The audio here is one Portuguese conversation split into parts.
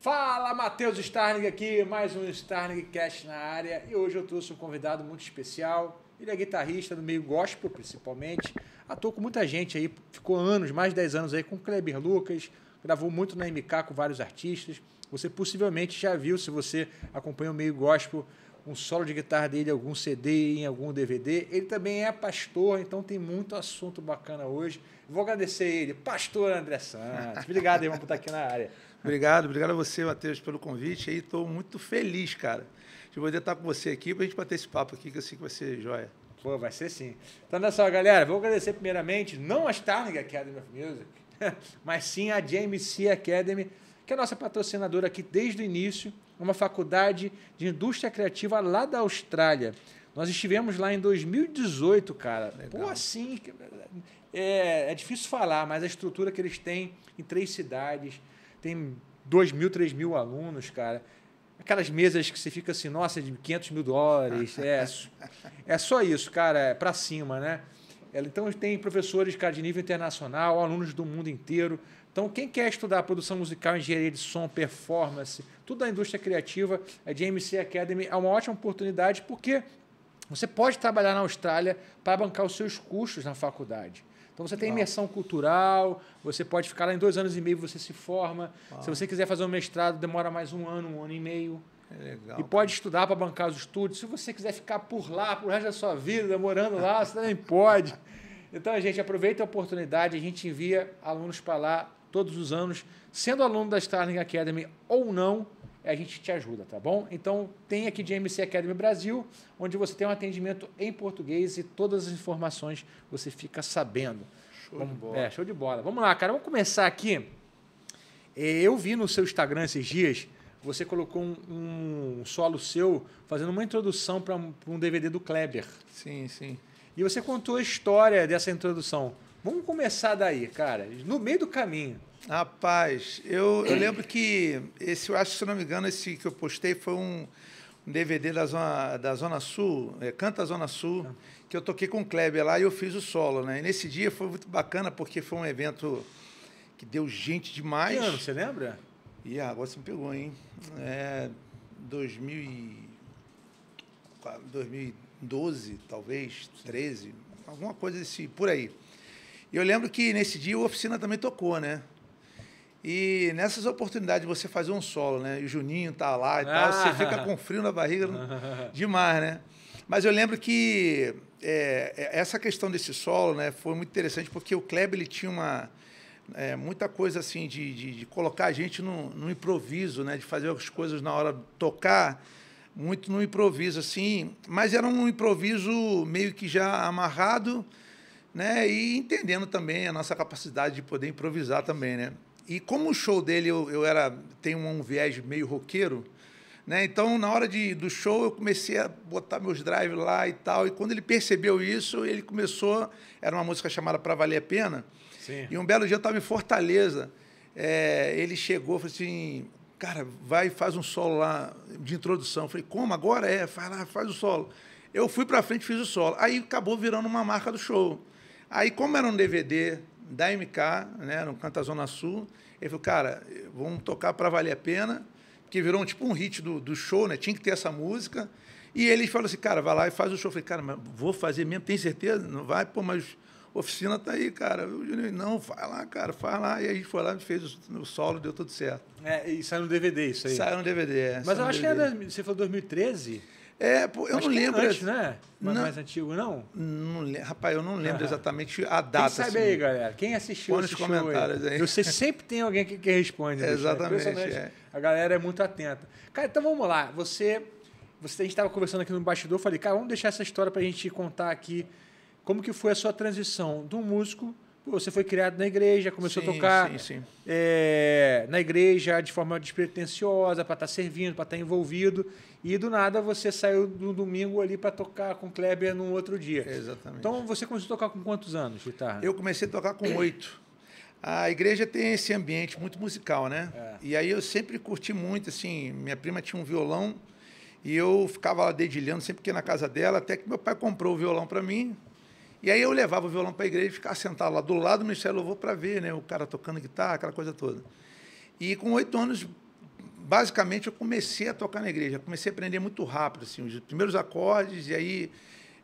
Fala, Matheus Starling aqui, mais um Starling Cast na área. E hoje eu trouxe um convidado muito especial. Ele é guitarrista do meio gospel, principalmente. Atuou com muita gente aí, ficou anos, mais de 10 anos aí com Kleber Lucas, gravou muito na MK com vários artistas. Você possivelmente já viu, se você acompanha o meio gospel, um solo de guitarra dele, algum CD, em algum DVD. Ele também é pastor, então tem muito assunto bacana hoje. Vou agradecer ele, pastor André Santos. Obrigado, irmão, por estar aqui na área. Obrigado, obrigado a você, Matheus, pelo convite. Estou muito feliz, cara, de poder estar com você aqui para a gente bater esse papo aqui, que eu sei que vai ser joia. Pô, vai ser sim. Então, olha só, galera, vou agradecer primeiramente, não a Starling Academy of Music, mas sim a JMC Academy, que é a nossa patrocinadora aqui desde o início uma faculdade de indústria criativa lá da Austrália. Nós estivemos lá em 2018, cara. Legal. Pô, assim, é, é difícil falar, mas a estrutura que eles têm em três cidades, tem 2 mil, 3 mil alunos, cara. Aquelas mesas que você fica assim, nossa, de 500 mil dólares. é, é só é isso, cara, é para cima, né? É, então, tem professores cara, de nível internacional, alunos do mundo inteiro. Então, quem quer estudar produção musical, engenharia de som, performance, tudo da indústria criativa, a JMC Academy é uma ótima oportunidade, porque você pode trabalhar na Austrália para bancar os seus custos na faculdade. Então você tem imersão cultural, você pode ficar lá em dois anos e meio, você se forma. Se você quiser fazer um mestrado, demora mais um ano, um ano e meio. É legal. E pode estudar para bancar os estudos. Se você quiser ficar por lá, por resto da sua vida, morando lá, você também pode. Então, gente, aproveita a oportunidade, a gente envia alunos para lá todos os anos. Sendo aluno da Starling Academy ou não, a gente te ajuda, tá bom? Então tem aqui GMC Academy Brasil, onde você tem um atendimento em português e todas as informações você fica sabendo. Show vamos, de bola. É, show de bola. Vamos lá, cara. Vamos começar aqui. É, eu vi no seu Instagram esses dias, você colocou um, um solo seu fazendo uma introdução para um DVD do Kleber. Sim, sim. E você contou a história dessa introdução. Vamos começar daí, cara. No meio do caminho. Rapaz, eu, eu lembro que esse, eu acho que se não me engano, esse que eu postei foi um, um DVD da Zona, da Zona Sul, é, Canta Zona Sul, que eu toquei com o Kleber lá e eu fiz o solo, né? E nesse dia foi muito bacana porque foi um evento que deu gente demais. Que ano, você lembra? E agora você me pegou, hein? É, 2012, talvez, 13, alguma coisa desse, por aí. E eu lembro que nesse dia a oficina também tocou, né? E nessas oportunidades você fazer um solo, né? E o Juninho tá lá e tal, você ah. fica com frio na barriga né? demais, né? Mas eu lembro que é, é, essa questão desse solo, né, foi muito interessante porque o Kleber ele tinha uma é, muita coisa assim de, de, de colocar a gente no, no, improviso, né, de fazer as coisas na hora de tocar, muito no improviso assim, mas era um improviso meio que já amarrado, né, e entendendo também a nossa capacidade de poder improvisar também, né. E como o show dele eu, eu era tenho um viés meio roqueiro, né? Então, na hora de, do show, eu comecei a botar meus drives lá e tal. E quando ele percebeu isso, ele começou. Era uma música chamada Pra Valer a Pena. Sim. E um belo dia eu estava em Fortaleza. É, ele chegou e falou assim: Cara, vai faz um solo lá de introdução. Eu falei: Como? Agora é? Faz lá, faz o solo. Eu fui para frente fiz o solo. Aí acabou virando uma marca do show. Aí, como era um DVD da MK, né, no Canta Zona Sul. Ele falou, cara, vamos tocar para valer a pena, que virou um, tipo um hit do, do show, né? Tinha que ter essa música. E ele falou assim, cara, vai lá e faz o show. Eu falei, cara, mas vou fazer mesmo, tem certeza? Não vai? Pô, mas oficina tá aí, cara. Eu falei, não, vai lá, cara, faz lá. E aí foi lá, e fez o solo, deu tudo certo. É, e saiu no DVD isso aí. Saiu no DVD, é. Mas eu acho DVD. que era, é você falou 2013? É, eu Acho não é lembro. antes, né? Mas não, mais antigo, não? não? Rapaz, eu não lembro exatamente a data. Quem sabe assim, aí, galera? Quem assistiu? Põe nos comentários aí. aí. Eu sei, sempre tem alguém que, que responde. É, exatamente. É. A galera é muito atenta. Cara, então vamos lá. Você, você a gente estava conversando aqui no bastidor, eu falei, cara, vamos deixar essa história para a gente contar aqui como que foi a sua transição de um músico você foi criado na igreja, começou sim, a tocar sim, sim. É, na igreja de forma despretensiosa, para estar tá servindo, para estar tá envolvido. E do nada você saiu no domingo ali para tocar com Kleber num outro dia. Exatamente. Então você começou a tocar com quantos anos, guitarra? Eu comecei a tocar com oito. A igreja tem esse ambiente muito musical, né? É. E aí eu sempre curti muito, assim, minha prima tinha um violão e eu ficava lá dedilhando sempre que ia na casa dela, até que meu pai comprou o violão para mim, e aí eu levava o violão para a igreja e ficava sentado lá do lado do Ministério Louvor para ver né, o cara tocando guitarra, aquela coisa toda. E com oito anos, basicamente, eu comecei a tocar na igreja. Comecei a aprender muito rápido, assim, os primeiros acordes, e aí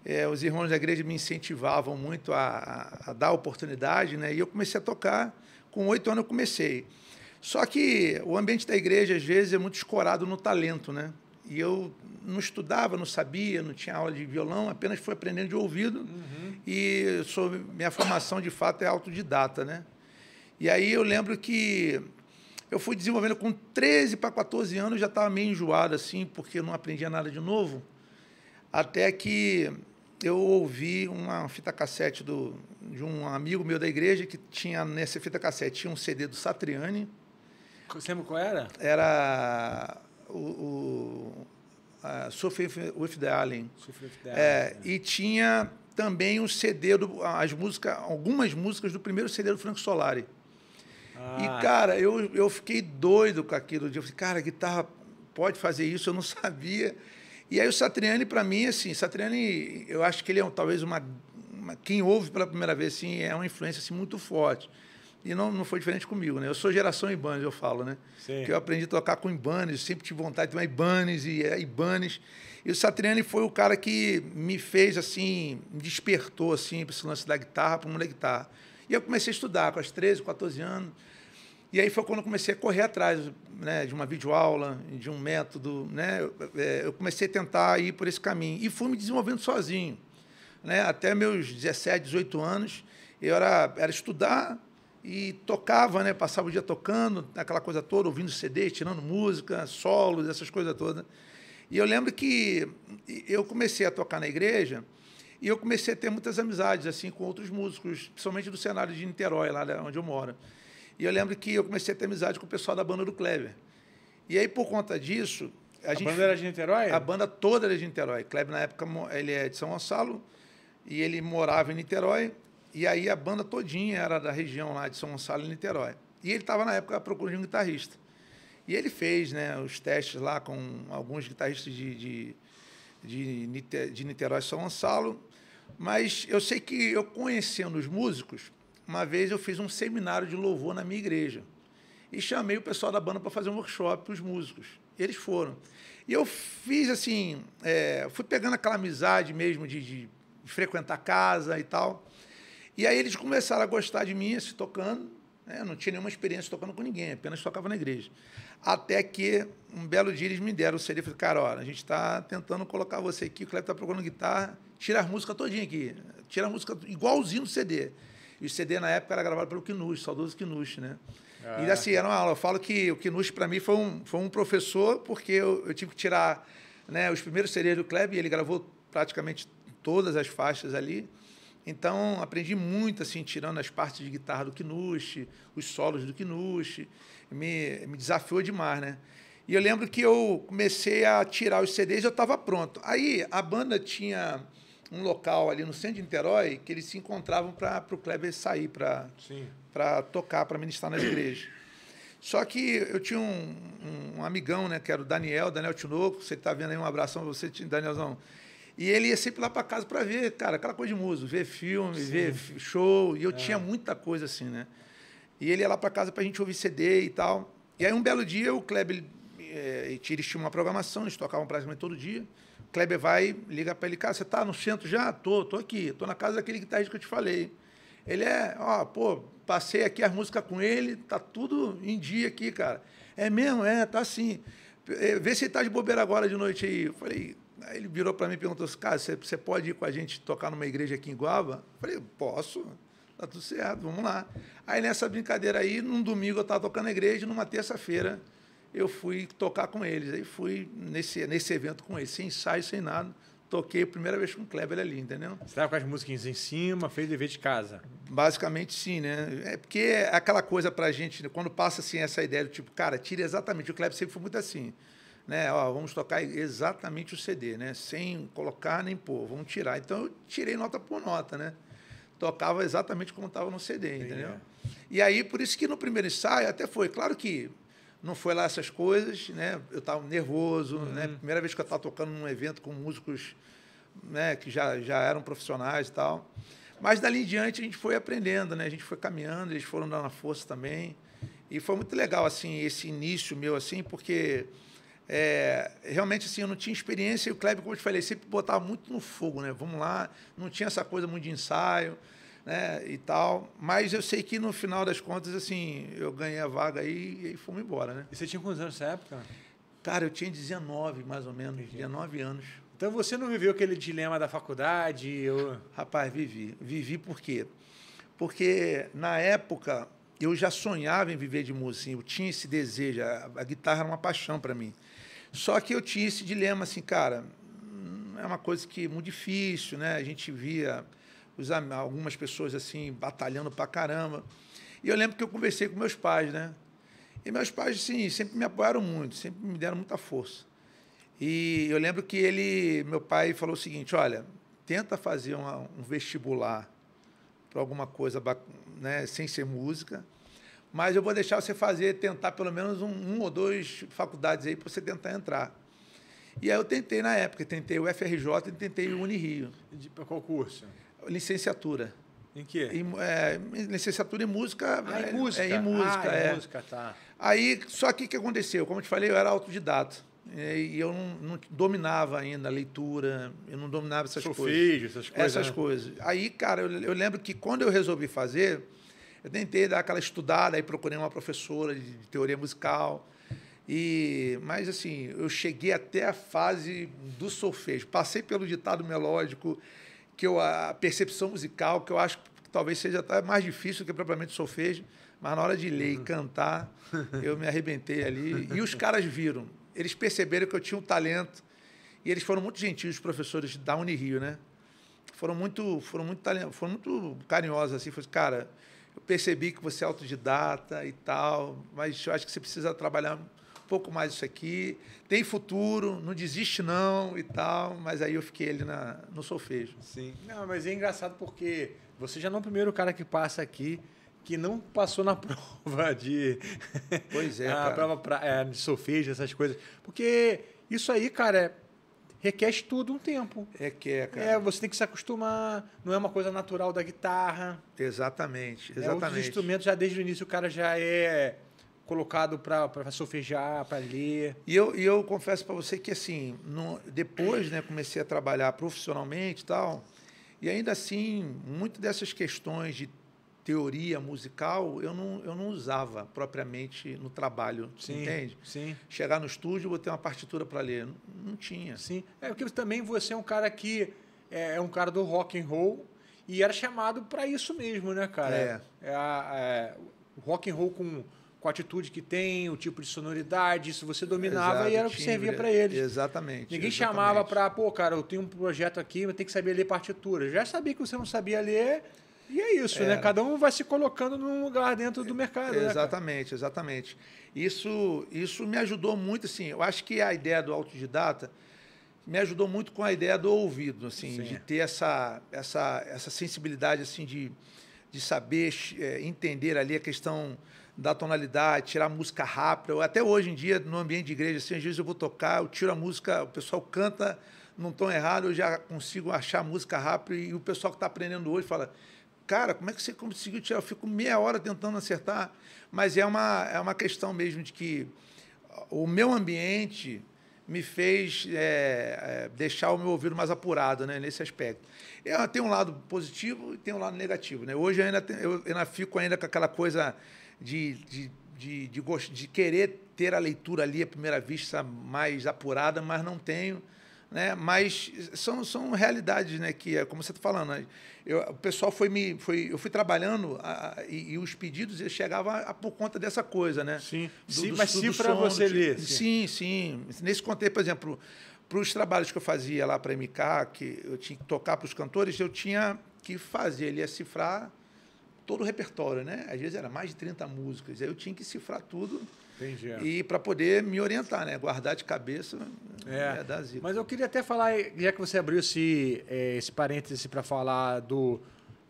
é, os irmãos da igreja me incentivavam muito a, a, a dar oportunidade, né? E eu comecei a tocar. Com oito anos eu comecei. Só que o ambiente da igreja, às vezes, é muito escorado no talento, né? E eu não estudava, não sabia, não tinha aula de violão, apenas fui aprendendo de ouvido. Uhum. E sou, minha formação, de fato, é autodidata, né? E aí eu lembro que eu fui desenvolvendo com 13 para 14 anos, já estava meio enjoado, assim, porque eu não aprendia nada de novo. Até que eu ouvi uma fita cassete do, de um amigo meu da igreja que tinha nessa fita cassete tinha um CD do Satriani. Você lembra qual era? Era o, o Sophie with the Allen. É, né? e tinha também o um CD, do, as músicas algumas músicas do primeiro CD do Franco Solari. Ah. E, cara, eu, eu fiquei doido com aquilo. Eu falei, cara, guitarra pode fazer isso, eu não sabia. E aí o Satriani, para mim, assim, Satriani, eu acho que ele é talvez uma, uma, Quem ouve pela primeira vez, assim, é uma influência assim, muito forte. E não, não foi diferente comigo, né? Eu sou geração Ibanez, eu falo, né? Sim. Que eu aprendi a tocar com Ibanez, sempre tive vontade de tomar Ibanez e é, Ibanez. E o Satriani foi o cara que me fez, assim, me despertou, assim, para esse lance da guitarra, para o mundo da guitarra. E eu comecei a estudar com as 13, 14 anos. E aí foi quando eu comecei a correr atrás né, de uma videoaula, de um método. Né? Eu é, comecei a tentar ir por esse caminho. E fui me desenvolvendo sozinho. Né? Até meus 17, 18 anos, eu era, era estudar, e tocava, né? Passava o dia tocando, aquela coisa toda, ouvindo CD, tirando música, solos, essas coisas todas. E eu lembro que eu comecei a tocar na igreja e eu comecei a ter muitas amizades assim com outros músicos, principalmente do cenário de Niterói, lá onde eu moro. E eu lembro que eu comecei a ter amizade com o pessoal da banda do Kleber. E aí, por conta disso... A, a gente, banda era de Niterói? A banda toda era de Niterói. Kleber, na época, ele é de São Gonçalo e ele morava em Niterói. E aí a banda todinha era da região lá de São Gonçalo e Niterói. E ele estava, na época, procurando um guitarrista. E ele fez né, os testes lá com alguns guitarristas de, de, de, de Niterói e São Gonçalo. Mas eu sei que eu conhecendo os músicos, uma vez eu fiz um seminário de louvor na minha igreja. E chamei o pessoal da banda para fazer um workshop, os músicos. E eles foram. E eu fiz assim, é, fui pegando aquela amizade mesmo de, de frequentar casa e tal. E aí eles começaram a gostar de mim, se tocando. Né? Eu não tinha nenhuma experiência tocando com ninguém, apenas tocava na igreja. Até que um belo dia eles me deram o CD e falaram, cara, olha, a gente está tentando colocar você aqui, o Cleber está procurando guitarra, tira a música todinha aqui. Tira a música igualzinho do CD. E o CD na época era gravado pelo Quinush, saudoso Quinush, né? Ah. E assim, era uma aula. Eu falo que o Quinush, para mim, foi um, foi um professor, porque eu, eu tive que tirar né, os primeiros CDs do e ele gravou praticamente todas as faixas ali. Então, aprendi muito, assim, tirando as partes de guitarra do Kinushi, os solos do Kinushi. Me, me desafiou demais, né? E eu lembro que eu comecei a tirar os CDs e eu estava pronto. Aí, a banda tinha um local ali no centro de Niterói que eles se encontravam para o Kleber sair, para tocar, para ministrar nas igrejas. Só que eu tinha um, um, amigão, né, que era o Daniel, Daniel Tinoco, você está vendo aí, um abração para você, Danielzão. E ele ia sempre lá para casa para ver, cara, aquela coisa de muso ver filme, Sim. ver show. E eu é. tinha muita coisa assim, né? E ele ia lá para casa para a gente ouvir CD e tal. E aí um belo dia o Kleber, é, eles tinham uma programação, eles tocavam praticamente todo dia. O Kleber vai, liga para ele, cara, você tá no centro já? Tô, tô aqui, tô na casa daquele guitarrista que eu te falei. Ele é, ó, pô, passei aqui as músicas com ele, tá tudo em dia aqui, cara. É mesmo, é, tá assim. Vê se ele tá de bobeira agora de noite aí. Eu falei, Aí ele virou para mim e perguntou assim, cara, você, pode ir com a gente tocar numa igreja aqui em Guava? Eu falei, posso, tá tudo certo, vamos lá. Aí nessa brincadeira aí, num domingo eu estava tocando na igreja, numa terça-feira eu fui tocar com eles. Aí fui nesse, nesse evento com eles, sem ensaio, sem nada. Toquei a primeira vez com o Kleber ali, entendeu? Você estava com as musiquinhas em cima, fez dever de casa. Basicamente sim, né? É porque é aquela coisa para a gente, né, quando passa assim essa ideia do tipo, cara, tira exatamente. O Kleber sempre foi muito assim né? Ó, vamos tocar exatamente o CD, né? Sem colocar nem pôr, vamos tirar. Então eu tirei nota por nota, né? Tocava exatamente como estava no CD, entendeu? É. E aí, por isso que no primeiro ensaio até foi. Claro que não foi lá essas coisas, né? Eu estava nervoso, né, uhum. né? Primeira vez que eu estava tocando num evento com músicos né, que já, já eram profissionais e tal. Mas dali em diante a gente foi aprendendo, né? A gente foi caminhando, eles foram dando a força também. E foi muito legal, assim, esse início meu, assim, porque é, realmente, assim, eu não tinha experiência e o Kleber, como eu te falei, sempre botava muito no fogo, né? Vamos lá, não tinha essa coisa muito de ensaio, né? E tal. Mas eu sei que no final das contas, assim, eu ganhei a vaga aí e fomos embora, né? E você tinha quantos anos nessa época? Cara, eu tinha 19, mais ou menos, Entendi. 19 anos. Então você não viveu aquele dilema da faculdade? Eu... Rapaz, vivi. Vivi por quê? Porque na época eu já sonhava em viver de música, assim, eu tinha esse desejo, a, a guitarra era uma paixão para mim. Só que eu tinha esse dilema assim, cara, hum, é uma coisa que é muito difícil, né? A gente via os, algumas pessoas assim batalhando pra caramba. E eu lembro que eu conversei com meus pais, né? E meus pais, sim, sempre me apoiaram muito, sempre me deram muita força. E eu lembro que ele, meu pai, falou o seguinte: olha, tenta fazer uma, um vestibular para alguma coisa, né, sem ser música, mas eu vou deixar você fazer, tentar pelo menos um, um ou dois faculdades aí para você tentar entrar. E aí eu tentei na época, tentei o FRJ e tentei o Unirio. De, qual curso? Licenciatura. Em que? Em, é, licenciatura em música. Ah, em é, música. É, em música, ah, é. Em música, tá. Aí, só que o que aconteceu? Como eu te falei, eu era autodidata. E eu não, não, dominava ainda a leitura, eu não dominava essas Sofígio, coisas. essas coisas. Essas né? coisas. Aí, cara, eu, eu lembro que quando eu resolvi fazer, eu tentei dar aquela estudada, aí procurei uma professora de teoria musical. E, mas assim, eu cheguei até a fase do solfejo. Passei pelo ditado melódico, que eu, a percepção musical, que eu acho que talvez seja até mais difícil do que propriamente solfejo, mas na hora de ler e uhum. cantar, eu me arrebentei ali. E os caras viram, eles perceberam que eu tinha um talento. E eles foram muito gentis, os professores da Unirio, né? Foram muito, foram muito, foram muito carinhosos assim, foi, cara, eu percebi que você é autodidata e tal, mas eu acho que você precisa trabalhar um pouco mais isso aqui. Tem futuro, não desiste não e tal. Mas aí eu fiquei ali na, no solfejo. Sim. Não, mas é engraçado porque você já não é o primeiro cara que passa aqui que não passou na prova de. Pois é. a cara. prova pra, é, de solfejo, essas coisas. Porque isso aí, cara, é requer estudo um tempo. Requer, é, cara. É, você tem que se acostumar, não é uma coisa natural da guitarra. Exatamente, é, exatamente. É, instrumentos já desde o início o cara já é colocado para solfejar, para ler. E eu, e eu confesso para você que assim, no, depois, né, comecei a trabalhar profissionalmente e tal. E ainda assim, muitas dessas questões de teoria musical, eu não, eu não usava propriamente no trabalho, sim, entende? Sim. Chegar no estúdio, vou ter uma partitura para ler, não, não, tinha. Sim. É porque também você é um cara que é, é um cara do rock and roll e era chamado para isso mesmo, né, cara? É. é, a, é o rock and roll com com a atitude que tem, o tipo de sonoridade, isso você dominava Exato, e era o que timbre, servia para eles. Exatamente. Ninguém exatamente. chamava para, pô, cara, eu tenho um projeto aqui, mas tem que saber ler partitura. Eu já sabia que você não sabia ler, e é isso, né? é. né? Cada um vai se colocando num lugar dentro do mercado. Né, exatamente, né, exatamente. Isso, isso me ajudou muito, assim. Eu acho que a ideia do autodidata me ajudou muito com a ideia do ouvido, assim, Sim. de ter essa, essa, essa sensibilidade, assim, de, de saber é, entender ali a questão da tonalidade, tirar música rápida. Até hoje em dia, no ambiente de igreja, assim, às vezes eu vou tocar, eu tiro a música, o pessoal canta num tom errado, eu já consigo achar música rápida e o pessoal que está aprendendo hoje fala cara, como é que você conseguiu tirar? Eu fico meia hora tentando acertar, mas é uma, é uma questão mesmo de que o meu ambiente me fez é, é, deixar o meu ouvido mais apurado né, nesse aspecto. Eu tenho um lado positivo e tenho um lado negativo. Né? Hoje eu ainda, tenho, eu ainda fico ainda com aquela coisa de, de, de, de, gost... de querer ter a leitura ali à primeira vista mais apurada, mas não tenho né? Mas são, são realidades, né? Que é como você está falando. Né? Eu, o pessoal foi me, foi, eu fui trabalhando a, e, e, os pedidos chegavam chegava a, a, por conta dessa coisa, né? Sim. Do, sim do, mas cifra você lê. Sim, sim. Nesse contexto, por exemplo, para os trabalhos que eu fazia lá para MK, que eu tinha que tocar para os cantores, eu tinha que fazer, ele ia cifrar todo o repertório, né? Às vezes era mais de 30 músicas, aí eu tinha que cifrar tudo. Entendi. É. E para poder me orientar, né? Guardar de cabeça é, é da zica. Mas eu queria até falar, já que você abriu esse, é, esse parêntese para falar do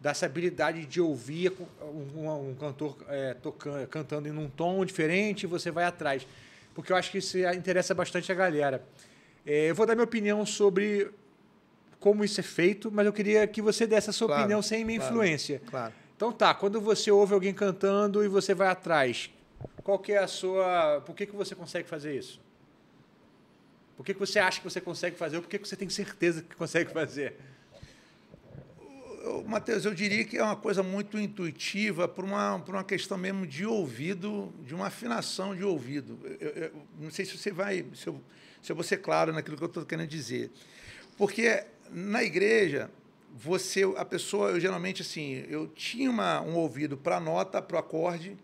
dessa habilidade de ouvir um, um cantor é, tocando, cantando em um tom diferente você vai atrás. Porque eu acho que isso interessa bastante a galera. É, eu vou dar minha opinião sobre como isso é feito, mas eu queria que você desse a sua claro, opinião sem minha claro, influência. Claro. Então tá, quando você ouve alguém cantando e você vai atrás, qual que é a sua... Por que, que você consegue fazer isso? Por que, que você acha que você consegue fazer ou por que, que você tem certeza que consegue fazer? Matheus, eu diria que é uma coisa muito intuitiva por uma, por uma questão mesmo de ouvido, de uma afinação de ouvido. Eu, eu, não sei se você vai, se eu, se eu vou ser claro naquilo que eu estou querendo dizer. Porque na igreja, você, a pessoa, eu geralmente, assim, eu tinha uma, um ouvido para a nota, para o acorde,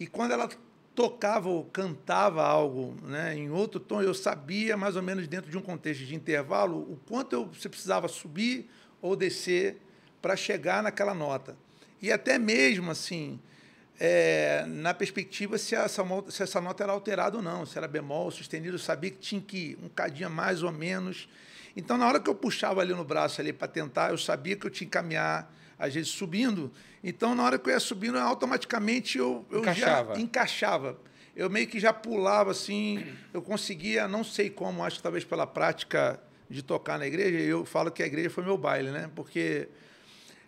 e quando ela tocava ou cantava algo né, em outro tom, eu sabia, mais ou menos dentro de um contexto de intervalo, o quanto eu, você precisava subir ou descer para chegar naquela nota. E até mesmo assim, é, na perspectiva se essa, se essa nota era alterada ou não, se era bemol, sustenido, eu sabia que tinha que ir um cadinho mais ou menos. Então, na hora que eu puxava ali no braço ali para tentar, eu sabia que eu tinha que caminhar às vezes subindo. Então, na hora que eu ia subindo, automaticamente eu, eu encaixava. já encaixava. Eu meio que já pulava assim, eu conseguia, não sei como, acho que talvez pela prática de tocar na igreja, eu falo que a igreja foi meu baile, né? Porque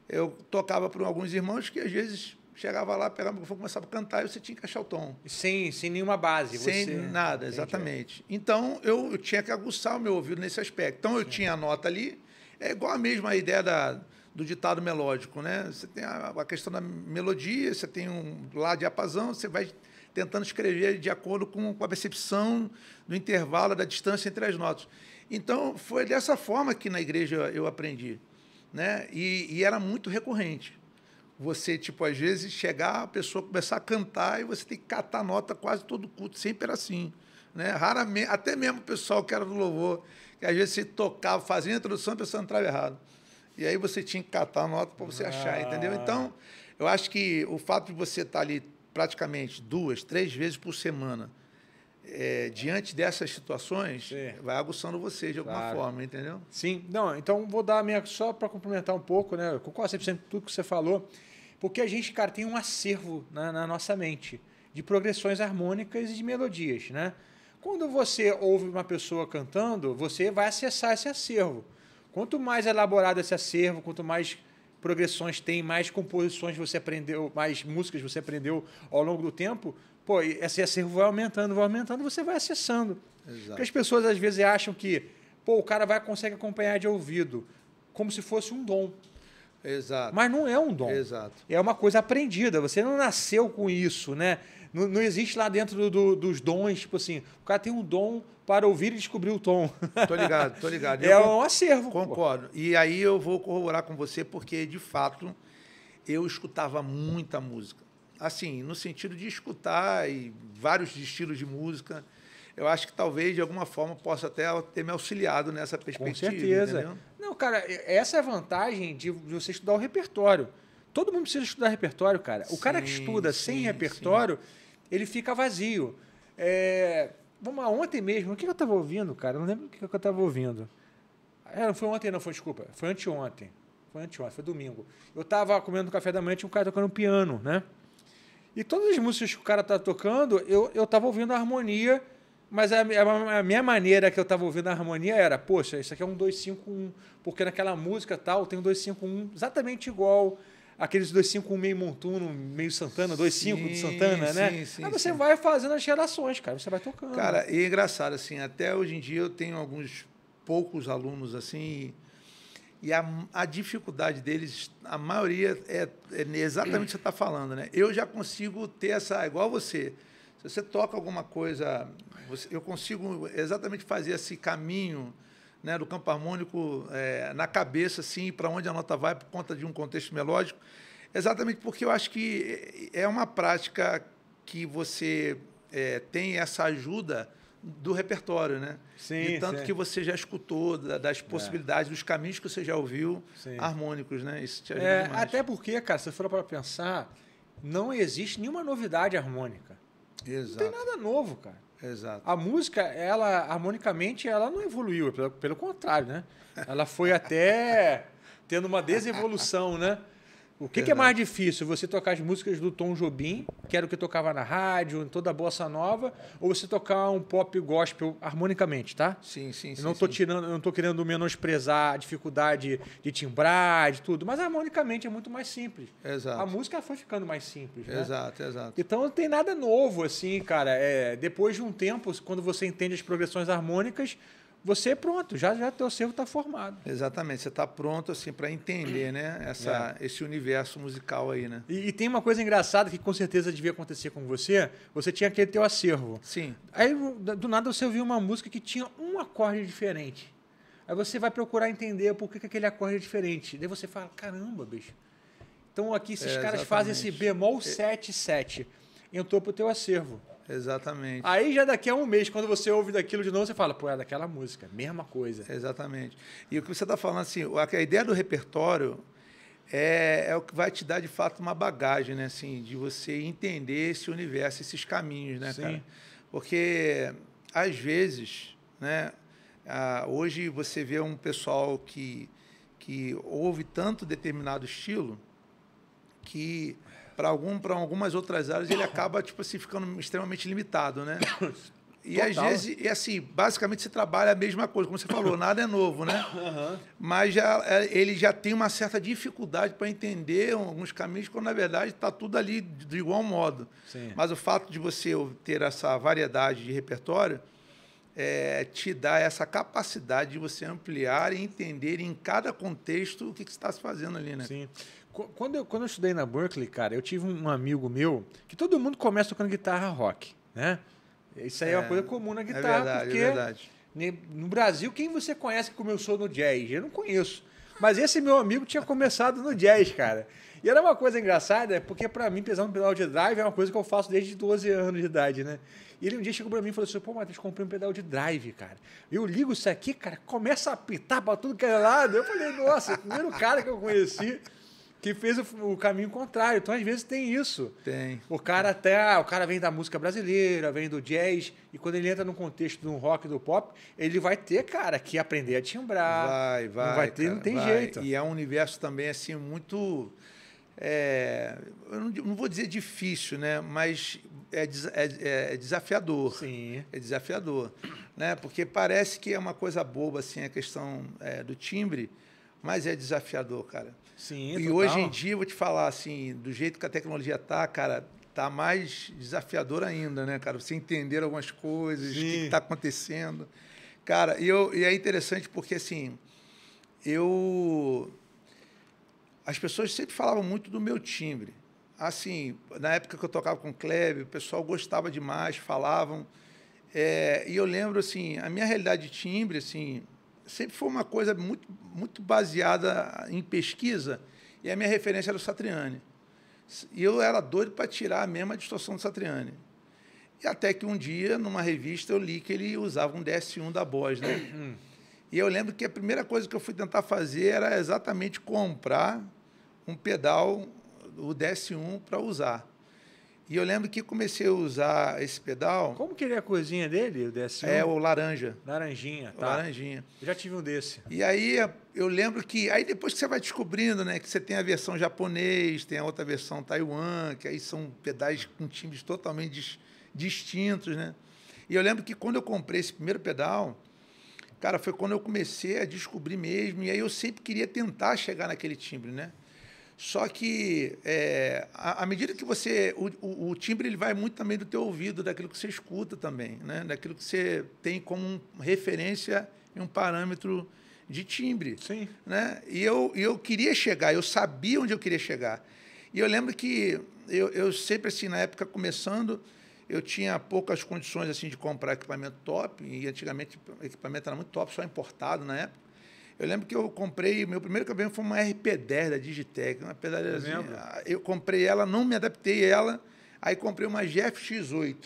eu tocava para alguns irmãos que às vezes chegava lá, pegava o microfone, começava a cantar e você tinha que achar o tom. Sem, sem nenhuma base. Sem você... nada, Entendi. exatamente. Então, eu, eu, tinha que aguçar o meu ouvido nesse aspecto. Então, eu Sim. tinha a nota ali, é igual a mesma ideia da, do ditado melódico, né? Você tem a, a questão da melodia, você tem um lá de apazão, você vai tentando escrever de acordo com, com a percepção do intervalo, da distância entre as notas. Então, foi dessa forma que na igreja eu aprendi, né? E, e era muito recorrente. Você, tipo, às vezes chegar, a pessoa começar a cantar e você tem que catar nota quase todo culto, sempre era assim. Né? Raramente, até mesmo o pessoal que era do louvor, que às vezes se tocava, fazia a introdução, a pessoa entrava errado. E aí você tinha que catar a nota para você ah. achar, entendeu? Ah. Então, eu acho que o fato de você estar tá ali praticamente duas, três vezes por semana, é, diante dessas situações, Sim. vai aguçando você de alguma claro. forma, entendeu? Sim. Não, então vou dar a minha só para complementar um pouco, né? Eu concordo sempre com tudo que você falou, porque a gente, cara, tem um acervo na, na nossa mente de progressões harmônicas e de melodias, né? Quando você ouve uma pessoa cantando, você vai acessar esse acervo. Quanto mais elaborado esse acervo, quanto mais progressões tem, mais composições você aprendeu, mais músicas você aprendeu ao longo do tempo, pô, esse acervo vai aumentando, vai aumentando, você vai acessando. Exato. Porque as pessoas às vezes acham que, pô, o cara vai consegue acompanhar de ouvido, como se fosse um dom. Exato. Mas não é um dom. Exato. É uma coisa aprendida. Você não nasceu com isso, né? Não, não existe lá dentro do, do, dos dons, tipo assim, o cara tem um dom para ouvir e descobrir o tom. Tô ligado, tô ligado. é um acervo. Concordo. Pô. E aí eu vou corroborar com você, porque, de fato, eu escutava muita música. Assim, no sentido de escutar e vários estilos de música. Eu acho que talvez, de alguma forma, possa até ter me auxiliado nessa perspectiva. Com certeza. Entendeu? Não, cara, essa é a vantagem de você estudar o repertório. Todo mundo precisa estudar repertório, cara. O sim, cara que estuda sim, sem repertório, sim. ele fica vazio. É, Vamos lá, ontem mesmo, o que eu estava ouvindo, cara? Eu não lembro o que eu estava ouvindo. É, não foi ontem, não, foi, desculpa. Foi anteontem. Foi anteontem, foi domingo. Eu estava comendo café da manhã, tinha um cara tocando piano, né? E todas as músicas que o cara tá tocando, eu, eu ouvindo a harmonia, mas a, a, a minha maneira que eu estava ouvindo a harmonia era, poxa, isso aqui é um 251, porque naquela música tal tem um 251 exatamente igual aqueles dois um meio Montuno, meio Santana, dois cinco de Santana, né? sim, né? Sim, Aí você sim. vai fazendo as gerações, cara, você vai tocando. Cara, e é engraçado, assim, até hoje em dia eu tenho alguns poucos alunos assim. E a, a dificuldade deles, a maioria é, é exatamente o que você está falando, né? Eu já consigo ter essa, igual você. Se você toca alguma coisa, você, eu consigo exatamente fazer esse caminho né, do campo harmônico é, na cabeça, assim, para onde a nota vai por conta de um contexto melódico. Exatamente porque eu acho que é, é uma prática que você é, tem essa ajuda do repertório, né? Sim, de tanto sim. que você já escutou, das é. possibilidades, é. dos caminhos que você já ouviu, sim. harmônicos, né? Isso te ajuda é, Até porque, cara, se for para pensar, não existe nenhuma novidade harmônica. Exato. Não tem nada novo, cara. Exato. A música, ela harmonicamente, ela não evoluiu, pelo, pelo contrário, né? Ela foi até tendo uma desevolução, né? O que, que, é mais difícil? Você tocar as músicas do Tom Jobim, que era o que tocava na rádio, em toda a bossa nova, ou você tocar um pop gospel harmonicamente, tá? Sim, sim, eu sim. Não estou tirando, não tô querendo menosprezar a dificuldade de timbrar, de tudo, mas harmonicamente é muito mais simples. Exato. A música foi ficando mais simples, né? Exato, exato. Então não tem nada novo assim, cara. É, depois de um tempo, quando você entende as progressões harmônicas, você é pronto, já já teu servo está formado. Exatamente, você está pronto assim para entender, né, essa, é. esse universo musical aí, né? E, e, tem uma coisa engraçada que com certeza devia acontecer com você. Você tinha aquele teu acervo. Sim. Aí do nada você ouviu uma música que tinha um acorde diferente. Aí você vai procurar entender por que, que aquele acorde é diferente. Daí você fala, caramba, bicho. Então aqui esses é, caras exatamente. fazem esse bemol 7 é. 7. Entrou pro teu acervo. Exatamente. Aí já daqui a um mês, quando você ouve daquilo de novo, você fala, pô, é daquela música, mesma coisa. Exatamente. E o que você está falando, assim, a ideia do repertório é, é, o que vai te dar, de fato, uma bagagem, né? Assim, de você entender esse universo, esses caminhos, né, Sim. cara? Porque, às vezes, né? hoje você vê um pessoal que, que ouve tanto determinado estilo que para algum, para algumas outras áreas, ele acaba tipo assim, ficando extremamente limitado, né? E Total. às vezes, e assim, basicamente você trabalha a mesma coisa, como você falou, nada é novo, né? Uhum. Mas já, é, ele já tem uma certa dificuldade para entender alguns caminhos, quando na verdade está tudo ali de igual modo. Sim. Mas o fato de você ter essa variedade de repertório é, te dá essa capacidade de você ampliar e entender em cada contexto o que, que está se fazendo ali, né? Sim. Quando eu, quando eu estudei na Berkeley, cara, eu tive um amigo meu que todo mundo começa tocando guitarra rock, né? Isso aí é, é uma coisa comum na é guitarra, é verdade, porque é verdade. no Brasil, quem você conhece que começou no jazz? Eu não conheço. Mas esse meu amigo tinha começado no jazz, cara. E era uma coisa engraçada, porque para mim, pesar um pedal de drive é uma coisa que eu faço desde 12 anos de idade, né? E ele um dia chegou para mim e falou assim: pô, Matheus, comprei um pedal de drive, cara. Eu ligo isso aqui, cara, começa a apitar pra tudo que é lado. Eu falei: nossa, primeiro cara que eu conheci que fez o, o, caminho contrário. Então, às vezes, tem isso. Tem. O cara até. Ah, o cara vem da música brasileira, vem do jazz, e quando ele entra no contexto do rock do pop, ele vai ter, cara, que aprender a timbrar. Vai, vai. Não vai ter, cara, não tem vai. jeito. E é um universo também, assim, muito. É, eu não, não, vou dizer difícil, né? Mas é, é, é, é, desafiador. Sim. É desafiador. Né? Porque parece que é uma coisa boba, assim, a questão é, do timbre, mas é desafiador, cara. Sim, e total. hoje em dia, vou te falar, assim, do jeito que a tecnologia tá, cara, tá mais desafiador ainda, né, cara? Você entender algumas coisas, o que está acontecendo. Cara, e, eu, e é interessante porque, assim, eu... As pessoas sempre falavam muito do meu timbre. Assim, na época que eu tocava com o Klebe, o pessoal gostava demais, falavam. É, e eu lembro, assim, a minha realidade de timbre, assim, sempre foi uma coisa muito, muito baseada em pesquisa, e a minha referência era o Satriani. E eu era doido para tirar a mesma distorção do Satriani. E até que um dia, numa revista, eu li que ele usava um DS1 da Bosch, né? e eu lembro que a primeira coisa que eu fui tentar fazer era exatamente comprar um pedal, o DS1, para usar. E eu lembro que comecei a usar esse pedal. Como que ele é a coisinha dele, o ds É o laranja. Laranjinha, tá. O laranjinha. Eu já tive um desse. E aí eu lembro que aí depois que você vai descobrindo, né, que você tem a versão japonês, tem a outra versão Taiwan, que aí são pedais com times totalmente dis distintos, né? E eu lembro que quando eu comprei esse primeiro pedal, cara, foi quando eu comecei a descobrir mesmo, e aí eu sempre queria tentar chegar naquele timbre, né? Só que é, à, medida que você. O, o, o, timbre ele vai muito também do teu ouvido, daquilo que você escuta também, né? daquilo que você tem como referência e um parâmetro de timbre. Sim. Né? E eu, eu queria chegar, eu sabia onde eu queria chegar. E eu lembro que eu, eu sempre, assim, na época começando, eu tinha poucas condições assim de comprar equipamento top, e antigamente equipamento era muito top, só importado na época. Eu lembro que eu comprei, meu primeiro cabelo foi uma RP10 da Digitec, uma pedaleirazinha. Tá eu, ah, eu comprei ela, não me adaptei a ela, aí comprei uma GFX8.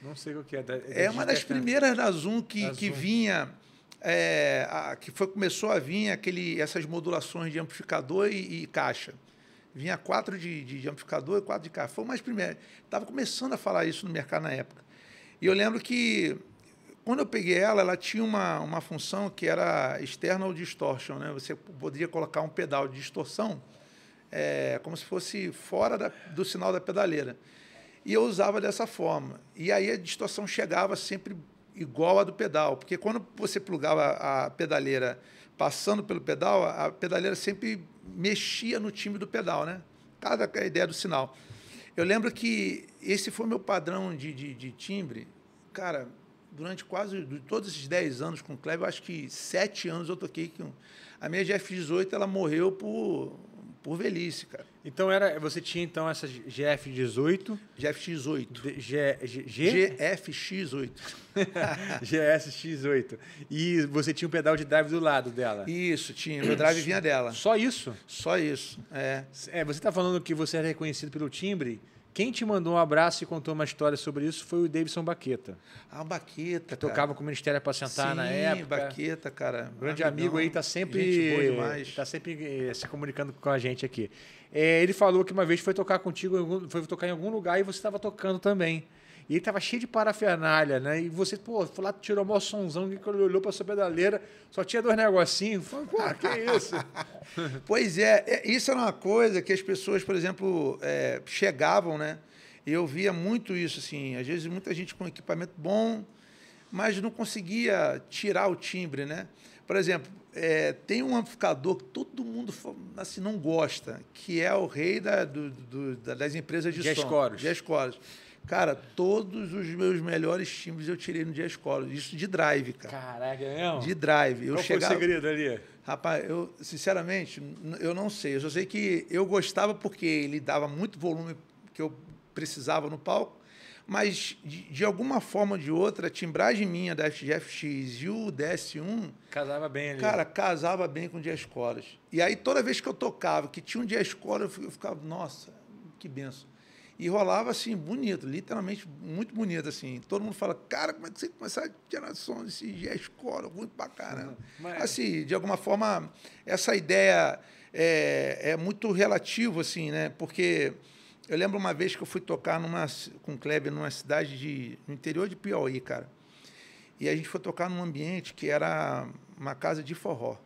Não sei o que é. Da, da é, é uma das né? primeiras da Zoom que, da que Zoom. vinha, é, a, que foi, começou a vir aquele, essas modulações de amplificador e, e caixa. Vinha quatro de, de, de, amplificador e quatro de caixa. Foi uma das primeiras. Estava começando a falar isso no mercado na época. E eu lembro que quando eu peguei ela, ela tinha uma, uma função que era external distortion, né? Você poderia colocar um pedal de distorção é, como se fosse fora da, do sinal da pedaleira. E eu usava dessa forma. E aí a distorção chegava sempre igual à do pedal, porque quando você plugava a pedaleira passando pelo pedal, a pedaleira sempre mexia no timbre do pedal, né? Cada ideia do sinal. Eu lembro que esse foi meu padrão de, de, de timbre, cara, durante quase todos esses 10 anos com o Kleber, acho que 7 anos eu toquei com. A minha GF18 ela morreu por, por velhice, cara. Então era, você tinha então essa GF18? GFX8. G, G, G? GFX8. GSX8. E você tinha um pedal de drive do lado dela? Isso, tinha. o drive vinha dela. Só isso? Só isso. É. é você está falando que você era reconhecido pelo timbre? Quem te mandou um abraço e contou uma história sobre isso foi o Davidson Baqueta. Ah, o Baqueta. Que tocava cara. com o Ministério Apacentar Sim, na época. Baqueta, cara. Grande amigo aí, tá sempre. Tá sempre eh, se comunicando com a gente aqui. É, ele falou que uma vez foi tocar contigo, foi tocar em algum lugar e você estava tocando também. E ele tava cheio de parafernália, né? E você, pô, foi lá, tirou o sonzão, que ele olhou pra sua pedaleira, só tinha dois negocinhos. Falei, pô, que é isso? pois é, é, isso era uma coisa que as pessoas, por exemplo, é, chegavam, né? E eu via muito isso, assim. Às vezes, muita gente com equipamento bom, mas não conseguia tirar o timbre, né? Por exemplo, é, tem um amplificador que todo mundo assim, não gosta, que é o rei da, do, do, das empresas de Jazz som. Coros. Jazz Coros. Cara, todos os meus melhores times eu tirei no dia escola. Isso de drive, cara. Caraca, é De drive. Eu Qual chegava... foi o segredo ali? Rapaz, eu, sinceramente, eu não sei. Eu só sei que eu gostava porque ele dava muito volume que eu precisava no palco, mas de, de alguma forma ou de outra, a timbragem minha da FGFX e o DS1. Casava bem ali. Cara, casava bem com o Dia Escolas. E aí, toda vez que eu tocava, que tinha um Dia Escola, eu ficava, nossa, que benção. E rolava assim, bonito, literalmente muito bonito, assim. Todo mundo fala, cara, como é que você começou a tirar som desse jazz coro? Muito bacana. Uhum. Mas... Assim, de alguma forma, essa ideia é, é muito relativa, assim, né? Porque eu lembro uma vez que eu fui tocar numa, com o Kleber numa cidade de, no interior de Piauí, cara. E a gente foi tocar num ambiente que era uma casa de forró.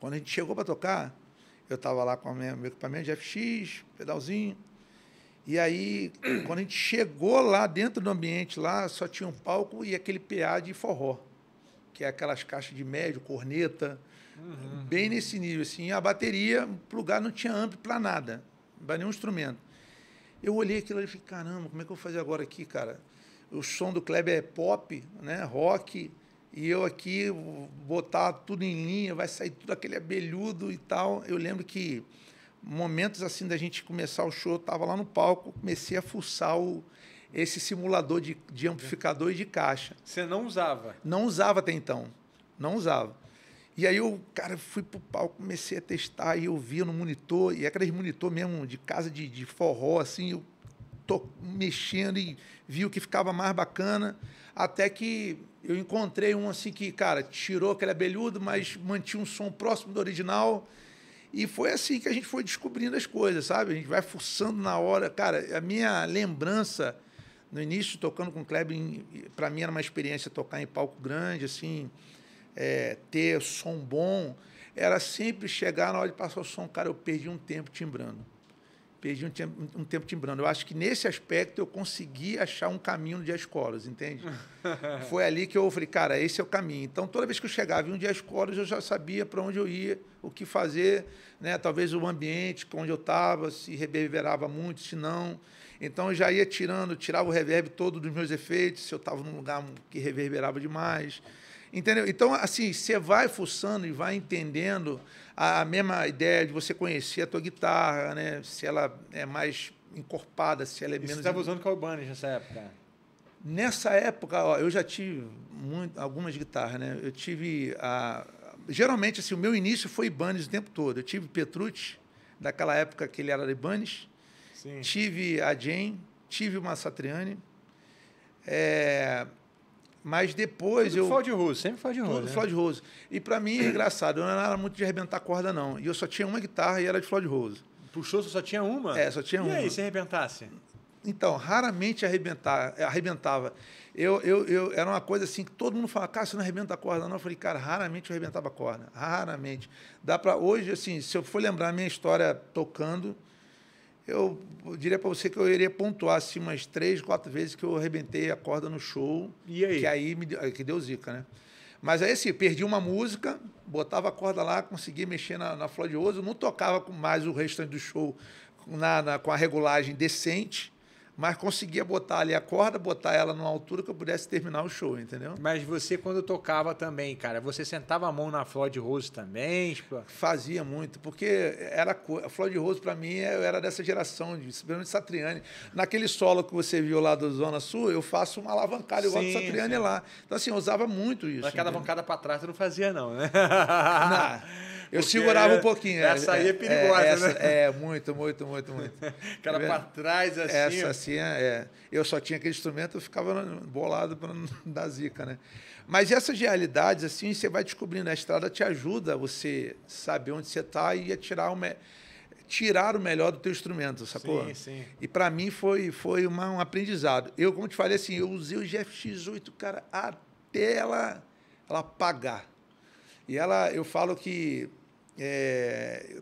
Quando a gente chegou para tocar, eu estava lá com o meu equipamento de FX, pedalzinho. E aí, quando a gente chegou lá dentro do ambiente, lá só tinha um palco e aquele PA de forró, que é aquelas caixas de médio, corneta, uhum. bem nesse nível. Assim, a bateria, o lugar não tinha amplo para nada, para nenhum instrumento. Eu olhei aquilo e falei, caramba, como é que eu vou fazer agora aqui, cara? O som do Kleber é pop, né? rock, e eu aqui botar tudo em linha, vai sair tudo aquele abelhudo e tal. Eu lembro que momentos assim da gente começar o show, eu tava lá no palco, comecei a fuçar o, esse simulador de, de amplificador e de caixa. Você não usava? Não usava até então. Não usava. E aí eu, cara, fui pro palco, comecei a testar e eu via no monitor, e aqueles monitor mesmo de casa de, de forró, assim, eu tô mexendo e vi o que ficava mais bacana, até que eu encontrei um assim que, cara, tirou aquele abelhudo, mas mantinha um som próximo do original e foi assim que a gente foi descobrindo as coisas, sabe? A gente vai forçando na hora. Cara, a minha lembrança no início, tocando com o Kleber, para mim era uma experiência tocar em palco grande, assim, é, ter som bom. Era sempre chegar na hora de passar o som, cara, eu perdi um tempo timbrando perdi um tempo, um tempo timbrando. Eu acho que nesse aspecto eu consegui achar um caminho no Dia Escolas, entende? Foi ali que eu falei, cara, esse é o caminho. Então, toda vez que eu chegava em um Dia Escolas, eu já sabia para onde eu ia, o que fazer, né? Talvez o ambiente onde eu estava, se reverberava muito, se não. Então, eu já ia tirando, tirava o reverb todo dos meus efeitos, se eu estava num lugar que reverberava demais. Entendeu? Então, assim, você vai fuçando e vai entendendo a, a mesma ideia de você conhecer a tua guitarra, né? Se ela é mais encorpada, se ela é e menos... Você estava usando Calbanes nessa época? Nessa época, ó, eu já tive muito, algumas guitarras, né? Eu tive a... Geralmente, assim, o meu início foi Ibanez o tempo todo. Eu tive Petrucci, daquela época que ele era Ibanez. Tive a Jane, tive uma Satriani. É, mas depois Tudo eu. Floyd Rose, sempre Floyd Rose. Tudo né? Floyd Rose. E para mim é engraçado, eu não era muito de arrebentar corda, não. E eu só tinha uma guitarra e era de Floyd Rose. Puxou, só tinha uma? É, só tinha e uma. E aí, se arrebentasse? Então, raramente arrebentar, é, arrebentava. Eu, eu, eu, era uma coisa assim que todo mundo falava, cara, você não arrebenta a corda, não. Eu falei, cara, raramente eu arrebentava a corda. Raramente. Dá para hoje, assim, se eu for lembrar a minha história tocando, eu diria para você que eu iria pontuar assim umas três, quatro vezes que eu arrebentei a corda no show. E aí? Que aí me, que deu zica, né? Mas aí assim, perdi uma música, botava a corda lá, conseguia mexer na, na flor de ouro, não tocava mais o restante do show na, na, com a regulagem decente mas conseguia botar ali a corda, botar ela numa altura que eu pudesse terminar o show, entendeu? Mas você, quando tocava também, cara, você sentava a mão na Flor de Rose também? Tipo... Fazia muito, porque era a Flor de Rose, para mim, eu é, era dessa geração, de, principalmente Satriani. Naquele solo que você viu lá do Zona Sul, eu faço uma alavancada igual sim, do Satriani sim. lá. Então, assim, eu usava muito isso. Mas bancada alavancada para trás você não fazia, não, né? Não. Eu segurava um pouquinho. É, essa aí é, é perigosa, é, né? essa, né? É, muito, muito, muito, muito. Cara é para trás assim. Essa assim, é. Eu só tinha aquele instrumento, eu ficava bolado para não dar zica, né? Mas essas realidades, assim, você vai descobrindo. A estrada te ajuda você saber onde você está e a tirar tirar o melhor do teu instrumento, sacou? Sim, sim. E para mim foi, foi uma, um aprendizado. Eu, como te falei assim, eu usei o GFX8, cara, até ela, ela pagar. E ela, eu falo que é,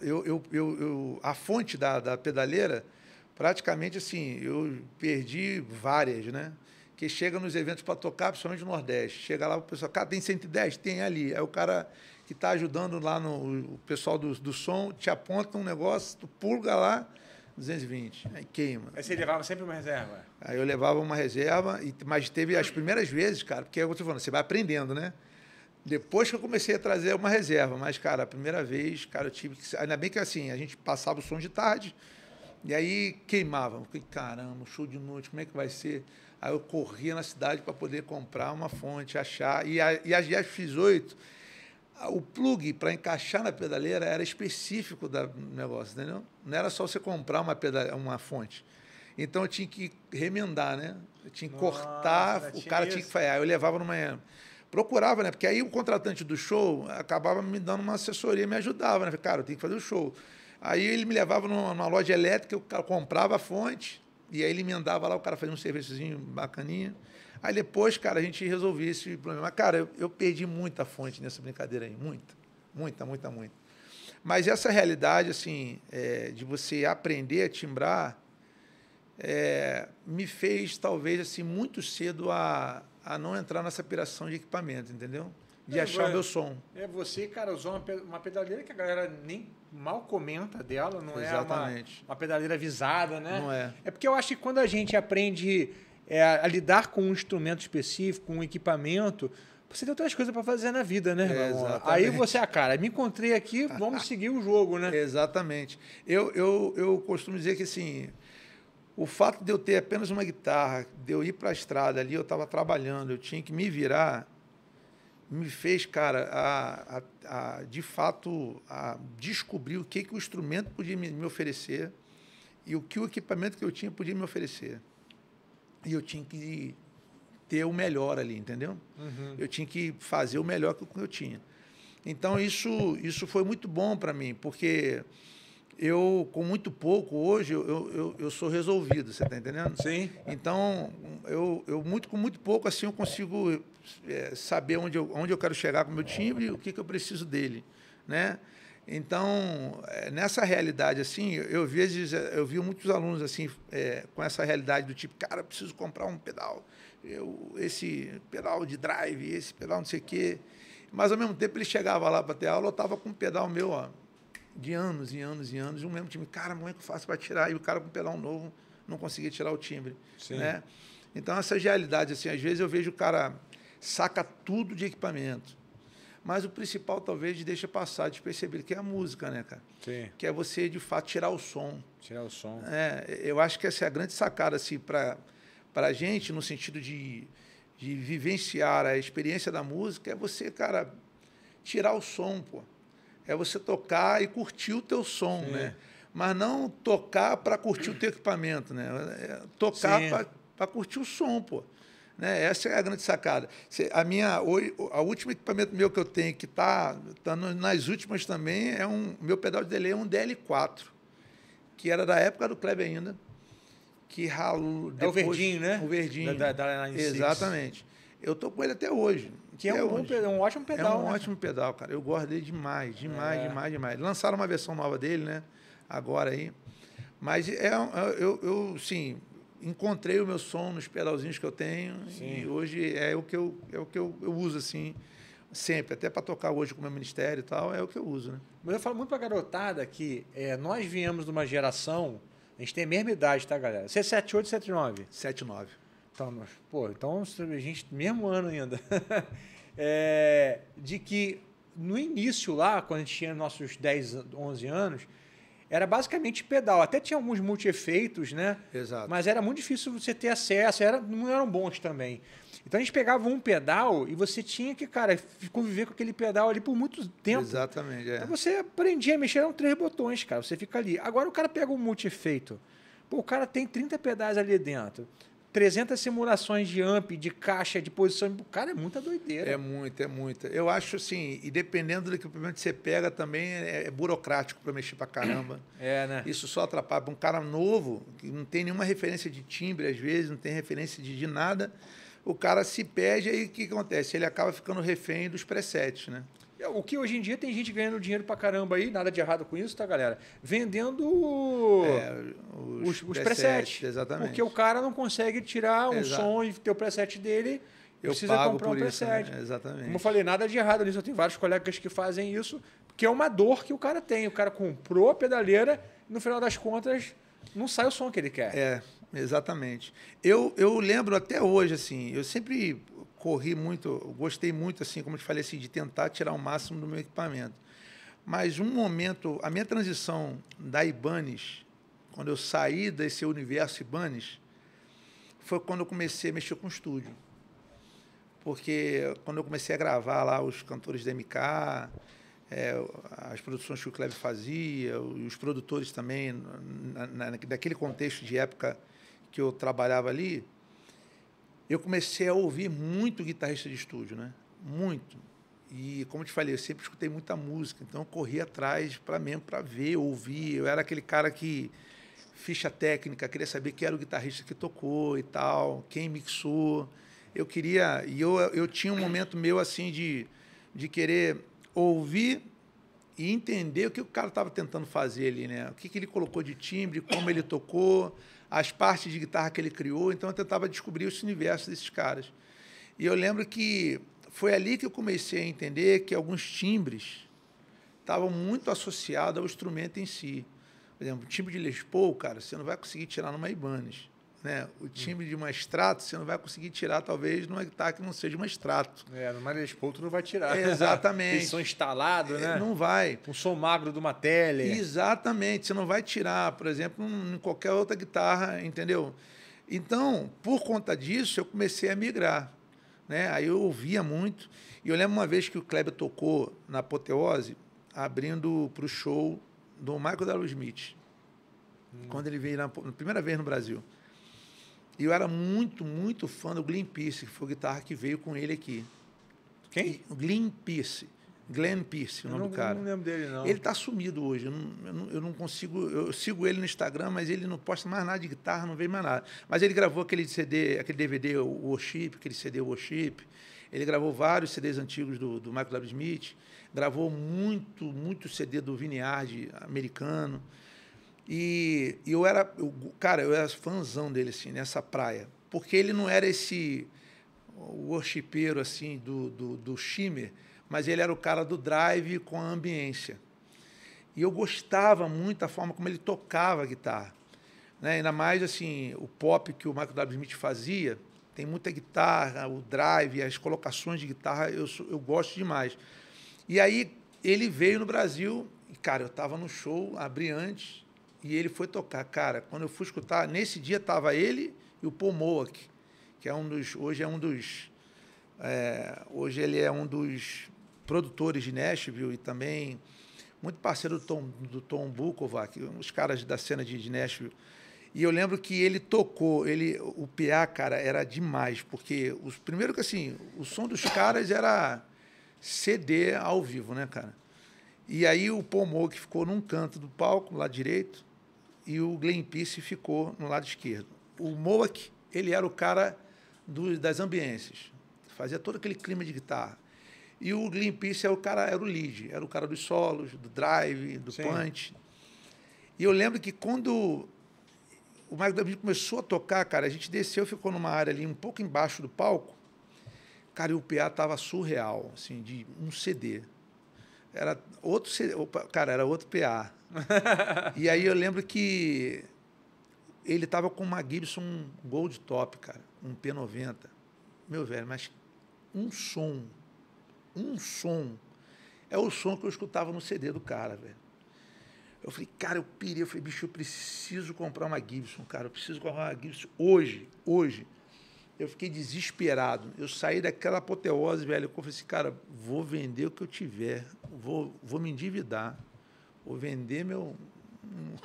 eu, eu, eu, eu, a fonte da, da pedaleira, praticamente assim, eu perdi várias, né? Que chega nos eventos para tocar, principalmente no Nordeste. Chega lá, o pessoal, cara, tem 110? Tem ali. Aí o cara que está ajudando lá, no, o pessoal do, do som, te aponta um negócio, tu pulga lá, 220. Aí queima. Aí você levava sempre uma reserva? Aí eu levava uma reserva, mas teve as primeiras vezes, cara, porque é o que eu estou falando, você vai aprendendo, né? Depois que eu comecei a trazer uma reserva, mas, cara, a primeira vez, cara, eu tive que. Ainda bem que assim, a gente passava o som de tarde e aí queimava. Eu fiquei, caramba, show de noite, como é que vai ser? Aí eu corria na cidade para poder comprar uma fonte, achar. E a, e a GFX8, o plug para encaixar na pedaleira era específico do negócio, entendeu? Não era só você comprar uma, pedale, uma fonte. Então eu tinha que remendar, né? Eu tinha que Nossa, cortar, o cara isso. tinha que falhar. Eu levava numa procurava, né? Porque aí o contratante do show acabava me dando uma assessoria, me ajudava, né? Cara, eu tenho que fazer o show. Aí ele me levava numa, numa loja elétrica, eu comprava a fonte, e aí ele me andava lá, o cara fazia um serviçozinho bacaninha. Aí depois, cara, a gente resolvia esse problema. Cara, eu, eu perdi muita fonte nessa brincadeira aí, muita, muita, muita, muita. Mas essa realidade, assim, é, de você aprender a timbrar, é, me fez, talvez, assim, muito cedo a, a não entrar nessa piração de equipamento, entendeu? De é, achar o é. meu som. É, você, cara, usou uma, uma pedaleira que a galera nem mal comenta dela, não Exatamente. é uma, uma pedaleira avisada, né? Não é. É porque eu acho que quando a gente aprende é, a lidar com um instrumento específico, um equipamento, você tem outras coisas para fazer na vida, né, é, Aí você, ah, cara, me encontrei aqui, vamos seguir o jogo, né? Exatamente. Eu, eu, eu costumo dizer que, assim, o fato de eu ter apenas uma guitarra, de eu ir para a estrada ali, eu estava trabalhando, eu tinha que me virar, me fez, cara, a, a, a, de fato a descobrir o que, que o instrumento podia me, me oferecer e o que o equipamento que eu tinha podia me oferecer. E eu tinha que ter o melhor ali, entendeu? Uhum. Eu tinha que fazer o melhor que eu tinha. Então isso, isso foi muito bom para mim, porque eu, com muito pouco hoje, eu, eu, eu sou resolvido, você está entendendo? Sim. Então, eu, eu muito, com muito pouco, assim, eu consigo é, saber onde eu, onde eu quero chegar com o meu timbre e o que, que eu preciso dele, né? Então, é, nessa realidade, assim, eu vezes é, eu vi muitos alunos, assim, é, com essa realidade do tipo, cara, preciso comprar um pedal, eu, esse pedal de drive, esse pedal não sei o quê. Mas, ao mesmo tempo, ele chegava lá para ter aula, eu estava com um pedal meu, ó, de anos e anos e anos, e o mesmo time, cara, como é que eu faço para tirar? E o cara com pedal novo não conseguia tirar o timbre. Sim. Né? Então, essa realidade, assim, às vezes eu vejo o cara saca tudo de equipamento, mas o principal talvez deixa passar de perceber que é a música, né, cara? Sim. Que é você, de fato, tirar o som. Tirar o som. É, eu acho que essa é a grande sacada, assim, para a gente, no sentido de, de vivenciar a experiência da música, é você, cara, tirar o som, pô é você tocar e curtir o teu som, Sim. né? Mas não tocar para curtir o teu equipamento, né? É tocar para curtir o som, pô. Né? Essa é a grande sacada. A minha, a último equipamento meu que eu tenho que está tá, tá nas últimas também é um meu pedal de delay é um DL4, que era da época do Kleber ainda, que ralou. É o verdinho, né? O verdinho. Da, da, da Exatamente. Eu estou com ele até hoje. Que é, é um, bom, é um ótimo pedal. É um né? ótimo pedal, cara. Eu gosto dele demais, demais, é. demais, demais. Lançaram uma versão nova dele, né? Agora aí. Mas é, é, eu, eu sim, encontrei o meu som nos pedalzinhos que eu tenho. Sim. E hoje é o que eu, é o que eu, eu uso, assim, sempre. Até para tocar hoje com o meu ministério e tal, é o que eu uso, né? Mas eu falo muito para garotada que é, nós viemos de uma geração. A gente tem a mesma idade, tá, galera? Você é 78, 79? 79. Então, pô, então a gente, mesmo ano ainda, é, de que no início lá, quando a gente tinha nossos 10, 11 anos, era basicamente pedal. Até tinha alguns multi-efeitos, né? Exato. Mas era muito difícil você ter acesso, era, não eram bons também. Então a gente pegava um pedal e você tinha que, cara, conviver com aquele pedal ali por muito tempo. Exatamente. É. Então você aprendia a mexer, eram três botões, cara. Você fica ali. Agora o cara pega um multi-efeito. Pô, o cara tem 30 pedais ali dentro. 300 simulações de amp, de caixa, de posição. Cara, é muita doideira. É muito, é muita. Eu acho assim, e dependendo do equipamento que você pega também, é, é burocrático para mexer para caramba. É, né? Isso só atrapalha. Para um cara novo, que não tem nenhuma referência de timbre, às vezes, não tem referência de, de nada, o cara se perde e o que acontece? Ele acaba ficando refém dos presets, né? É, o que hoje em dia tem gente ganhando dinheiro pra caramba aí, nada de errado com isso, tá, galera? Vendendo é, os, os, os presets. Exatamente. Porque o cara não consegue tirar um Exato. som e ter o preset dele. Eu precisa pago comprar um né? preset. né? Exatamente. Como eu falei, nada de errado nisso. Eu tenho vários colegas que fazem isso, porque é uma dor que o cara tem. O cara comprou a pedaleira e no final das contas não sai o som que ele quer. É, exatamente. Eu, eu lembro até hoje, assim, eu sempre corri muito, gostei muito, assim, como eu te falei, assim, de tentar tirar o máximo do meu equipamento. Mas um momento, a minha transição da Ibanez, quando eu saí desse universo Ibanez, foi quando eu comecei a mexer com o estúdio. Porque quando eu comecei a gravar lá os cantores da MK, é, as produções que o Cleve fazia, os produtores também, na, na, naquele contexto de época que eu trabalhava ali, eu comecei a ouvir muito guitarrista de estúdio, né? Muito. E como te falei, eu sempre escutei muita música, então eu corri atrás para mesmo para ver, ouvir. Eu era aquele cara que ficha técnica, queria saber quem era o guitarrista que tocou e tal, quem mixou. Eu queria, e eu, eu tinha um momento meu assim de, de querer ouvir e entender o que o cara estava tentando fazer ali, né? O que, que ele colocou de timbre, como ele tocou, as partes de guitarra que ele criou, então eu tentava descobrir esse universo desses caras. E eu lembro que foi ali que eu comecei a entender que alguns timbres estavam muito associados ao instrumento em si. Por exemplo, o timbre de Les Paul, cara, você não vai conseguir tirar numa Ibanez. Né? O timbre de uma extrato você não vai conseguir tirar, talvez, numa guitarra que não seja uma extrato. É, no Les Paul não vai tirar. É, exatamente. som instalado, é, né? Não vai. Um som magro de uma tele. Exatamente. Você não vai tirar, por exemplo, em qualquer outra guitarra, entendeu? Então, por conta disso, eu comecei a migrar. Né? Aí eu ouvia muito. E eu lembro uma vez que o Kleber tocou na Apoteose, abrindo para o show do Michael Darrow Smith. Hum. Quando ele veio na primeira vez no Brasil. E eu era muito, muito fã do Glenn Pierce, que foi a guitarra que veio com ele aqui. Quem? Glenn Pierce. Glenn Pierce, o nome não, do cara. Eu não lembro dele, não. Ele está sumido hoje. Eu não, eu não, consigo. Eu sigo ele no Instagram, mas ele não posta mais nada de guitarra, não veio mais nada. Mas ele gravou aquele CD, aquele DVD, o Worship, aquele CD Worship. Ele gravou vários CDs antigos do, do Michael W. Smith. Gravou muito, muito CD do Vineyard americano. E, e eu era, eu, cara, eu era fãzão dele, assim, nessa praia. Porque ele não era esse worshipeiro, assim, do, do, do shimmer, mas ele era o cara do drive com a ambiência. E eu gostava muito da forma como ele tocava a guitarra. Né? Ainda mais, assim, o pop que o Michael W. Smith fazia, tem muita guitarra, o drive, as colocações de guitarra, eu, eu gosto demais. E aí ele veio no Brasil, e, cara, eu estava no show, abri antes, e ele foi tocar. Cara, quando eu fui escutar, nesse dia tava ele e o Paul Moak, que é um dos. Hoje é um dos. É, hoje ele é um dos produtores de Nashville e também muito parceiro do Tom, do Tom Bukovac, os caras da cena de, de Nashville. E eu lembro que ele tocou, ele, o PA, cara, era demais, porque os primeiro que assim, o som dos caras era CD ao vivo, né, cara? E aí o Pomô que ficou num canto do palco, lá direito, e o Glen Peace ficou no lado esquerdo. O Moak, ele era o cara do, das ambiências, fazia todo aquele clima de guitarra. E o Glenpeace era o cara, era o lead, era o cara dos solos, do drive, do Sim. punch. E eu lembro que quando o Michael David começou a tocar, cara, a gente desceu, ficou numa área ali um pouco embaixo do palco. Cara, e o PA tava surreal, assim, de um CD. Era outro, cara, era outro PA. e aí eu lembro que ele tava com uma Gibson Gold Top, cara, um P90. Meu velho, mas um som, um som, é o som que eu escutava no CD do cara, velho. Eu falei, cara, eu pirei, eu falei, bicho, eu preciso comprar uma Gibson, cara, eu preciso comprar uma Gibson hoje, hoje eu fiquei desesperado. Eu saí daquela apoteose, velho. Eu falei assim, cara, vou vender o que eu tiver, vou, vou me endividar, vou vender meu.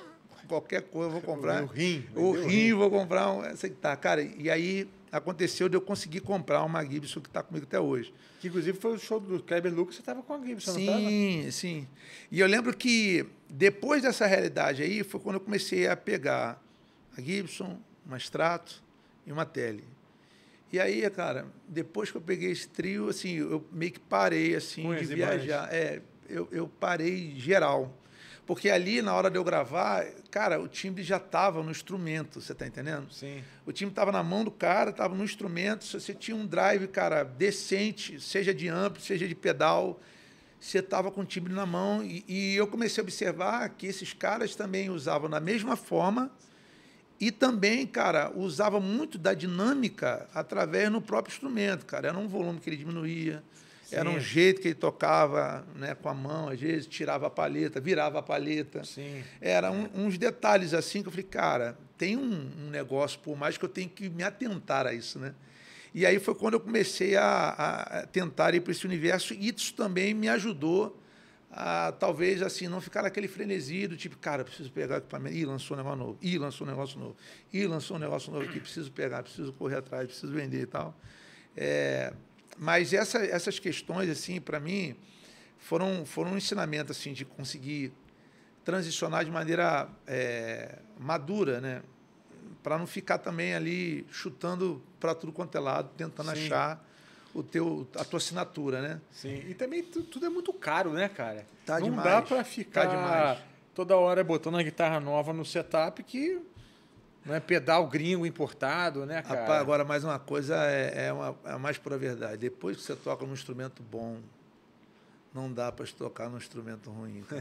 qualquer coisa, vou comprar. O rim. O rim, rim, vou comprar. Um, tá, cara, e aí aconteceu de eu conseguir comprar uma Gibson que está comigo até hoje. Que, inclusive, foi o show do Kleber Lucas, você estava com a Gibson, Sim, sim. E eu lembro que, depois dessa realidade aí, foi quando eu comecei a pegar a Gibson, uma Strato e uma Tele. E aí, cara, depois que eu peguei esse trio, assim, eu meio que parei, assim, de viajar. É, eu, eu parei geral. Porque ali, na hora de eu gravar, cara, o timbre já estava no instrumento, você tá entendendo? Sim. O timbre estava na mão do cara, estava no instrumento. Se você tinha um drive, cara, decente, seja de amplo, seja de pedal, você estava com o timbre na mão. E, e, eu comecei a observar que esses caras também usavam da mesma forma e também, cara, usava muito da dinâmica através no próprio instrumento, cara. Era um volume que ele diminuía, Sim. era um jeito que ele tocava né, com a mão, às vezes tirava a palheta, virava a palheta. Era um, é. uns detalhes assim que eu falei, cara, tem um, um, negócio, por mais que eu tenho que me atentar a isso, né? E aí foi quando eu comecei a, a tentar ir para esse universo e isso também me ajudou a, talvez assim, não ficar naquele frenesi do tipo, cara, preciso pegar equipamento, ih, lançou um negócio novo, ih, lançou um negócio novo, ih, lançou um negócio novo aqui, preciso pegar, preciso correr atrás, preciso vender e tal. É, mas essa, essas questões, assim, para mim, foram, foram um ensinamento, assim, de conseguir transicionar de maneira é, madura, né? Para não ficar também ali chutando para tudo quanto é lado, tentando Sim. achar o teu, a tua assinatura, né? Sim. E também tudo é muito caro, né, cara? Tá Não demais. dá para tá ficar tá demais. toda hora botando a guitarra nova no setup que né, pedal gringo importado, né, cara? Apá, agora, mais uma coisa é, é, uma, é a mais pura verdade. Depois que você toca num instrumento bom, não dá para tocar num instrumento ruim.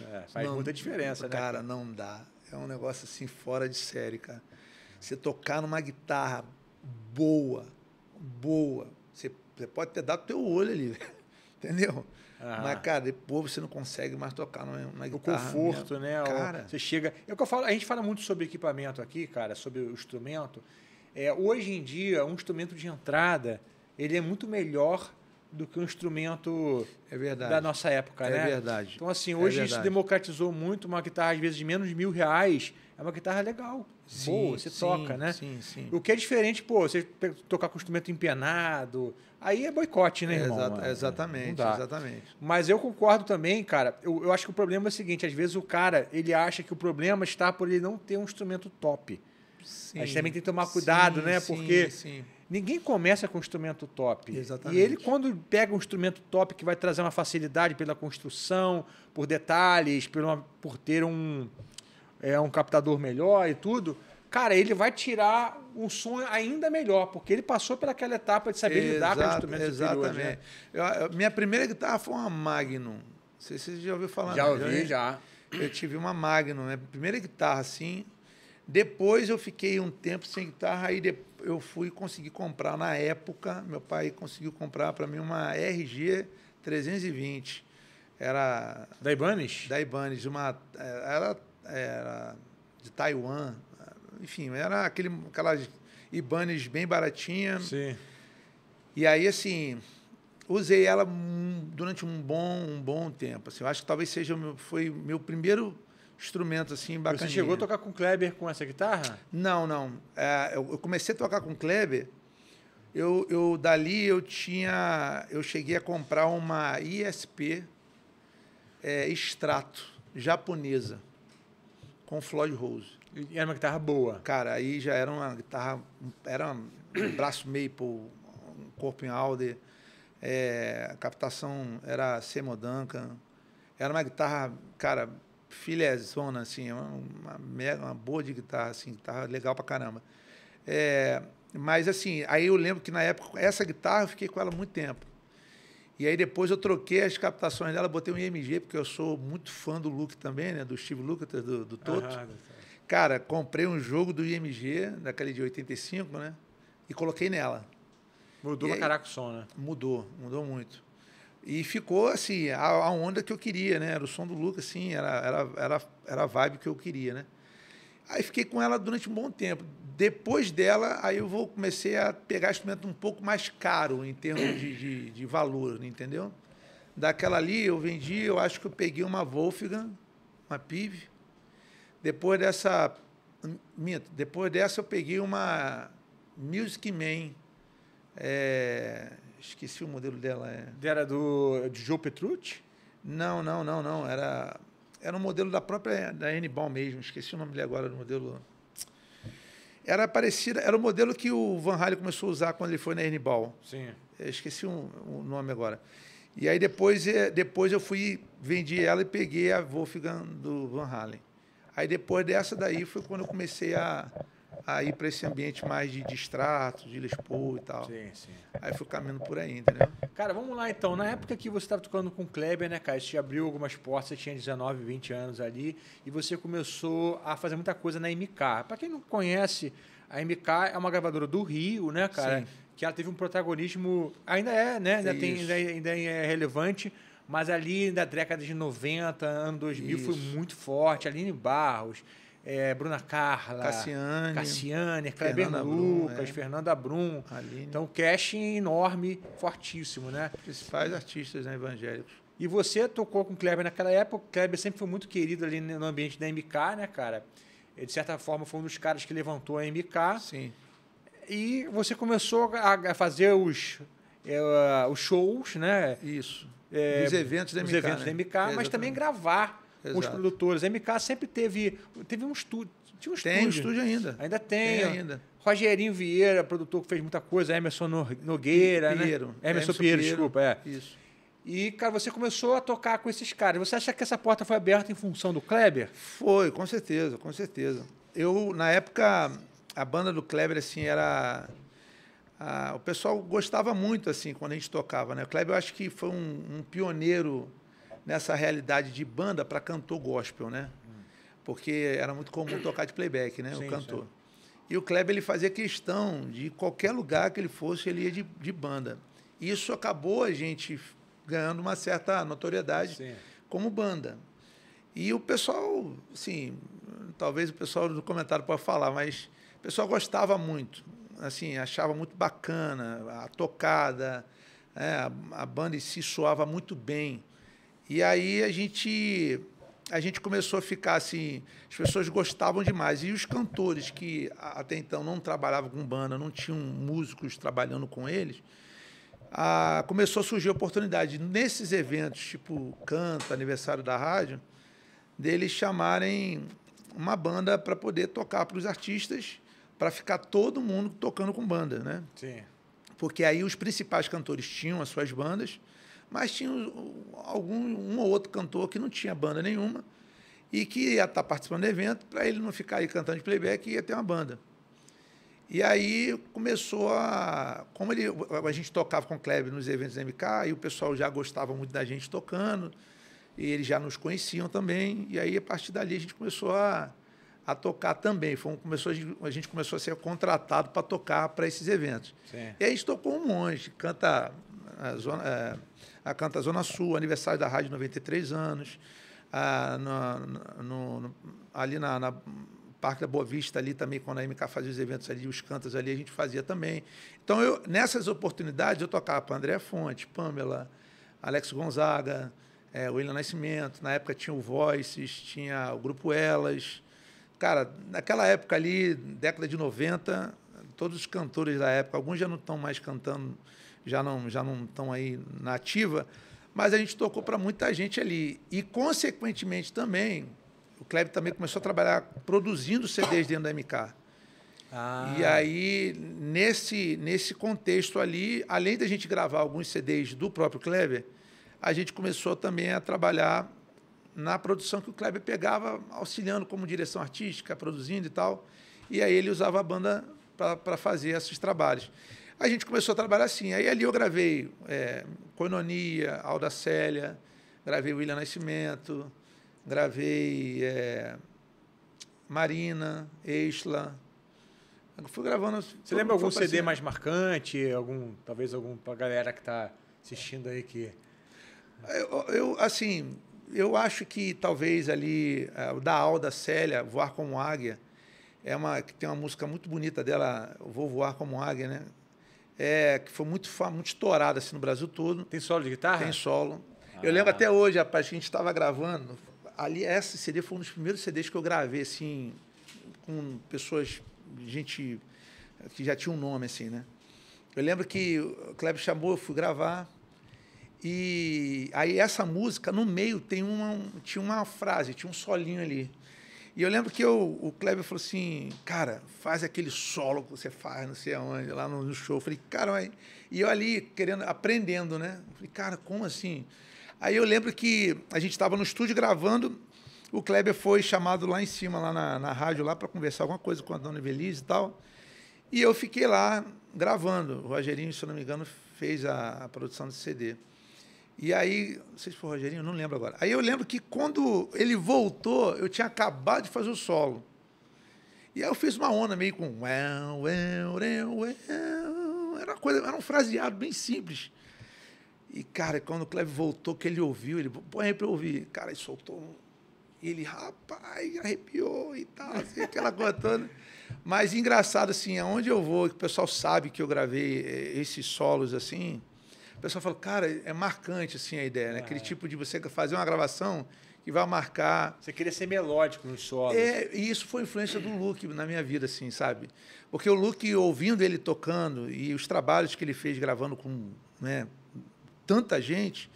é, faz não, muita diferença, né, cara, né? Cara, não dá. É um negócio assim fora de série, cara. Você tocar numa guitarra boa, boa. Você, você pode ter dado teu olho ali, entendeu? Ah. Mas, cara, depois você não consegue mais tocar na, na né? O conforto, né? Cara. Você chega. É o que eu falo, a gente fala muito sobre equipamento aqui, cara, sobre o instrumento. É, hoje em dia, um instrumento de entrada, ele é muito melhor do que um instrumento é verdade. da nossa época, é né? verdade. Então, assim, é hoje é isso democratizou muito. Uma guitarra, às vezes, de menos de mil reais, é uma guitarra legal, sim, boa, você sim, toca, né? Sim, sim. O que é diferente, pô, você tocar com um instrumento empenado, aí é boicote, né, irmão? É exatamente, exatamente. Mas eu concordo também, cara. Eu, eu acho que o problema é o seguinte, às vezes o cara, ele acha que o problema está por ele não ter um instrumento top. Sim, a gente também tem que tomar cuidado, né? Porque... Sim. Ninguém começa com um instrumento top. Exatamente. E ele, quando pega um instrumento top que vai trazer uma facilidade pela construção, por detalhes, por, uma, por ter um, é, um captador melhor e tudo, cara, ele vai tirar um som ainda melhor, porque ele passou pelaquela etapa de saber Exato, lidar com os instrumentos né? Exatamente. Eu, minha primeira guitarra foi uma Magnum. Não sei se você já ouviu falar. Já né? ouvi, já. Eu, eu tive uma Magnum, né? Primeira guitarra, assim. Depois eu fiquei um tempo sem guitarra, aí depois eu fui conseguir comprar na época, meu pai conseguiu comprar para mim uma RG 320. Era. Da Ibanez? Da Ibanez, uma. É, era, era de Taiwan. Enfim, era aquele, aquelas Ibanez bem baratinha. Sim. E aí, assim, usei ela durante um bom, um bom tempo. Assim, eu acho que talvez seja foi meu primeiro instrumento assim bacana. Você chegou a tocar com o Kleber com essa guitarra? Não, não. É, eu, eu, comecei a tocar com o Kleber. Eu, eu dali eu tinha, eu cheguei a comprar uma ISP é, extrato japonesa com Floyd Rose. E era uma guitarra boa. Cara, aí já era uma guitarra, era um braço maple, um corpo em alder, é, a captação era semodanca, era uma guitarra, cara, Filézona, assim, é uma, mega, uma boa de guitarra, assim, guitarra tá legal pra caramba. É, mas assim, aí eu lembro que na época, essa guitarra eu fiquei com ela muito tempo. E aí depois eu troquei as captações dela, botei um IMG, porque eu sou muito fã do Luke também, né? Do Steve Lukather, do, do Toto. Cara, comprei um jogo do IMG, daquele de 85, né? E coloquei nela. Mudou pra caraca o som, né? Mudou, mudou muito. E ficou assim, a, a, onda que eu queria, né? Era o som do Lucas, assim, era, era, era, era a vibe que eu queria, né? Aí fiquei com ela durante um bom tempo. Depois dela, aí eu vou comecei a pegar instrumento um pouco mais caro em termos de, de, de valor, entendeu? Daquela ali eu vendi, eu acho que eu peguei uma Wolfgang, uma PIV. Depois dessa. Minto, depois dessa eu peguei uma Music Man. É, Esqueci o modelo dela. É... Era do de Joe Petrucci? Não, não, não, não. Era, era um modelo da própria da Enbal mesmo. Esqueci o nome dele agora, do modelo. Era parecida, era o modelo que o Van Halen começou a usar quando ele foi na Enbal. Sim. Eu é, esqueci o um, um nome agora. E aí depois, é, depois eu fui, vendi ela e peguei a Wolfgang do Van Halen. Aí depois dessa daí foi quando eu comecei a, a ir para esse ambiente mais de distrato, de Lisboa e tal. Sim, sim. Aí fui caminhando por aí, entendeu? Cara, vamos lá então. Na época que você estava tocando com o Kleber, né, cara? Você te abriu algumas portas, você tinha 19, 20 anos ali, e você começou a fazer muita coisa na MK. Para quem não conhece, a MK é uma gravadora do Rio, né, cara? Sim. Que ela teve um protagonismo, ainda é, né? Ainda, tem, ainda, é, ainda é relevante, mas ali da década de 90, ano 2000, Isso. foi muito forte. Aline Barros, é, Bruna Carla, Cassiane, Cassiane é Kleber Fernanda Lucas, Brum, é. Fernanda Brum. Aline. Então, casting enorme, fortíssimo, né? Principais artistas né, evangélicos. E você tocou com o Kleber naquela época, o Kleber sempre foi muito querido ali no ambiente da MK, né, cara? Ele, de certa forma, foi um dos caras que levantou a MK. Sim. E você começou a fazer os, é, os shows, né? Isso. É, os eventos da MK. Os eventos né? da MK, mas também gravar Exato. com os produtores. A MK sempre teve, teve um estúdio. Tinha um estúdio. Tem um estúdio ainda. Ainda tem. tem ainda. Rogerinho Vieira, produtor que fez muita coisa, Emerson Nogueira, Pinheiro. né? Emerson, Emerson Pinheiro, Pinheiro, desculpa, é. Isso. E, cara, você começou a tocar com esses caras. Você acha que essa porta foi aberta em função do Kleber? Foi, com certeza, com certeza. Eu, na época, a banda do Kleber, assim, era... A, o pessoal gostava muito, assim, quando a gente tocava, né? O Kleber, eu acho que foi um, um pioneiro nessa realidade de banda para cantor gospel, né? Porque era muito comum tocar de playback, né? Sim, o cantor. Sim. E o Kleber ele fazia questão de qualquer lugar que ele fosse, ele ia de, de banda. E isso acabou a gente ganhando uma certa notoriedade sim. como banda. E o pessoal, assim, talvez o pessoal do comentário possa falar, mas o pessoal gostava muito, assim, achava muito bacana a tocada, é, a, a, banda em si soava muito bem. E aí a gente a gente começou a ficar assim, as pessoas gostavam demais. E os cantores que até então não trabalhavam com banda, não tinham músicos trabalhando com eles, começou a surgir a oportunidade nesses eventos, tipo canta, aniversário da rádio, deles chamarem uma banda para poder tocar para os artistas, para ficar todo mundo tocando com banda, né? Sim. Porque aí os principais cantores tinham as suas bandas mas tinha algum, um ou outro cantor que não tinha banda nenhuma e que ia estar tá participando do evento, para ele não ficar aí cantando de playback, ia ter uma banda. E aí começou a. Como ele, a gente tocava com o Kleber nos eventos da MK, e o pessoal já gostava muito da gente tocando, e eles já nos conheciam também. E aí, a partir dali, a gente começou a, a tocar também. Foi um, começou, a gente, a, gente, começou a ser contratado para tocar para esses eventos. Sim. E aí a gente tocou um monte, canta. A eh, zona, eh, a Canta Zona Sul, aniversário da Rádio 93 anos, a, ah, no, no, no, ali na, na Parque da Boa Vista ali também, quando a MK fazia os eventos ali, os cantos ali, a gente fazia também. Então, eu, nessas oportunidades, eu tocava para André Fonte, Pamela, Alex Gonzaga, é, William Nascimento. Na época tinha o Voices, tinha o Grupo Elas. Cara, naquela época ali, década de 90, todos os cantores da época, alguns já não estão mais cantando já não já não estão aí na ativa, mas a gente tocou para muita gente ali. E, consequentemente, também, o Kleber também começou a trabalhar produzindo CDs dentro da MK. Ah. E aí, nesse, nesse contexto ali, além da gente gravar alguns CDs do próprio Kleber, a gente começou também a trabalhar na produção que o Kleber pegava, auxiliando como direção artística, produzindo e tal. E aí ele usava a banda para fazer esses trabalhos. A gente começou a trabalhar assim. Aí ali eu gravei é, Coinonia, Alda Célia, gravei William Nascimento, gravei é, Marina, Eisla. fui gravando. Você lembra algum CD mais marcante? Algum, talvez algum para galera que está assistindo aí que. Eu, eu, assim, eu acho que talvez ali é, o da Alda Célia, Voar como Águia, é uma que tem uma música muito bonita dela, Vou Voar como Águia, né? é, que foi muito, muito estourada assim, no Brasil todo. Tem solo de guitarra? Tem solo. Ah. Eu lembro até hoje, rapaz, que a gente estava gravando. Ali, esse CD foi um dos primeiros CDs que eu gravei, assim, com pessoas, gente eh, que já tinha um nome, assim, né? Eu lembro que o Kleber chamou, eu fui gravar. E aí essa música, no meio, tem uma, tinha uma frase, tinha um solinho ali. E eu lembro que eu, o Kleber falou assim, cara, faz aquele solo que você faz, não sei aonde, lá no, no show. Eu falei, cara, mas... E eu ali, querendo, aprendendo, né? Eu falei, cara, como assim? Aí eu lembro que a gente estava no estúdio gravando, o Kleber foi chamado lá em cima, lá na, na rádio, lá para conversar alguma coisa com a Dona Veliz e tal. E eu fiquei lá gravando. O Rogerinho, se não me engano, fez a, a produção do CD. E aí, não sei se foi o Rogerinho, não lembro agora. Aí eu lembro que quando ele voltou, eu tinha acabado de fazer o solo. E aí eu fiz uma onda meio com. Era uma coisa, era um fraseado bem simples. E, cara, quando o Cleve voltou, que ele ouviu, ele põe aí pra eu ouvir. Cara, ele soltou um. E ele, rapaz, arrepiou e tal, assim, aquela coisa toda. Né? Mas engraçado, assim, aonde eu vou, que o pessoal sabe que eu gravei eh, esses solos assim o pessoal falou, cara, é marcante assim a ideia, né? Ah, Aquele é. tipo de você fazer uma gravação que vai marcar. Você queria ser melódico nos solos. É, e isso foi influência do Luke na minha vida, assim, sabe? Porque o Luke, ouvindo ele tocando e os trabalhos que ele fez gravando com né, tanta gente,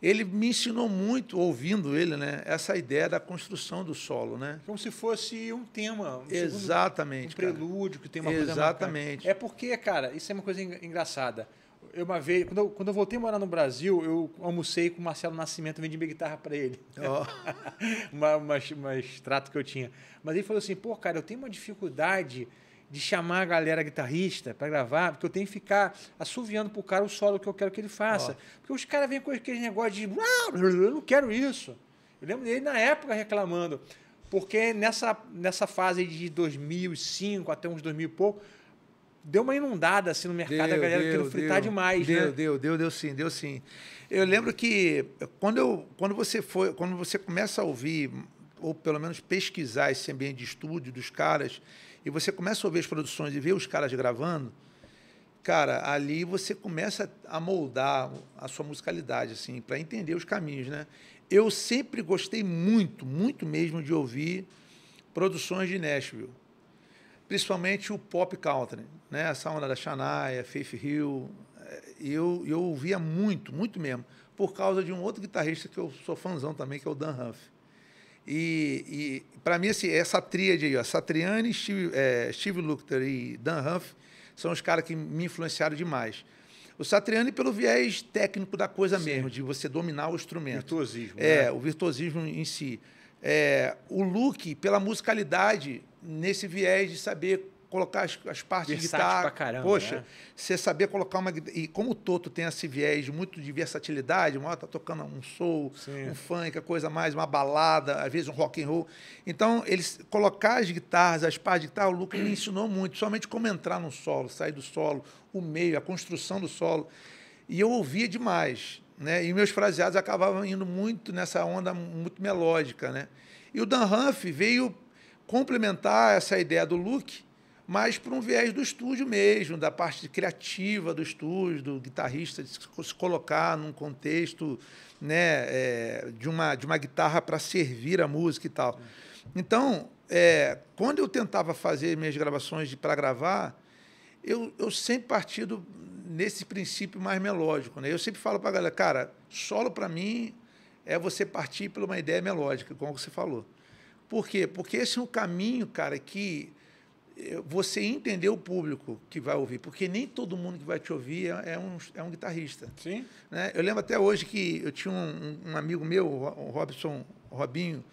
ele me ensinou muito, ouvindo ele, né, essa ideia da construção do solo, né? Como se fosse um tema. Um Exatamente. Segundo, um prelúdio cara. que tem uma Exatamente. coisa Exatamente. É porque, cara, isso é uma coisa engraçada eu uma vez, quando eu, quando eu voltei a morar no Brasil, eu almocei com o Marcelo Nascimento, vendi minha guitarra para ele. Oh. uma, uma, uma extrato que eu tinha. Mas ele falou assim: pô, cara, eu tenho uma dificuldade de chamar a galera guitarrista para gravar, porque eu tenho que ficar assoviando pro cara o solo que eu quero que ele faça. Oh. Porque os caras vêm com aquele negócio de. Eu não quero isso. Eu lembro dele na época reclamando. Porque nessa, nessa fase de 2005 até uns 2000 e pouco deu uma inundada assim no mercado, deu, a galera deu, querendo fritar deu, demais, deu, né? Deu, deu, deu, deu sim, deu sim. Eu lembro que quando, eu, quando você foi, quando você começa a ouvir ou pelo menos pesquisar esse ambiente de estúdio dos caras e você começa a ouvir as produções e ver os caras gravando, cara, ali você começa a moldar a sua musicalidade assim, para entender os caminhos, né? Eu sempre gostei muito, muito mesmo de ouvir produções de Nashville principalmente o pop country, né? Essa onda da Shania, Faith Hill, é, eu, eu ouvia muito, muito mesmo, por causa de um outro guitarrista que eu sou fãzão também, que é o Dan Huff. E, e para mim, assim, essa tríade aí, ó, Satriani, Steve, é, Steve Lukather e Dan Huff, são os caras que me influenciaram demais. O Satriani pelo viés técnico da coisa Sim. mesmo, de você dominar o instrumento. Virtuosismo. É, né? o virtuosismo em si é, o look pela musicalidade nesse viés de saber colocar as, as partes Versátil de guitarra. Pra caramba, Poxa, né? você saber colocar uma e como o Toto tem esse viés muito de versatilidade, uma hora tá tocando um soul, Sim. um funk, a coisa mais, uma balada, às vezes um rock and roll. Então, eles colocar as guitarras, as partes de guitarra, o Luke me ensinou muito, somente como entrar no solo, sair do solo, o meio, a construção do solo. E eu ouvia demais. Né? E meus fraseados acabavam indo muito nessa onda muito melódica. Né? E o Dan Humphrey veio complementar essa ideia do look, mas para um viés do estúdio mesmo, da parte criativa do estúdio, do guitarrista se colocar num contexto né, é, de, uma, de uma guitarra para servir a música e tal. Então, é, quando eu tentava fazer minhas gravações para gravar, eu, eu sempre parti do, nesse princípio mais melódico. Né? Eu sempre falo para a galera, cara, solo para mim é você partir por uma ideia melódica, como você falou. Por quê? Porque esse é um caminho, cara, que eh, você entender o público que vai ouvir, porque nem todo mundo que vai te ouvir é, é um, é um guitarrista. Sim. Né? Eu lembro até hoje que eu tinha um, um amigo meu, o Robson Robinho,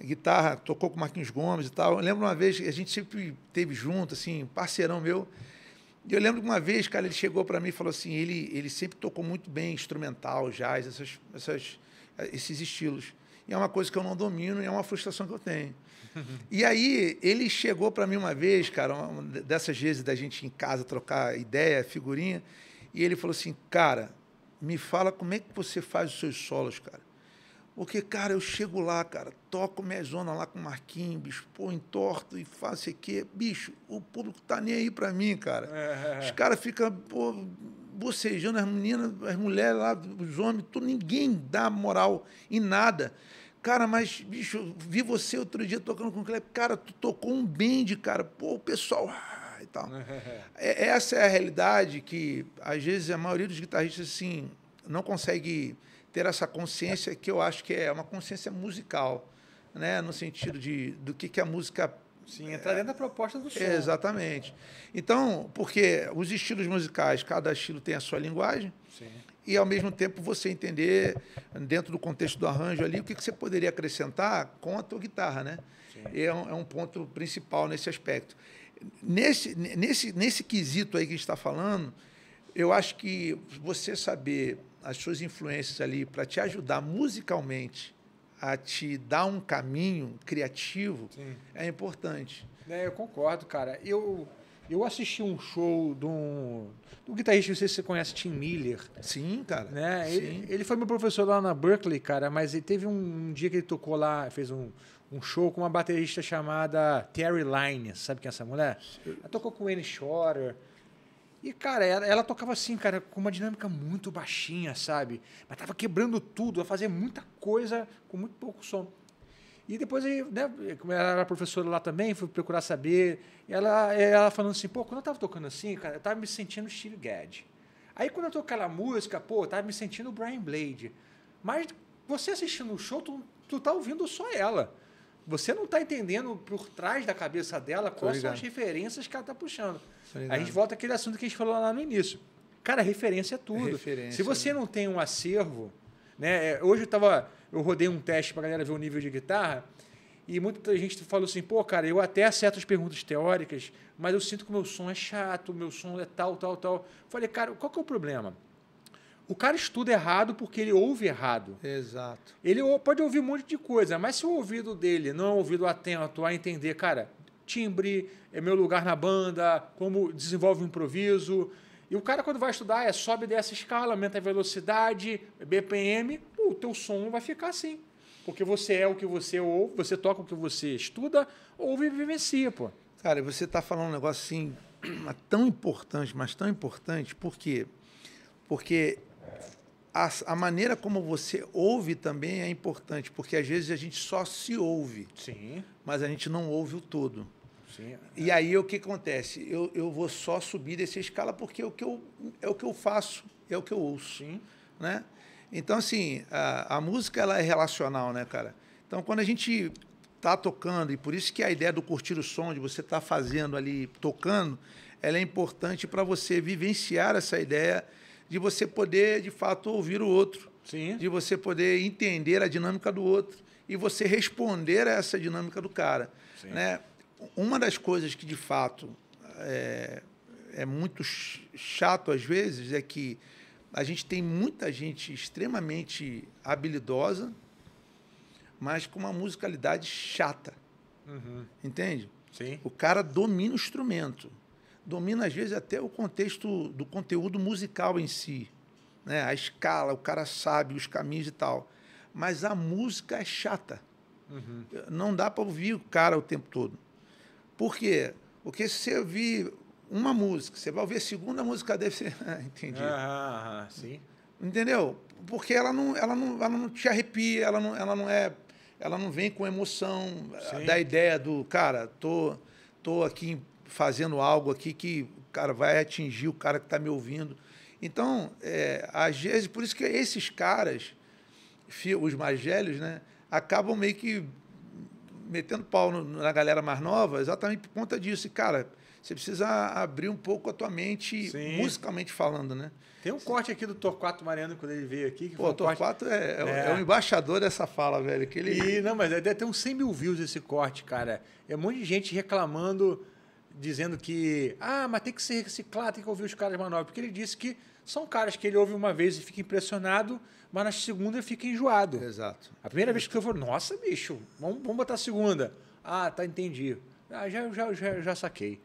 guitarra, tocou com o Marquinhos Gomes e tal. Eu lembro uma vez, a gente sempre teve junto, assim, parceirão meu. E eu lembro que uma vez, cara, ele chegou para mim e falou assim, ele, ele sempre tocou muito bem instrumental, jazz, essas, essas, eh, esses estilos. E é uma coisa que eu não domino e é uma frustração que eu tenho. e aí, ele chegou para mim uma vez, cara, uma dessas vezes da gente em casa trocar ideia, figurinha, e ele falou assim, cara, me fala como é que você faz os seus solos, cara. Porque, cara, eu chego lá, cara, toco minha zona lá com o Marquinhos, bicho, pô, entorto e faço aqui. Bicho, o público tá nem aí pra mim, cara. É. Os caras ficam, pô, bocejando as meninas, as mulheres lá, os homens, tudo, ninguém dá moral em nada. Cara, mas, bicho, vi você outro dia tocando com o Cleber Cara, tu tocou um bend, cara. Pô, o pessoal. Ah, e tal. É, essa é a realidade que, às vezes, a maioria dos guitarristas, assim, não consegue ter essa consciência que eu acho que é uma consciência musical, né? no sentido de do que, que a música. Sim, entrar dentro da proposta do som. exatamente. Então, porque os estilos musicais, cada estilo tem a sua linguagem, Sim. e ao mesmo tempo você entender, dentro do contexto do arranjo ali, o que, que você poderia acrescentar com a tua guitarra, né? É um, é um ponto principal nesse aspecto. Nesse, nesse, nesse quesito aí que a gente está falando, eu acho que você saber as suas influências ali para te ajudar musicalmente a te dar um caminho criativo Sim. é importante. É, eu concordo, cara. Eu, eu assisti um show de um, de um guitarrista, não sei se você conhece, Tim Miller. Sim, cara. Né? Sim. Ele, ele foi meu professor lá na Berkeley, cara, mas ele teve um, um dia que ele tocou lá, fez um, um show com uma baterista chamada Terry Line. Sabe quem é essa mulher? Ela tocou com o Annie Shorter. E, cara, ela, ela, tocava assim, cara, com uma dinâmica muito baixinha, sabe? Mas tava quebrando tudo, ela fazia muita coisa com muito pouco som. E depois, aí, né, como ela era professora lá também, fui procurar saber. Ela, ela falando assim, pô, quando eu tava tocando assim, cara, eu tava me sentindo Steve Gadd. Aí quando eu toco aquela música, pô, eu tava me sentindo Brian Blade. Mas você assistindo o show, tu, tu tá ouvindo só ela. Você não está entendendo por trás da cabeça dela quais são as referências que ela está puxando. A gente volta àquele assunto que a gente falou lá no início. Cara, referência é tudo. Referência, Se você né? não tem um acervo, né? É, hoje eu tava, eu rodei um teste para galera ver o nível de guitarra e muita gente falou assim, pô, cara, eu até acerto as perguntas teóricas, mas eu sinto que o meu som é chato, o meu som é tal, tal, tal. Falei, cara, qual que é o problema? O cara estuda errado porque ele ouve errado. Exato. Ele pode ouvir um monte de coisa, mas se o ouvido dele não é um ouvido atento a entender, cara, timbre, é meu lugar na banda, como desenvolve o improviso. E o cara, quando vai estudar, é sobe dessa escala, aumenta a velocidade, é BPM, o teu som vai ficar assim. Porque você é o que você ouve, você toca o que você estuda, ouve e vivencia, pô. Cara, você está falando um negócio assim, tão importante, mas tão importante, por quê? Porque a, a, maneira como você ouve também é importante, porque às vezes a gente só se ouve, Sim. mas a gente não ouve o todo. Sim, é. E aí o que acontece? Eu, eu vou só subir dessa escala porque é o que eu, é o que eu faço, é o que eu ouço. Sim. Né? Então, assim, a, a música ela é relacional, né, cara? Então, quando a gente está tocando, e por isso que a ideia do curtir o som, de você estar tá fazendo ali, tocando, ela é importante para você vivenciar essa ideia de você poder, de fato, ouvir o outro. Sim. De você poder entender a dinâmica do outro e você responder a essa dinâmica do cara. Sim. Né? Uma das coisas que, de fato, é, é muito chato às vezes é que a gente tem muita gente extremamente habilidosa, mas com uma musicalidade chata. Uhum. Entende? Sim. O cara domina o instrumento domina às vezes até o contexto do conteúdo musical em si, né? A escala, o cara sabe os caminhos e tal, mas a música é chata. Uhum. Não dá para ouvir o cara o tempo todo. Por quê? Porque se você ouvir uma música, você vai ouvir a segunda música dele, você... entendi. Ah, sim. Entendeu? Porque ela não, ela não, ela não te arrepia, ela não, ela não é, ela não vem com emoção sim. da ideia do cara, tô, tô aqui fazendo algo aqui que, cara, vai atingir o cara que está me ouvindo. Então, é, às vezes, por isso que esses caras, os mais velhos, né, acabam meio que metendo pau no, na galera mais nova, exatamente por conta disso. E, cara, você precisa abrir um pouco a tua mente, Sim. musicalmente falando, né? Tem um Sim. corte aqui do Torquato Mariano quando ele veio aqui. Pô, o Torquato corte... é, é, é. o é. É embaixador dessa fala, velho. Que ele... E, não, mas deve ter uns 100 mil views esse corte, cara. É um monte de gente reclamando dizendo que, ah, mas tem que se reciclar, tem que ouvir os caras manobra, porque ele disse que são caras que ele ouve uma vez e fica impressionado, mas na segunda ele fica enjoado. Exato. A primeira vez que eu falo, nossa, bicho, vamos, vamos botar a segunda. Ah, tá, entendi. Ah, já, já, já, já saquei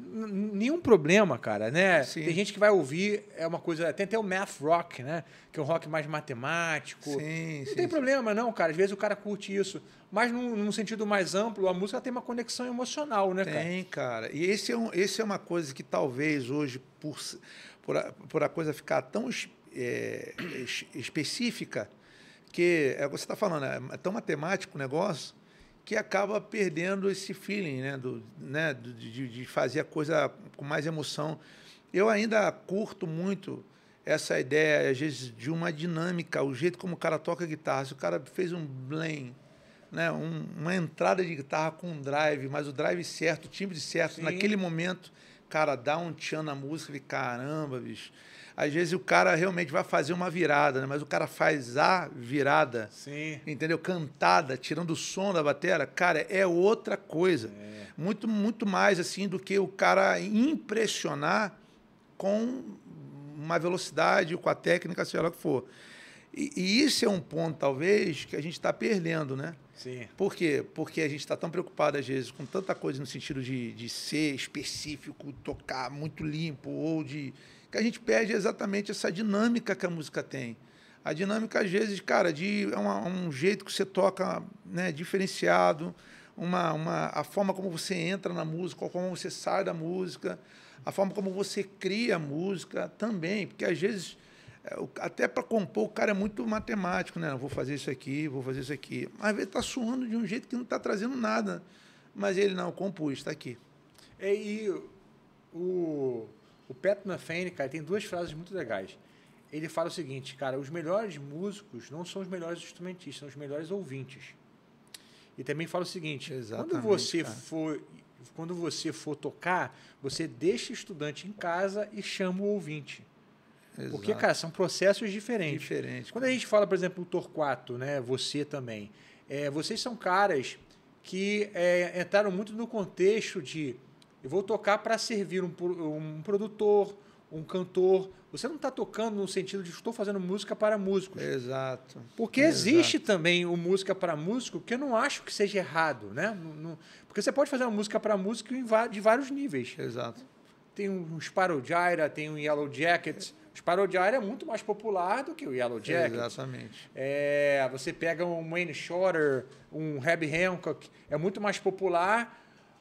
nenhum problema, cara, né? Sim. Tem gente que vai ouvir, é uma coisa, tem até o math rock, né? Que é um rock mais matemático. Sim, não sim, tem problema, não, cara. Às vezes o cara curte isso. Mas num, num, sentido mais amplo, a música tem uma conexão emocional, né, cara? Tem, cara. E esse é, um, esse é uma coisa que talvez hoje, por, por, a, por a coisa ficar tão é, específica, que é, você está falando, é, é tão matemático o negócio que acaba perdendo esse feeling, né? Do, né? De, de fazer a coisa com mais emoção. Eu ainda curto muito essa ideia, às vezes, de uma dinâmica, o jeito como o cara toca guitarra. Se o cara fez um blend, né? Um, uma entrada de guitarra com um drive, mas o drive certo, o timbre certo, Sim. naquele momento, cara, dá um tchan na música e caramba, bicho às vezes o cara realmente vai fazer uma virada, né? mas o cara faz a virada, Sim. entendeu? Cantada, tirando o som da bateria, cara, é outra coisa. É. Muito, muito mais assim do que o cara impressionar com uma velocidade, com a técnica, seja lá o que for. E, e, isso é um ponto, talvez, que a gente está perdendo, né? Sim. Por quê? Porque a gente está tão preocupado, às vezes, com tanta coisa no sentido de, de ser específico, tocar muito limpo, ou de que a gente perde é exatamente essa dinâmica que a música tem. A dinâmica, às vezes, cara, de, é uma, um jeito que você toca né, diferenciado, uma, uma, a forma como você entra na música, como você sai da música, a forma como você cria a música também, porque às vezes, é, até para compor, o cara é muito matemático, né? Vou fazer isso aqui, vou fazer isso aqui. Mas às vezes está suando de um jeito que não está trazendo nada. Mas ele, não, compôs está aqui. É, e o o Pat McFain, cara, tem duas frases muito legais. Ele fala o seguinte, cara, os melhores músicos não são os melhores instrumentistas, são os melhores ouvintes. E também fala o seguinte, quando você for quando você for tocar, você deixa o estudante em casa e chama o ouvinte. Exato. Porque, cara, são processos diferentes. Diferente, Quando a gente fala, por exemplo, o Torquato, né? Você também. É, vocês são caras que é, entraram muito no contexto de eu vou tocar para servir um, um produtor, um cantor. Você não está tocando no sentido de estou fazendo música para músicos. Exato. Porque Exato. existe também o música para músico, que eu não acho que seja errado, né? porque você pode fazer uma música para músico de vários níveis. Exato. Tem um Sparrow Jaira, tem um Yellow Jackets. O Sparrow Jaira é muito mais popular do que o Yellow Jackets. Exatamente. É, você pega um Wayne Shorter, um Herbie Hancock, é muito mais popular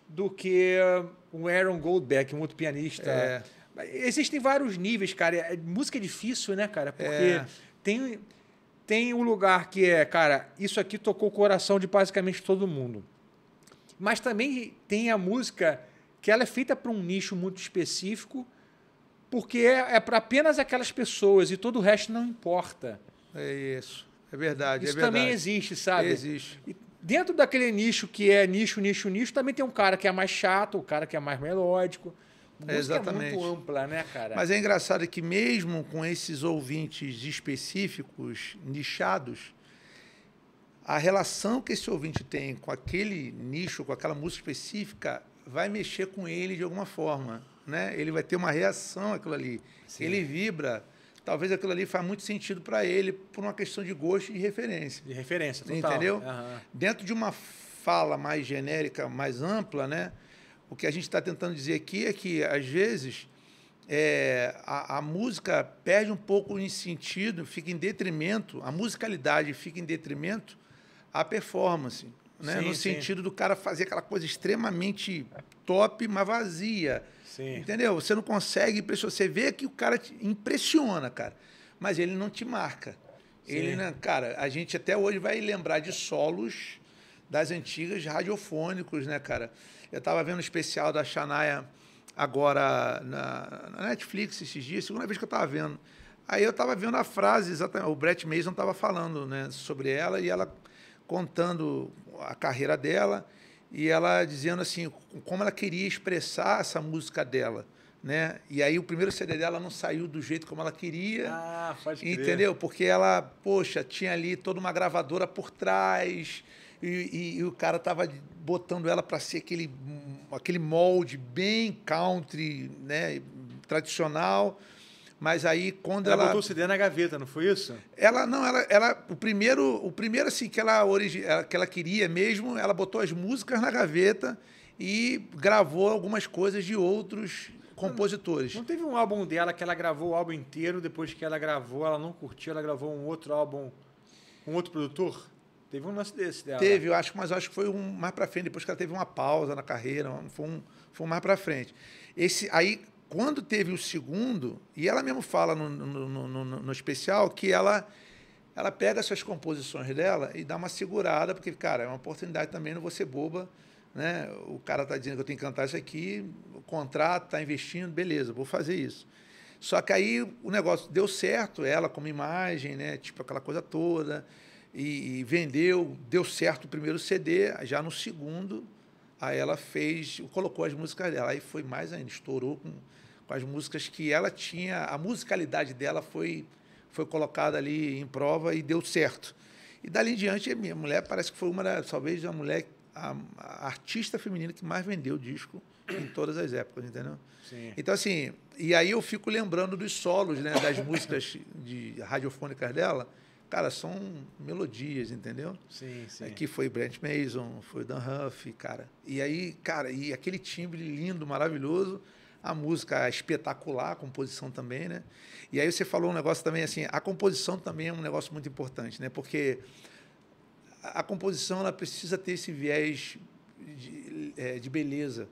do que um Aaron Goldberg, um outro pianista. É. Existem vários níveis, cara. É, música é difícil, né, cara? Porque é. tem tem um lugar que é, cara, isso aqui tocou o coração de basicamente todo mundo. Mas também tem a música que ela é feita para um nicho muito específico, porque é, é para apenas aquelas pessoas e todo o resto não importa. É isso. É verdade. Isso é verdade. também existe, sabe? Existe. E dentro daquele nicho que é nicho, nicho, nicho, também tem um cara que é mais chato, o um cara que é mais melódico. Música é Exatamente. é muito ampla, né, cara? Mas é engraçado que mesmo com esses ouvintes específicos, nichados, a relação que esse ouvinte tem com aquele nicho, com aquela música específica, vai mexer com ele de alguma forma, né? Ele vai ter uma reação àquilo ali. Sim. Ele vibra talvez aquilo ali faça muito sentido para ele por uma questão de gosto e de referência. De referência, total. Entendeu? Uhum. Dentro de uma fala mais genérica, mais ampla, né? O que a gente está tentando dizer aqui é que, às vezes, é, a, a, música perde um pouco em sentido, fica em detrimento, a musicalidade fica em detrimento à performance. Né? Sim, no sim. sentido do cara fazer aquela coisa extremamente top, mas vazia Sim. Entendeu? Você não consegue impressionar. Você vê que o cara te impressiona, cara. Mas ele não te marca. Sim. Ele, não, cara, a gente até hoje vai lembrar de solos das antigas radiofônicos, né, cara? Eu tava vendo um especial da Shania agora na, na Netflix esses dias, segunda vez que eu tava vendo. Aí eu tava vendo a frase, exatamente, o Brett Mason tava falando, né, sobre ela e ela contando a carreira dela e ela dizendo assim como ela queria expressar essa música dela né e aí o primeiro CD dela não saiu do jeito como ela queria ah, pode entendeu crer. porque ela poxa tinha ali toda uma gravadora por trás e, e, e o cara tava botando ela para ser aquele aquele molde bem country né tradicional mas aí quando ela, ela botou o CD na gaveta, não foi isso? Ela não, ela, ela o primeiro, o primeiro assim que ela, origi, que ela queria mesmo, ela botou as músicas na gaveta e gravou algumas coisas de outros compositores. Não, não teve um álbum dela que ela gravou o álbum inteiro, depois que ela gravou, ela não curtiu, ela gravou um outro álbum com um outro produtor? Teve um lance desse dela. Teve, eu acho, mas eu acho que foi um mais para frente, depois que ela teve uma pausa na carreira, foi um, foi um mais para frente. Esse aí quando teve o segundo, e ela mesmo fala no, no, no, no, especial que ela ela pega essas composições dela e dá uma segurada, porque, cara, é uma oportunidade também, não vou ser boba. Né? O cara está dizendo que eu tenho que cantar isso aqui, o contrato, está investindo, beleza, vou fazer isso. Só que aí o negócio deu certo, ela como imagem, né? tipo aquela coisa toda, e, e vendeu, deu certo o primeiro CD, já no segundo, Aí ela fez, colocou as músicas dela. Aí foi mais ainda, estourou com com as músicas que ela tinha, a musicalidade dela foi, foi colocada ali em prova e deu certo. E dali em diante, minha mulher parece que foi uma, talvez, a mulher, a, a artista feminina que mais vendeu disco em todas as épocas, entendeu? Sim. Então, assim, e aí eu fico lembrando dos solos, né, das músicas de radiofônicas dela. Cara, são melodias, entendeu? Sim, sim. Aqui foi Brent Mason, foi Dan Huff, cara. E aí, cara, e aquele timbre lindo, maravilhoso. A música é espetacular, a composição também, né? E aí você falou um negócio também assim, a composição também é um negócio muito importante, né? Porque a composição ela precisa ter esse viés de, é, de beleza.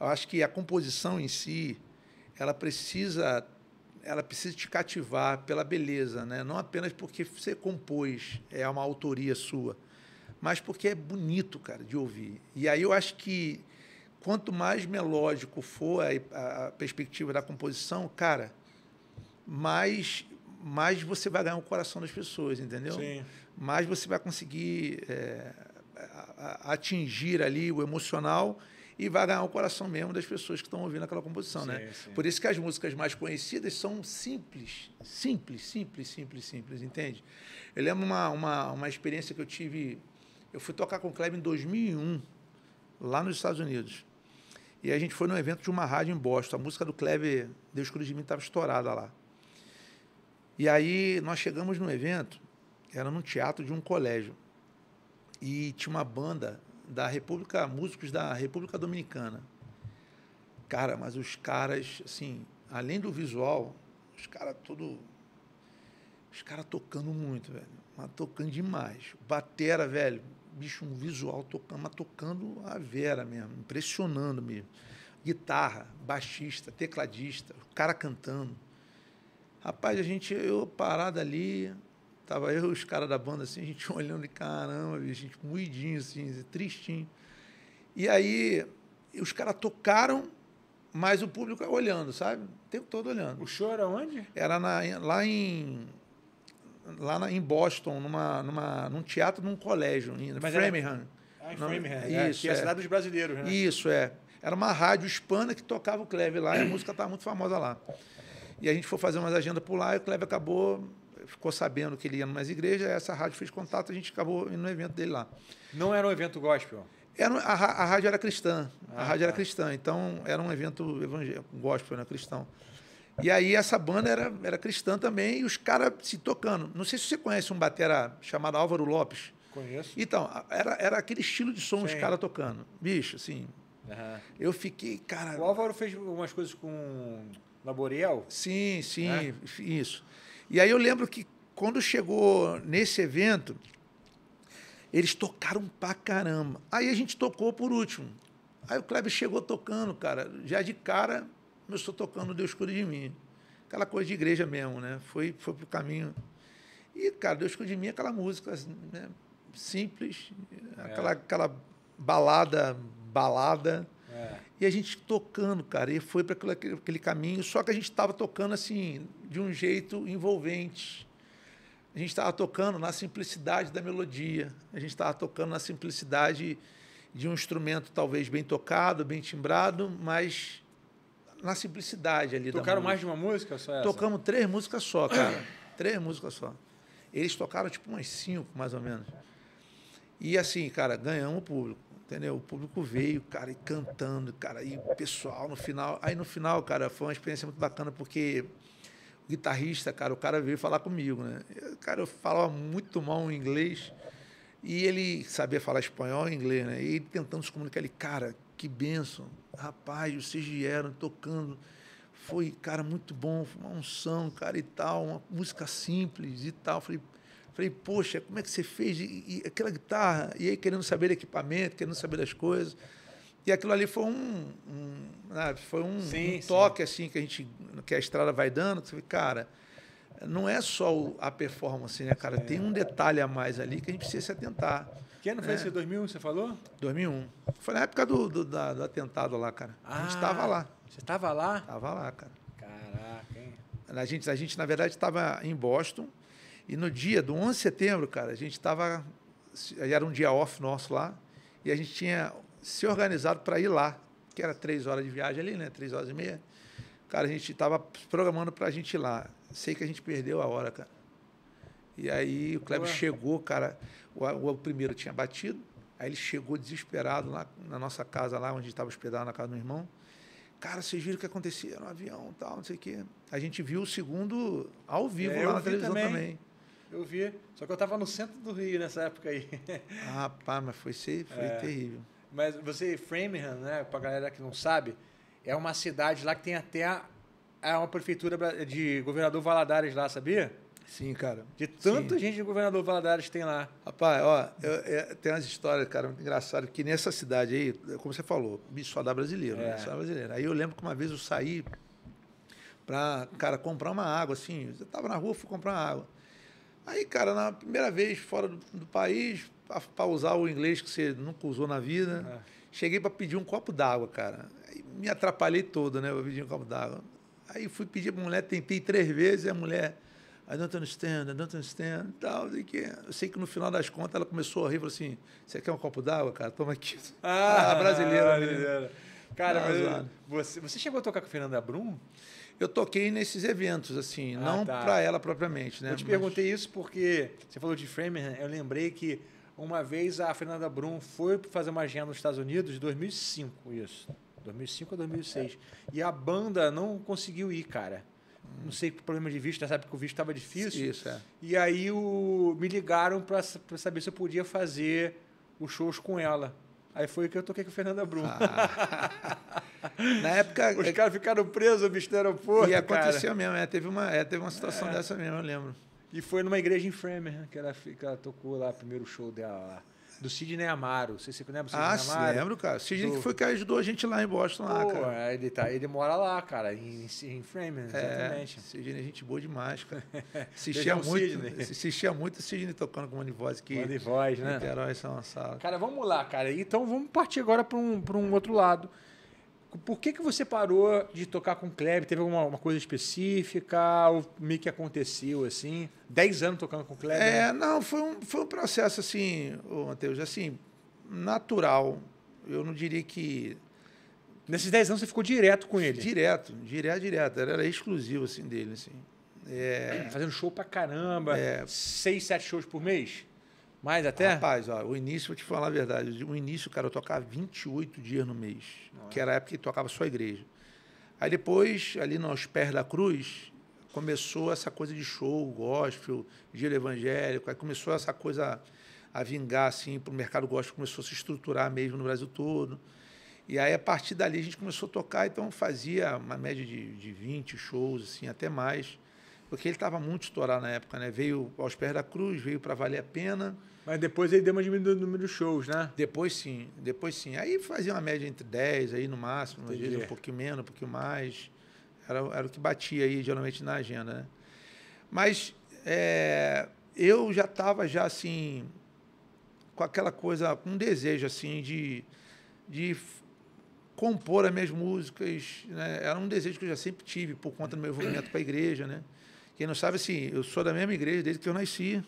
Eu acho que a composição em si, ela precisa ela precisa te cativar pela beleza, né? Não apenas porque você compôs, é uma autoria sua, mas porque é bonito, cara, de ouvir. E aí eu acho que quanto mais melódico for a, a perspectiva da composição, cara, mais mais você vai ganhar o coração das pessoas, entendeu? Sim. Mais você vai conseguir é, atingir ali o emocional e vai ganhar o coração mesmo das pessoas que estão ouvindo aquela composição, sim, né? Sim. Por isso que as músicas mais conhecidas são simples, simples, simples, simples, simples, entende? Eu lembro uma, uma, uma experiência que eu tive, eu fui tocar com o Kleber em 2001, lá nos Estados Unidos. E a gente foi num evento de uma rádio em Boston. A música do Kleber, Deus Cruz de Mim, estava estourada lá. E aí nós chegamos no evento, era num teatro de um colégio. E tinha uma banda da República, músicos da República Dominicana. Cara, mas os caras, assim, além do visual, os caras todo. Os caras tocando muito, velho. Mas tocando demais. Batera, velho bicho, um visual, tocando, mas tocando a vera mesmo, impressionando mesmo. Guitarra, baixista, tecladista, o cara cantando. Rapaz, a gente, eu parado ali, tava eu e os caras da banda assim, a gente olhando e caramba, a gente moidinho assim, tristinho. E aí, os caras tocaram, mas o público é olhando, sabe? O tempo todo olhando. O show era onde? Era na, lá em lá na, em Boston, numa, numa, num teatro num colégio, em Mas é- Framingham. Era, ah, em Framingham, é, isso, que é a é. cidade dos brasileiros, né? Isso, é. Era uma rádio hispana que tocava o Cleve lá, e a música estava muito famosa lá. E a gente foi fazer umas agendas por lá, e o Cleve acabou ficou sabendo que ele ia numa igreja essa rádio fez contato, a gente acabou indo no evento dele lá. Não era um evento gospel? Era, a, a rádio era cristã. Ah, a rádio tá. era cristã, então era um evento evangélico, gospel, né, cristão. E aí essa banda era, era cristã também e os caras se tocando. Não sei se você conhece um batera chamado Álvaro Lopes. Conheço. Então, era, era aquele estilo de som Sim. os caras tocando. Bicho, assim. Uhum. Eu fiquei, cara. O Álvaro fez algumas coisas com Laboriel? Sim, sim, né? isso. E aí eu lembro que quando chegou nesse evento, eles tocaram pra caramba. Aí a gente tocou por último. Aí o Kleber chegou tocando, cara, já de cara começou tocando Deus cura de Mim. Aquela coisa de igreja mesmo, né? Foi, foi pro caminho. E, cara, Deus cura de Mim é aquela música assim, né? simples, é. aquela, aquela balada, balada. É. E a gente tocando, cara, e foi para aquele, aquele caminho, só que a gente estava tocando assim, de um jeito envolvente. A gente estava tocando na simplicidade da melodia, a gente estava tocando na simplicidade de um instrumento talvez bem tocado, bem timbrado, mas na simplicidade ali. Tocaram mais de uma música só essa? Tocamos três músicas só, cara. três músicas só. Eles tocaram tipo umas cinco, mais ou menos. E assim, cara, ganhamos o público, entendeu? O público veio, cara, e cantando, cara, e o pessoal no final. Aí no final, cara, foi uma experiência muito bacana, porque o guitarrista, cara, o cara veio falar comigo, né? Cara, eu falava muito mal inglês. E ele sabia falar espanhol e inglês, né? E ele tentando se comunicar, ele, cara, que benção. Rapaz, vocês vieram tocando. Foi, cara, muito bom. Foi uma unção, cara, e tal. Uma música simples e tal. Falei, falei poxa, como é que você fez? E, e aquela guitarra. E aí, querendo saber do equipamento, querendo saber das coisas. E aquilo ali foi um, um foi um, sim, um toque sim. assim que a gente que a estrada vai dando, que cara, não é só a performance, né, cara? Tem é. um detalhe a mais ali que a gente precisa se atentar. Que ano foi é. esse? 2001, você falou? 2001. Foi na época do, do, da, do atentado lá, cara. Ah, a gente estava ah, lá. Você estava lá? Estava lá, cara. Caraca, hein? A gente, a gente na verdade, estava em Boston. E no dia do 11 de setembro, cara, a gente estava... Era um dia off nosso lá. E a gente tinha se organizado para ir lá. Que era três horas de viagem ali, né? Três horas e meia. Cara, a gente estava programando para a gente ir lá. Sei que a gente perdeu a hora, cara. E aí o Kleber chegou, cara o, o primeiro tinha batido, aí ele chegou desesperado lá na nossa casa, lá onde estava hospedado na casa do meu irmão. Cara, vocês viram o que aconteceu um avião tal, não sei o quê. A gente viu o segundo ao vivo é, lá na televisão também. também. Eu vi, só que eu estava no centro do Rio nessa época aí. Ah, pá, mas foi, foi é. terrível. Mas você, Framingham, né, a galera que não sabe, é uma cidade lá que tem até a, é uma prefeitura de governador Valadares lá, sabia? Sim, cara. De tanta gente de governador Valadares tem lá. Rapaz, ó, eu, é, tem umas histórias, cara, muito engraçadas, que nessa cidade aí, como você falou, bicho só dá brasileiro, né? é. né? Só dá brasileiro. Aí eu lembro que uma vez eu saí pra, cara, comprar uma água, assim. Eu tava na rua, fui comprar uma água. Aí, cara, na primeira vez fora do, do país, para usar o inglês que você nunca usou na vida, é. cheguei para pedir um copo d'água, cara. Aí, me atrapalhei todo, né? Eu pedi um copo d'água. Aí fui pedir pra mulher, tentei três vezes, a mulher I don't understand, I don't understand, tal, de que. Eu sei que no final das contas ela começou a rir, falou assim: você quer um copo d'água, cara? Toma aqui. Ah, ah brasileira. Né? brasileira. Cara, mas você, você chegou a tocar com a Fernanda Brum? Eu toquei nesses eventos, assim, ah, não tá. para ela propriamente, né? Eu te Mas... perguntei isso porque você falou de Framingham, eu lembrei que uma vez a Fernanda Brum foi fazer uma agenda nos Estados Unidos, 2005, isso. 2005 a 2006. É. E a banda não conseguiu ir, cara não sei, problema de visto, sabe que o visto estava difícil. Isso, é. E aí o, me ligaram para saber se eu podia fazer os shows com ela. Aí foi que eu toquei com a Fernanda Brum. Ah. Na época. Os é... caras ficaram presos, bicho, no aeroporto. E aconteceu cara. mesmo, é, teve, uma, é, teve uma situação é. dessa mesmo, eu lembro. E foi numa igreja em Framer, que ela, que ela tocou lá, primeiro show dela lá. Do Sidney Amaro. Você se lembra do Sidney ah, Amaro? Ah, lembro, cara. O Sidney do... que foi que ajudou a gente lá em Boston, lá, Pô, cara. É, ele, tá, ele mora lá, cara, em, em Framingham, é, exatamente. É, Sidney é gente boa demais, cara. Assistia muito, assistia muito o Sidney tocando com Money Voice aqui. Money Voice, né? Herói São Cara, vamos lá, cara. Então, vamos partir agora para um, um outro lado por que, que você parou de tocar com o Kleber? Teve alguma coisa específica? O meio que aconteceu assim? Dez anos tocando com o Kleber? É, não, foi um, foi um processo assim, Matheus, assim, natural. Eu não diria que. Nesses dez anos você ficou direto com ele? Direto, direto, direto. Era, era exclusivo assim dele, assim. É... Fazendo show pra caramba. É... Seis, sete shows por mês? Mais até? Rapaz, ó, o início, vou te falar a verdade. O início, cara, eu tocava 28 dias no mês, Nossa. que era a época que tocava só a igreja. Aí depois, ali nos pés da cruz, começou essa coisa de show, gospel, giro evangélico. Aí começou essa coisa a, a vingar, assim, para o mercado gospel, começou a se estruturar mesmo no Brasil todo. E aí, a partir dali, a gente começou a tocar, então fazia uma média de, de 20 shows, assim, até mais porque ele estava muito estourado na época, né? Veio aos pés da cruz, veio para valer a pena. Mas depois ele deu uma diminuição no número de shows, né? Depois sim, depois sim. Aí fazia uma média entre 10 aí no máximo, às vezes um pouquinho menos, um pouquinho mais. Era, era o que batia aí geralmente na agenda, né? Mas é, eu já estava já assim com aquela coisa, com um desejo assim de, de compor as minhas músicas, né? Era um desejo que eu já sempre tive por conta do meu envolvimento com a igreja, né? Quem não sabe, assim, eu sou da mesma igreja desde que eu nasci.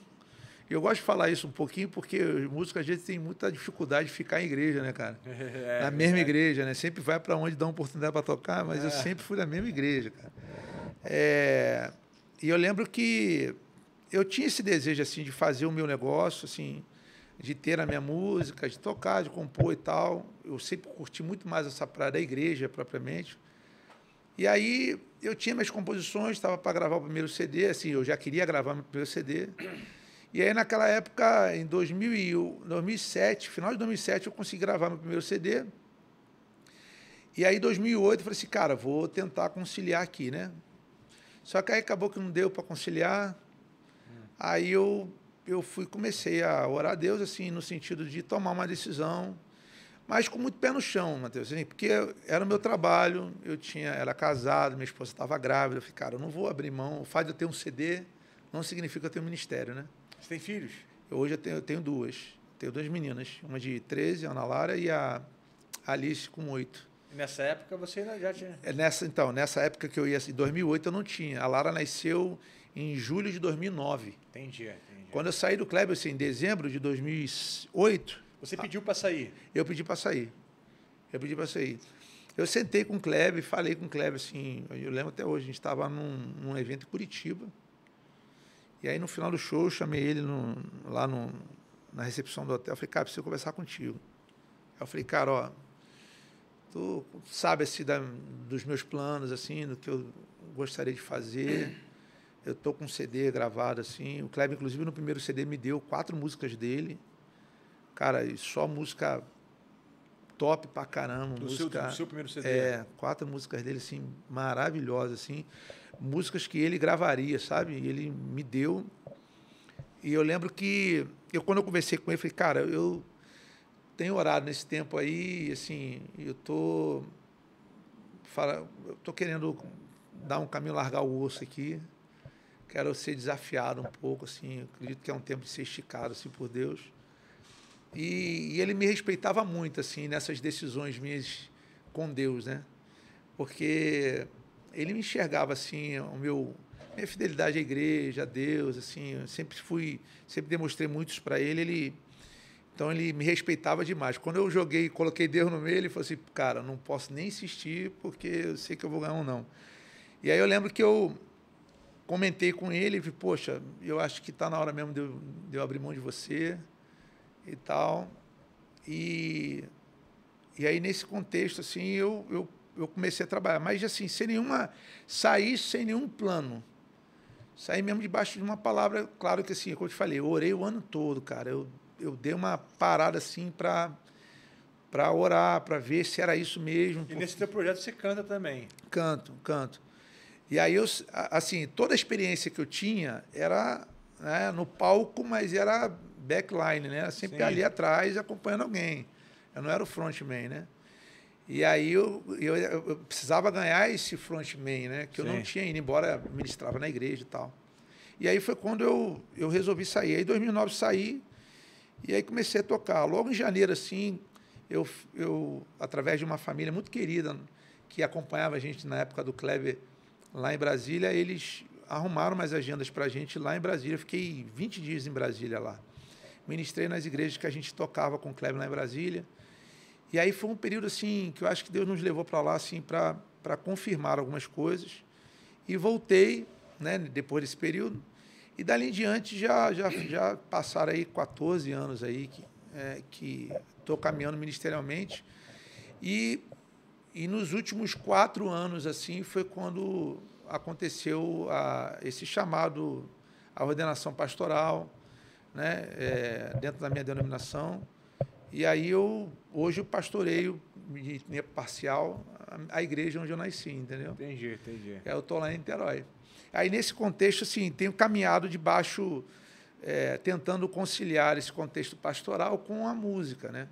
Eu gosto de falar isso um pouquinho porque os músicos a gente tem muita dificuldade de ficar em igreja, né, cara? É, na é mesma é. igreja, né? Sempre vai para onde dá uma oportunidade para tocar, mas é. eu sempre fui da mesma igreja, cara. É, e eu lembro que eu tinha esse desejo assim de fazer o meu negócio, assim, de ter a minha música, de tocar, de compor e tal. Eu sempre curti muito mais essa praia da igreja propriamente. E aí eu tinha minhas composições, estava para gravar o primeiro CD, assim, eu já queria gravar meu primeiro CD. E aí naquela época, em 2000, 2007, final de 2007, eu consegui gravar meu primeiro CD. E aí em 2008 eu falei assim, cara, vou tentar conciliar aqui, né? Só que aí acabou que não deu para conciliar. Aí eu eu fui comecei a orar a Deus assim no sentido de tomar uma decisão mas com muito pé no chão, Matheus, assim, porque era o meu trabalho, eu tinha, era casado, minha esposa estava grávida, eu falei, cara, eu não vou abrir mão, o fato de eu ter um CD não significa ter eu um ministério, né? Você tem filhos? Eu, hoje eu tenho, eu tenho duas, tenho duas meninas, uma de 13, a Ana Lara, e a Alice com 8. E nessa época você já tinha? É, nessa, então, nessa época que eu ia, em 2008 eu não tinha, a Lara nasceu em julho de 2009. Entendi, entendi. Quando eu saí do Kleber, assim, em dezembro de 2008 você pediu para sair? Eu pedi para sair. Eu pedi para sair. Eu sentei com o Kleber, falei com o Kleber assim. Eu lembro até hoje, a gente estava num, num, evento em Curitiba. E aí, no final do show, eu chamei ele no, lá no, na recepção do hotel. falei, cara, preciso conversar contigo. Aí eu falei, cara, ó, tu sabe assim, da, dos meus planos, assim, do que eu gostaria de fazer. Eu tô com um CD gravado, assim. O Kleber, inclusive, no primeiro CD me deu quatro músicas dele. Cara, e só música top pra caramba. Do, música, seu, do seu primeiro CD? É, quatro músicas dele, assim, maravilhosas, assim. Músicas que ele gravaria, sabe? E ele me deu. E eu lembro que, eu quando eu conversei com ele, falei, cara, eu tenho orado nesse tempo aí, assim, eu tô. Fala, eu tô querendo dar um caminho, largar o osso aqui. Quero ser desafiado um pouco, assim. Acredito que é um tempo de ser esticado, assim, por Deus. E, e, ele me respeitava muito, assim, nessas decisões minhas com Deus, né? Porque ele me enxergava, assim, o meu, minha fidelidade à igreja, a Deus, assim, eu sempre fui, sempre demonstrei muitos para ele, ele, então ele me respeitava demais. Quando eu joguei, coloquei Deus no meio, ele falou assim, cara, não posso nem insistir porque eu sei que eu vou ganhar ou não. E aí eu lembro que eu comentei com ele, e poxa, eu acho que está na hora mesmo de eu, de eu abrir mão de você, e tal. E, e aí, nesse contexto, assim, eu, eu, eu comecei a trabalhar. Mas, assim, sem nenhuma... Sair sem nenhum plano. saí mesmo debaixo de uma palavra. Claro que, assim, é como eu te falei, eu orei o ano todo, cara. Eu, eu dei uma parada, assim, para para orar, para ver se era isso mesmo. E nesse teu projeto você canta também? Canto, canto. E aí eu, assim, toda a experiência que eu tinha era né, no palco, mas era backline, né? sempre Sim. ali atrás acompanhando alguém. Eu não era o frontman, né? E aí eu, eu, eu precisava ganhar esse frontman, né? Que Sim. eu não tinha ido, embora ministrava na igreja e tal. E aí foi quando eu, eu resolvi sair. Aí em 2009 saí e aí comecei a tocar. Logo em janeiro, assim, eu, eu através de uma família muito querida que acompanhava a gente na época do Kleber lá em Brasília, eles arrumaram mais agendas para a gente lá em Brasília. fiquei 20 dias em Brasília lá. Ministrei nas igrejas que a gente tocava com o Kleber lá em Brasília. E aí foi um período assim que eu acho que Deus nos levou para lá assim para confirmar algumas coisas. E voltei, né, depois desse período. E dali em diante já já já passaram aí 14 anos aí que é, que estou caminhando ministerialmente. E e nos últimos quatro anos assim foi quando aconteceu a, esse chamado à ordenação pastoral, né, é, dentro da minha denominação. E aí eu hoje eu pastoreio de tempo parcial a, a igreja onde eu nasci, entendeu? Entendi, entendi. É, eu estou lá em Niterói. Aí nesse contexto, assim, tenho caminhado debaixo, é, tentando conciliar esse contexto pastoral com a música, né?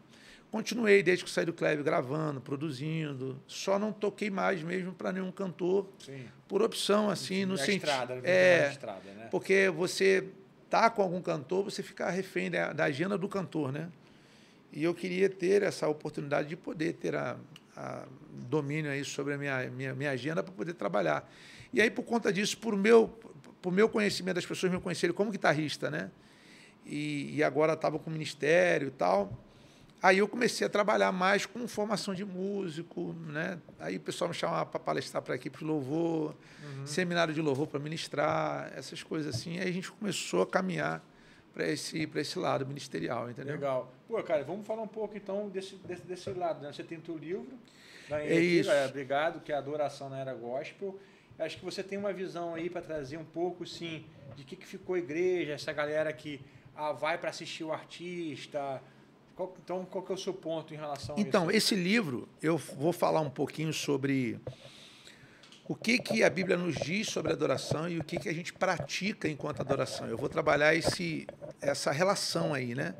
Continuei desde que saí do Kleber gravando, produzindo. Só não toquei mais mesmo para nenhum cantor. Sim. Por opção, assim, no sentido. Estrada, é, estrada, né? Porque você tá com algum cantor, você fica refém da, da, agenda do cantor, né? E eu queria ter essa oportunidade de poder ter a, a domínio aí sobre a minha, minha, minha agenda para poder trabalhar. E aí, por conta disso, por meu, por meu conhecimento, as pessoas me conheceram como guitarrista, né? E, e agora estava com o ministério e tal Aí eu comecei a trabalhar mais com formação de músico, né? Aí o pessoal me chamava para palestrar para equipe de louvor, uhum. seminário de louvor para ministrar, essas coisas assim. Aí a gente começou a caminhar para esse, esse lado ministerial, entendeu? Legal. Pô, cara, vamos falar um pouco então desse, desse, desse lado, né? Você tem o livro, né? é isso. É, obrigado, que é Adoração na Era Gospel. Acho que você tem uma visão aí para trazer um pouco, sim, de que, que ficou a igreja, essa galera que ah, vai para assistir o artista qual, então, qual que é o seu ponto em relação então, a Então, esse livro, eu vou falar um pouquinho sobre o que, que a Bíblia nos diz sobre adoração e o que, que a gente pratica enquanto adoração. Eu vou trabalhar esse, essa relação aí, né?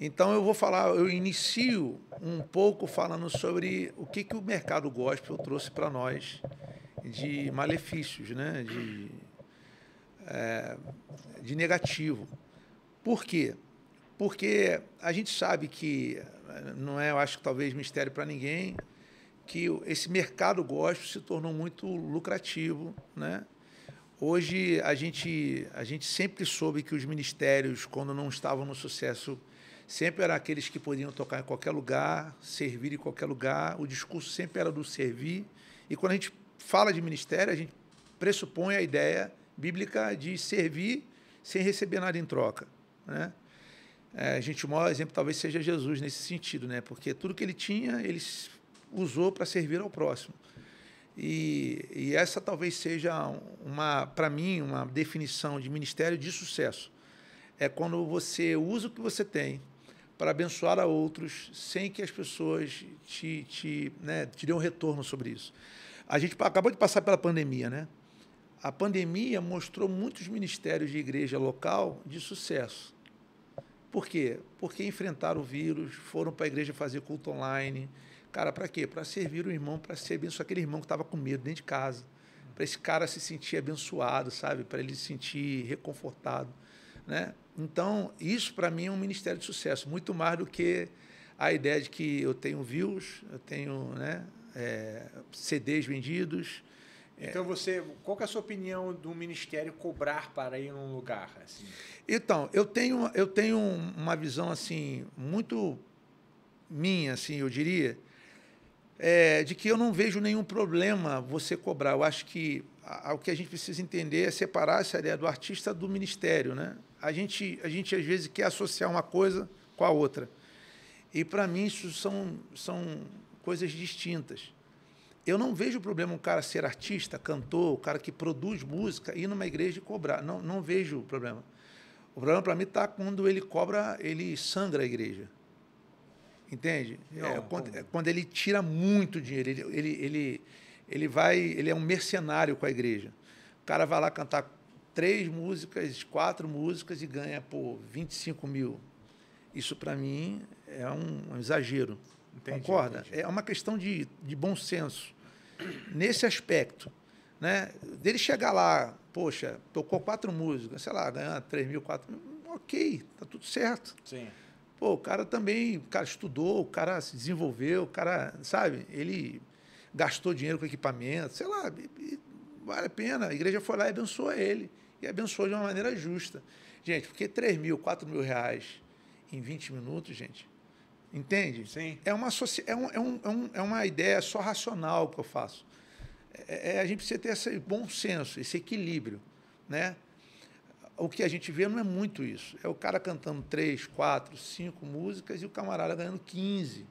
Então eu vou falar, eu inicio um pouco falando sobre o que, que o mercado gospel trouxe para nós de malefícios, né? de, é, de negativo. Por quê? porque a gente sabe que, não é, eu acho que talvez mistério para ninguém, que esse mercado gospel se tornou muito lucrativo, né? Hoje a gente, a gente sempre soube que os ministérios, quando não estavam no sucesso, sempre eram aqueles que podiam tocar em qualquer lugar, servir em qualquer lugar. O discurso sempre era do servir. E quando a gente fala de ministério, a gente pressupõe a ideia bíblica de servir sem receber nada em troca. Né? É, a gente, o maior exemplo talvez seja Jesus nesse sentido, né? Porque tudo que ele tinha, ele usou para servir ao próximo. E, e essa talvez seja uma, para mim, uma definição de ministério de sucesso. É quando você usa o que você tem para abençoar a outros sem que as pessoas te, te, né, te dêem um retorno sobre isso. A gente acabou de passar pela pandemia, né? A pandemia mostrou muitos ministérios de igreja local de sucesso. Por quê? Porque enfrentaram o vírus, foram para a igreja fazer culto online. Cara, para quê? Para servir o irmão, para ser abençoado. Aquele irmão que estava com medo dentro de casa. Para esse cara se sentir abençoado, sabe? Para ele se sentir reconfortado. Né? Então, isso para mim é um ministério de sucesso, muito mais do que a ideia de que eu tenho views, eu tenho né, é, CDs vendidos, é. Então você, qual é a sua opinião do ministério cobrar para ir num lugar assim? Então, eu tenho eu tenho uma visão assim muito minha, assim, eu diria, é, de que eu não vejo nenhum problema você cobrar. Eu acho que a, o que a gente precisa entender é separar essa ideia do artista do ministério, né? A gente a gente às vezes quer associar uma coisa com a outra. E para mim isso são são coisas distintas eu não vejo problema um cara ser artista, cantor, o cara que produz música, ir numa igreja e cobrar. Não, não vejo o problema. O problema para mim está quando ele cobra, ele sangra a igreja. Entende? Não, é, quando, é, quando, ele tira muito dinheiro. Ele, ele, ele, ele, vai, ele é um mercenário com a igreja. O cara vai lá cantar três músicas, quatro músicas e ganha por 25 mil. Isso para mim é um, um exagero. Entendi, Concorda? Entendi. É uma questão de, de bom senso nesse aspecto. Né? Dele chegar lá, poxa, tocou quatro músicas, sei lá, ganhar três mil, quatro mil, ok, tá tudo certo. Sim. Pô, o cara também, o cara estudou, o cara se desenvolveu, o cara, sabe, ele gastou dinheiro com equipamento, sei lá, vale a pena. A igreja foi lá e abençoou ele. E abençoou de uma maneira justa. Gente, porque 3 mil, 4 mil reais em 20 minutos, gente, Entende? Sim. É uma, é, é um, é um, é uma ideia só racional que eu faço. É, é, é, a gente precisa ter esse bom senso, esse equilíbrio. Né? O que a gente vê não é muito isso. É o cara cantando três, quatro, cinco músicas e o camarada ganhando 15.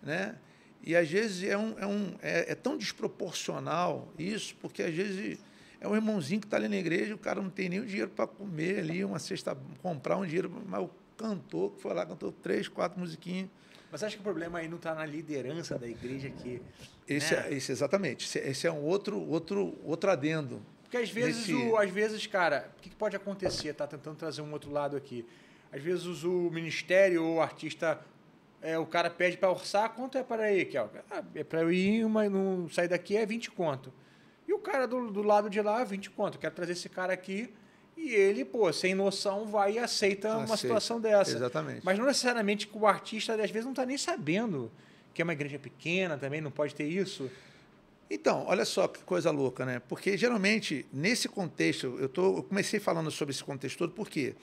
Né? E às vezes é, um, é, um, é, é tão desproporcional isso, porque às vezes é um irmãozinho que está ali na igreja, o cara não tem nem o dinheiro para comer ali, uma cesta, comprar um dinheiro, mas o cantor que foi lá, cantou três, quatro musiquinhas. Mas acha que o problema aí não está na liderança da igreja que. Esse, né? é, esse exatamente. Esse, é, esse, é um outro, outro, outro adendo. Porque às vezes, o, às vezes, cara, o que, pode acontecer? Tá tentando trazer um outro lado aqui. Às vezes o ministério ou o artista é, o cara pede para orçar, quanto é para ir, Kel? Ah, é para eu ir, mas não sair daqui é 20 conto. E o cara do, do lado de lá, 20 conto. quero trazer esse cara aqui, e ele, pô, sem noção, vai e aceita, aceita, uma situação dessa. Exatamente. Mas não necessariamente que o artista, às vezes, não está nem sabendo que é uma igreja pequena também, não pode ter isso. Então, olha só que coisa louca, né? Porque geralmente, nesse contexto, eu, tô, eu comecei falando sobre esse contexto todo, por quê?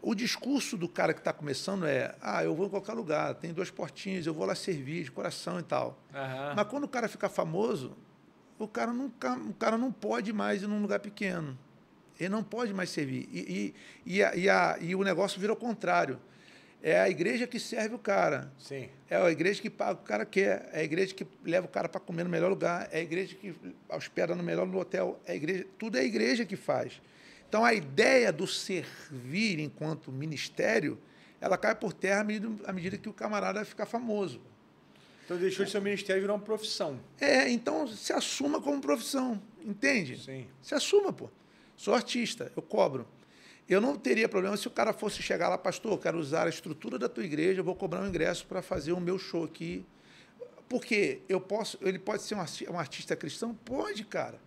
O discurso do cara que está começando é: ah, eu vou em qualquer lugar, tem dois portinhos, eu vou lá servir de coração e tal. Uhum. Mas quando o cara fica famoso, o cara, nunca, o cara não pode mais ir num lugar pequeno. Ele não pode mais servir. E, e, e, a, e, a, e o negócio virou contrário. É a igreja que serve o cara. Sim. É a igreja que paga o cara quer. É a igreja que leva o cara para comer no melhor lugar. É a igreja que hospeda no melhor no hotel. É a igreja. Tudo é a igreja que faz. Então a ideia do servir enquanto ministério, ela cai por terra à medida, à medida que o camarada ficar famoso. Então deixou de ser ministério e virar uma profissão. É, então se assuma como profissão, entende? Sim. Se assuma, pô. Sou artista, eu cobro. Eu não teria problema se o cara fosse chegar lá, pastor, eu quero usar a estrutura da tua igreja, eu vou cobrar um ingresso para fazer o meu show aqui. Porque eu posso, ele pode ser um artista cristão? Pode, cara.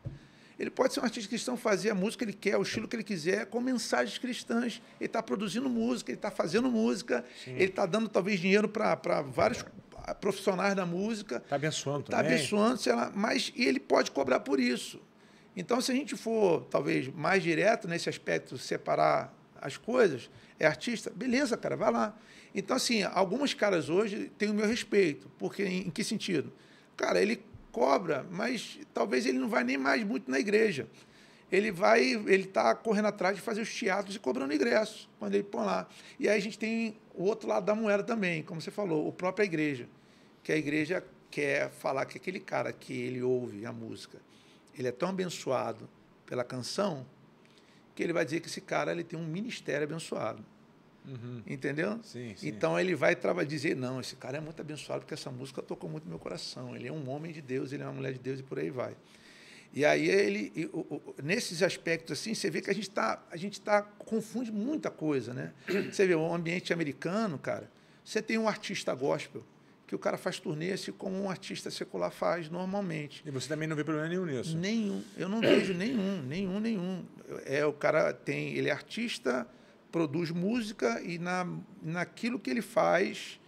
Ele pode ser um artista cristão, fazer a música que ele quer, o estilo que ele quiser, com mensagens cristãs. Ele está produzindo música, ele está fazendo música, Sim. ele está dando talvez dinheiro para vários ah, profissionais da música. Está abençoando tá também. Está abençoando, sei lá. Mas ele pode cobrar por isso. Então, se a gente for, talvez, mais direto nesse aspecto, separar as coisas, é artista, beleza, cara, vai lá. Então, assim, alguns caras hoje têm o meu respeito, porque em, em que sentido? Cara, ele cobra, mas talvez ele não vai nem mais muito na igreja. Ele vai, ele está correndo atrás de fazer os teatros e cobrando ingresso quando ele põe lá. E aí a gente tem o outro lado da moeda também, como você falou, o própria igreja, que a igreja quer falar que aquele cara que ele ouve a música ele é tão abençoado pela canção que ele vai dizer que esse cara ele tem um ministério abençoado. Uhum. Entendeu? Sim, sim. Então ele vai dizer: não, esse cara é muito abençoado porque essa música tocou muito no meu coração. Ele é um homem de Deus, ele é uma mulher de Deus e por aí vai. E aí ele, e, o, o, nesses aspectos assim, você vê que a gente tá, a gente tá confunde muita coisa, né? Você vê o ambiente americano, cara. Você tem um artista gospel, que o cara faz turnê assim como um artista secular faz normalmente. E você também não vê problema nenhum nisso? Nenhum. Eu não vejo nenhum, nenhum, nenhum. É, o cara tem, ele é artista, produz música e na, naquilo que ele faz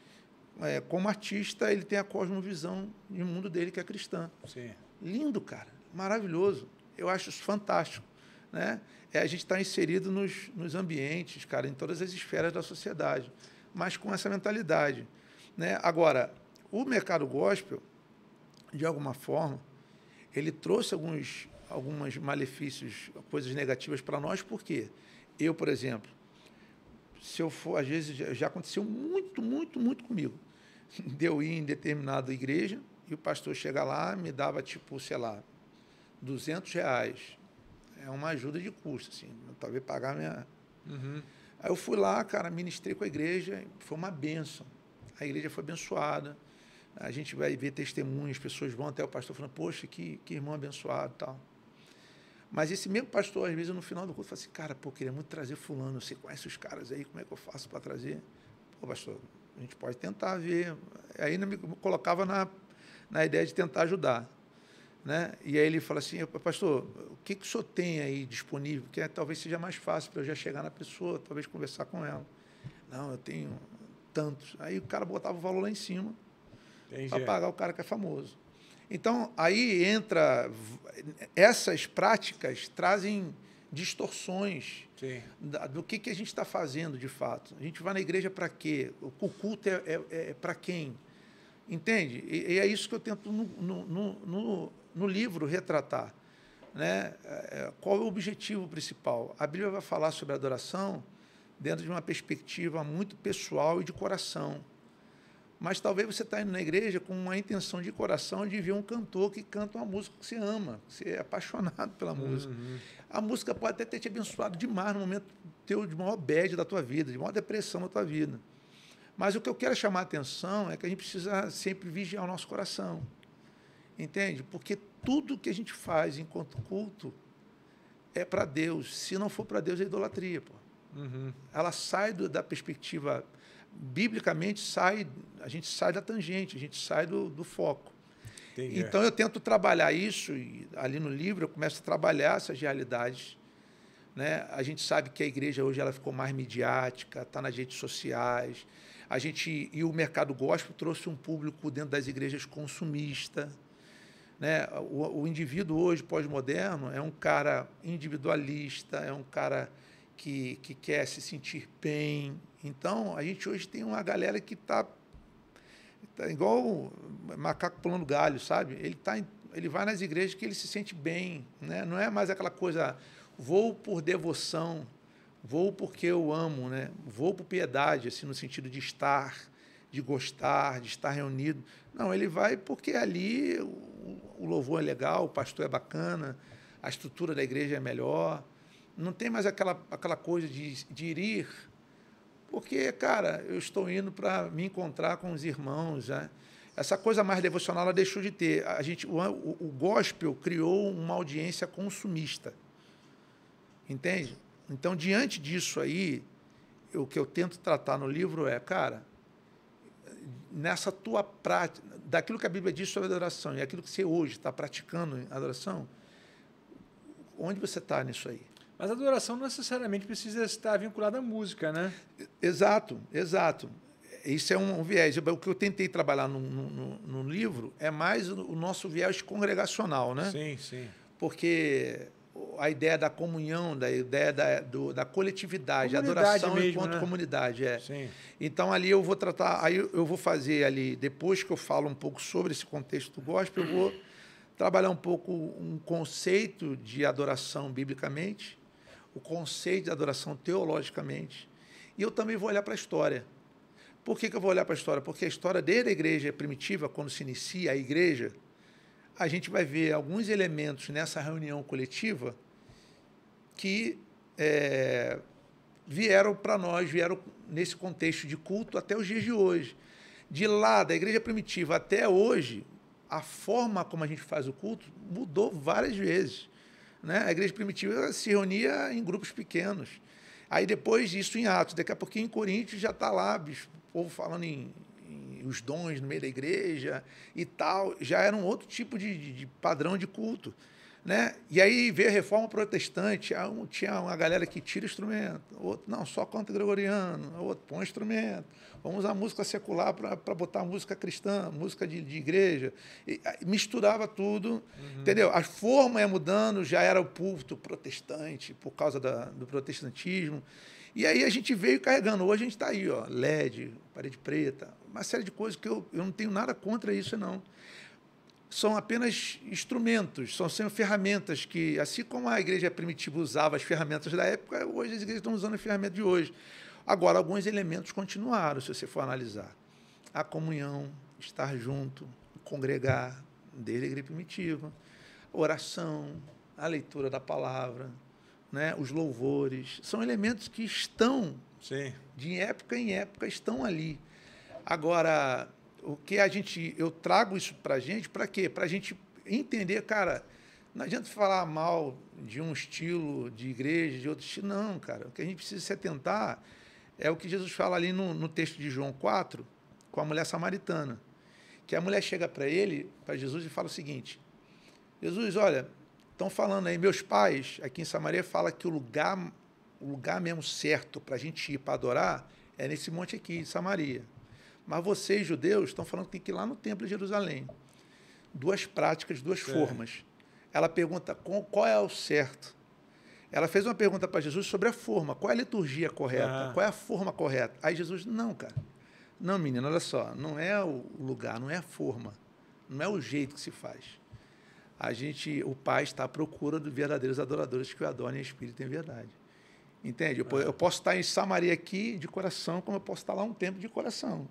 é, como artista, ele tem a cosmovisão de mundo dele que é cristã. Sim. Lindo, cara. Maravilhoso. Eu acho isso fantástico. Né? É, a gente está inserido nos, nos ambientes, cara, em todas as esferas da sociedade, mas com essa mentalidade. Né? Agora, o mercado gospel, de alguma forma, ele trouxe alguns algumas malefícios, coisas negativas para nós, porque eu, por exemplo, se eu for, às vezes já aconteceu muito, muito, muito comigo. Deu de ir em determinada igreja e o pastor chega lá me dava tipo, sei lá, 200 reais. É uma ajuda de custo, assim, talvez pagar minha. Uhum. Aí eu fui lá, cara, ministrei com a igreja, foi uma benção a igreja foi abençoada. A gente vai ver testemunhas pessoas vão até o pastor falando, poxa, que, que irmão abençoado tal. Mas esse mesmo pastor, às vezes, no final do culto, fala assim, cara, pô, queria muito trazer fulano, você conhece os caras aí, como é que eu faço para trazer? Pô, pastor, a gente pode tentar ver. Aí me colocava na, na ideia de tentar ajudar. Né? E aí ele fala assim, pastor, o que, que o senhor tem aí disponível? Que é, talvez seja mais fácil para eu já chegar na pessoa, talvez conversar com ela. Não, eu tenho tantos. Aí o cara botava o valor lá em cima para pagar o cara que é famoso. Então, aí entra. Essas práticas trazem distorções Sim. do que, que a gente está fazendo de fato. A gente vai na igreja para quê? O culto é, é, é, é para quem? Entende? E, e, é isso que eu tento no, no, no, no livro retratar. Né? É, é, qual é o objetivo principal? A Bíblia vai falar sobre adoração dentro de uma perspectiva muito pessoal e de coração. Mas talvez você está indo na igreja com uma intenção de coração de ver um cantor que canta uma música que você ama, que você é apaixonado pela uhum. música. Uhum. A música pode até ter te abençoado demais no momento teu de maior bad da tua vida, de maior depressão da tua vida. Mas o que eu quero chamar a atenção é que a gente precisa sempre vigiar o nosso coração. Entende? Porque tudo que a gente faz enquanto culto é para Deus. Se não for para Deus, é idolatria, pô. Uhum. Ela sai do, da perspectiva biblicamente sai, a gente sai da tangente, a gente sai do, do foco. Entendi. É. Então eu tento trabalhar isso e ali no livro eu começo a trabalhar essas realidades, né? A gente sabe que a igreja hoje ela ficou mais midiática, está nas redes sociais. A gente e o mercado gospel trouxe um público dentro das igrejas consumista, né? O, o indivíduo hoje pós-moderno é um cara individualista, é um cara que, que quer se sentir bem. Então, a gente hoje tem uma galera que está tá igual macaco pulando galho, sabe? Ele, tá, ele vai nas igrejas que ele se sente bem, né? Não é mais aquela coisa, vou por devoção, vou porque eu amo, né? Vou por piedade, assim, no sentido de estar, de gostar, de estar reunido. Não, ele vai porque ali o, o louvor é legal, o pastor é bacana, a estrutura da igreja é melhor. Não tem mais aquela, aquela coisa de, de ir, porque, cara, eu estou indo para me encontrar com os irmãos. Né? Essa coisa mais devocional ela deixou de ter. A gente, o, o gospel criou uma audiência consumista. Entende? Então, diante disso aí, o que eu tento tratar no livro é, cara, nessa tua prática, daquilo que a Bíblia diz sobre adoração e aquilo que você hoje está praticando em adoração, onde você está nisso aí? Mas a adoração não necessariamente precisa estar vinculada à música, né? Exato, exato. Isso é um, viés. O que eu tentei trabalhar no, no, no livro é mais o nosso viés congregacional, né? Sim, sim. Porque a ideia da comunhão, da ideia da, do, da coletividade, comunidade adoração mesmo, enquanto né? comunidade. É. Sim. Então ali eu vou tratar, aí eu vou fazer ali, depois que eu falo um pouco sobre esse contexto do gospel, eu vou trabalhar um pouco um conceito de adoração biblicamente o conceito de adoração teologicamente. E eu também vou olhar para a história. Por que, que eu vou olhar para a história? Porque a história desde a igreja é primitiva, quando se inicia a igreja, a gente vai ver alguns elementos nessa reunião coletiva que é, vieram para nós, vieram nesse contexto de culto até os dias de hoje. De lá, da igreja primitiva até hoje, a forma como a gente faz o culto mudou várias vezes. Né? A igreja primitiva se reunia em grupos pequenos. Aí depois disso em Atos, daqui a pouquinho em Coríntios já está lá, bicho, o povo falando em, em, os dons no meio da igreja e tal. Já era um outro tipo de, de, de padrão de culto. Né? E aí veio a reforma protestante, tinha uma galera que tira instrumento, outro não, só canta gregoriano, outro põe instrumento, vamos usar música secular para botar música cristã, música de, de igreja, e, misturava tudo, uhum. entendeu? A forma ia mudando, já era o púlpito protestante, por causa da, do protestantismo, e aí a gente veio carregando, hoje a gente está aí, ó, LED, parede preta, uma série de coisas que eu, eu não tenho nada contra isso, não são apenas instrumentos, são sempre ferramentas que, assim como a igreja primitiva usava as ferramentas da época, hoje as igrejas estão usando as ferramentas de hoje. Agora, alguns elementos continuaram, se você for analisar. A comunhão, estar junto, congregar, desde a igreja primitiva, oração, a leitura da palavra, né, os louvores, são elementos que estão, Sim. de época em época, estão ali. Agora, o que a gente, eu trago isso para a gente, para quê? Para a gente entender, cara, não adianta falar mal de um estilo de igreja, de outro estilo, não, cara. O que a gente precisa se atentar é o que Jesus fala ali no, no texto de João 4, com a mulher samaritana. Que a mulher chega para ele, para Jesus, e fala o seguinte: Jesus, olha, estão falando aí, meus pais aqui em Samaria falam que o lugar, o lugar mesmo certo para a gente ir para adorar é nesse monte aqui, de Samaria. Mas vocês, judeus, estão falando que tem que ir lá no templo de Jerusalém. Duas práticas, duas formas. Ela pergunta qual é o certo. Ela fez uma pergunta para Jesus sobre a forma. Qual é a liturgia correta? Ah. Qual é a forma correta? Aí Jesus, não, cara. Não, menina, olha só. Não é o lugar, não é a forma. Não é o jeito que se faz. A gente, o Pai está à procura dos verdadeiros adoradores que o adorem em espírito e em verdade. Entende? Eu, ah. eu posso estar em Samaria aqui de coração, como eu posso estar lá um tempo de coração.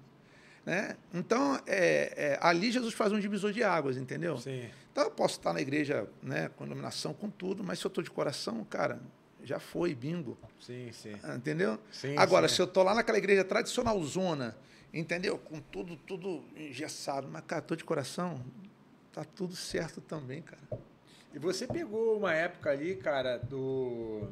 Né? Então, é, é, ali Jesus faz um divisor de águas, entendeu? Sim. Então, eu posso estar na igreja né, com iluminação, com tudo, mas se eu estou de coração, cara, já foi, bingo. Sim, sim. Ah, entendeu? Sim, Agora, sim. se eu estou lá naquela igreja tradicional zona, entendeu? Com tudo, tudo engessado, mas, cara, estou de coração, tá tudo certo também, cara. E você pegou uma época ali, cara, do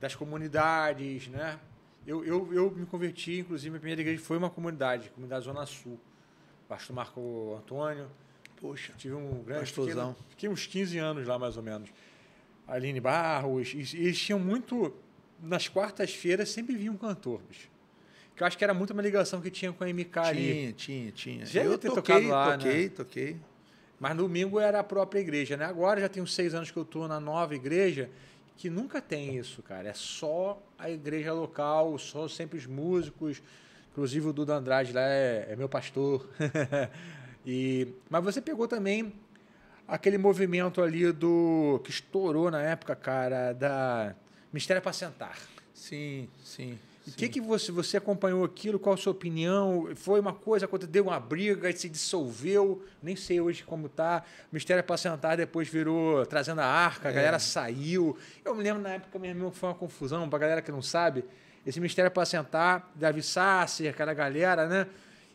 das comunidades, né? Eu, eu, eu me converti, inclusive, minha primeira igreja foi uma comunidade, comunidade Zona Sul. Pastor Marco Antônio. Poxa. Tive um grande. Pastorzão. Fiquei, fiquei uns 15 anos lá, mais ou menos. Aline Barros. E, eles tinham muito. Nas quartas-feiras sempre vinha um cantor, bicho. Que eu acho que era muito uma ligação que tinha com a MK tinha, ali. Tinha, tinha, tinha. Já eu ter toquei, tocado lá, toquei, né? toquei. Mas no domingo era a própria igreja, né? Agora já tem uns seis anos que eu estou na nova igreja que nunca tem isso, cara. É só a igreja local, só sempre os músicos. Inclusive o Duda Andrade lá é, é meu pastor. e, mas você pegou também aquele movimento ali do que estourou na época, cara, da Mistério para Sentar. Sim, sim. O que, que você, você acompanhou aquilo? Qual a sua opinião? Foi uma coisa, deu uma briga, se dissolveu, nem sei hoje como tá. Mistério sentar, depois virou trazendo a arca, a é. galera saiu. Eu me lembro na época mesmo que foi uma confusão, Para galera que não sabe. Esse Mistério sentar, Davi Sasser, aquela galera, né?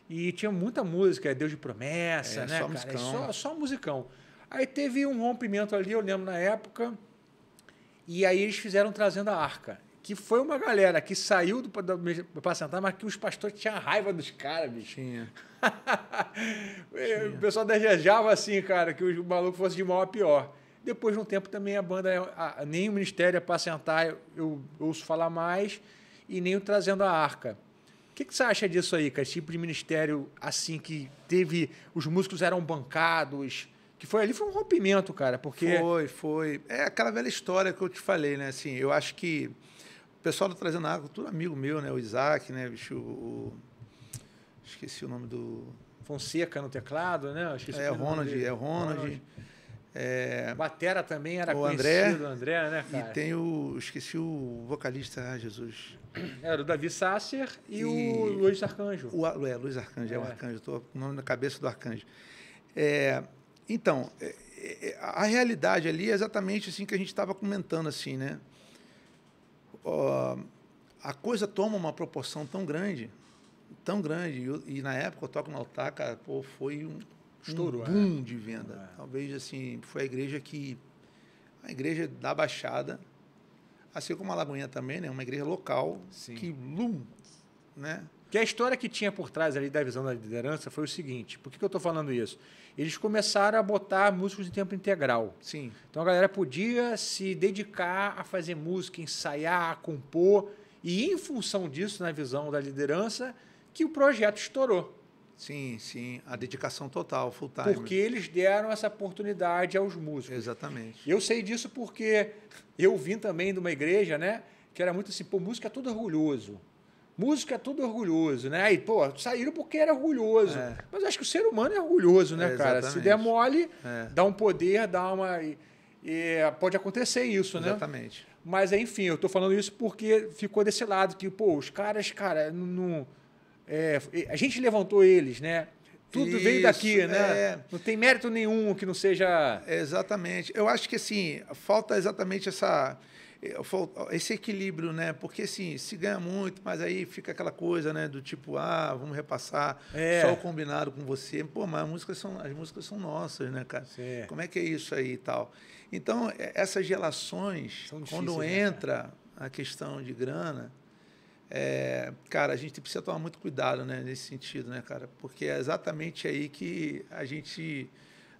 E tinha muita música, Deus de Promessa, é, né? Só cara? É musicão. Só, né? só musicão. Aí teve um rompimento ali, eu lembro na época. E aí eles fizeram trazendo a arca que foi uma galera que saiu do, do, do mas que os pastores tinham raiva dos caras, bicho. Tinha. o pessoal desejava assim, cara, que o maluco fosse de mal a pior. Depois de um tempo também a banda, a, nem o Ministério é Apacentar eu, eu ouço falar mais e nem o Trazendo a Arca. O que, que você acha disso aí, cara? Esse tipo de ministério assim que teve... Os músicos eram bancados... Que foi ali, foi um rompimento, cara, porque... Foi, foi. É aquela velha história que eu te falei, né? Assim, eu acho que o pessoal do tá Trazendo Água, tudo amigo meu, né? O Isaac, né? Bicho, o... Esqueci o nome do. Fonseca no teclado, né? É, é, Ronald, é o Ronald. Ronald. Batera também era o André, conhecido, André, né, cara? E tem o. Esqueci o vocalista, ah, Jesus. Era o Davi Sasser e, e... o Luiz Arcanjo. O, é, Luiz Arcanjo, é, é o Arcanjo, estou com o nome na cabeça do Arcanjo. É, então, é, é, a realidade ali é exatamente assim que a gente estava comentando, assim, né? uh, a coisa toma uma proporção tão grande, tão grande. E, e na época o Toco no Altar, cara, pô, foi um, Estourou, um é. boom é. de venda. É. Talvez, assim, foi a igreja que... A igreja da Baixada, assim como a Lagoinha também, né? Uma igreja local Sim. que, lum, né? Que a história que tinha por trás ali da visão da liderança foi o seguinte: por que, que eu estou falando isso? Eles começaram a botar músicos em tempo integral. Sim. Então a galera podia se dedicar a fazer música, ensaiar, a compor, e em função disso, na visão da liderança, que o projeto estourou. Sim, sim, a dedicação total, full time. Porque eles deram essa oportunidade aos músicos. Exatamente. Eu sei disso porque eu vim também de uma igreja, né? Que era muito assim, pô, música é todo orgulhoso. Música é tudo orgulhoso, né? Aí, pô, saíram porque era orgulhoso. É. Mas acho que o ser humano é orgulhoso, né, é, cara? Se der mole, é. dá um poder, dá uma. E, e pode acontecer isso, né? Exatamente. Mas, enfim, eu tô falando isso porque ficou desse lado, que, pô, os caras, cara, não. É, a gente levantou eles, né? Tudo Isso, veio daqui, né? É. Não tem mérito nenhum que não seja. Exatamente. Eu acho que assim, falta exatamente essa esse equilíbrio, né? Porque assim, se ganha muito, mas aí fica aquela coisa, né? Do tipo, ah, vamos repassar é. só o combinado com você. Pô, mas as músicas são, as músicas são nossas, né, cara? Sim. Como é que é isso aí e tal? Então, é, essas relações, quando né, entra né, a questão de grana, é, cara, a gente precisa tomar muito cuidado né, nesse sentido, né, cara? Porque é exatamente aí que a gente,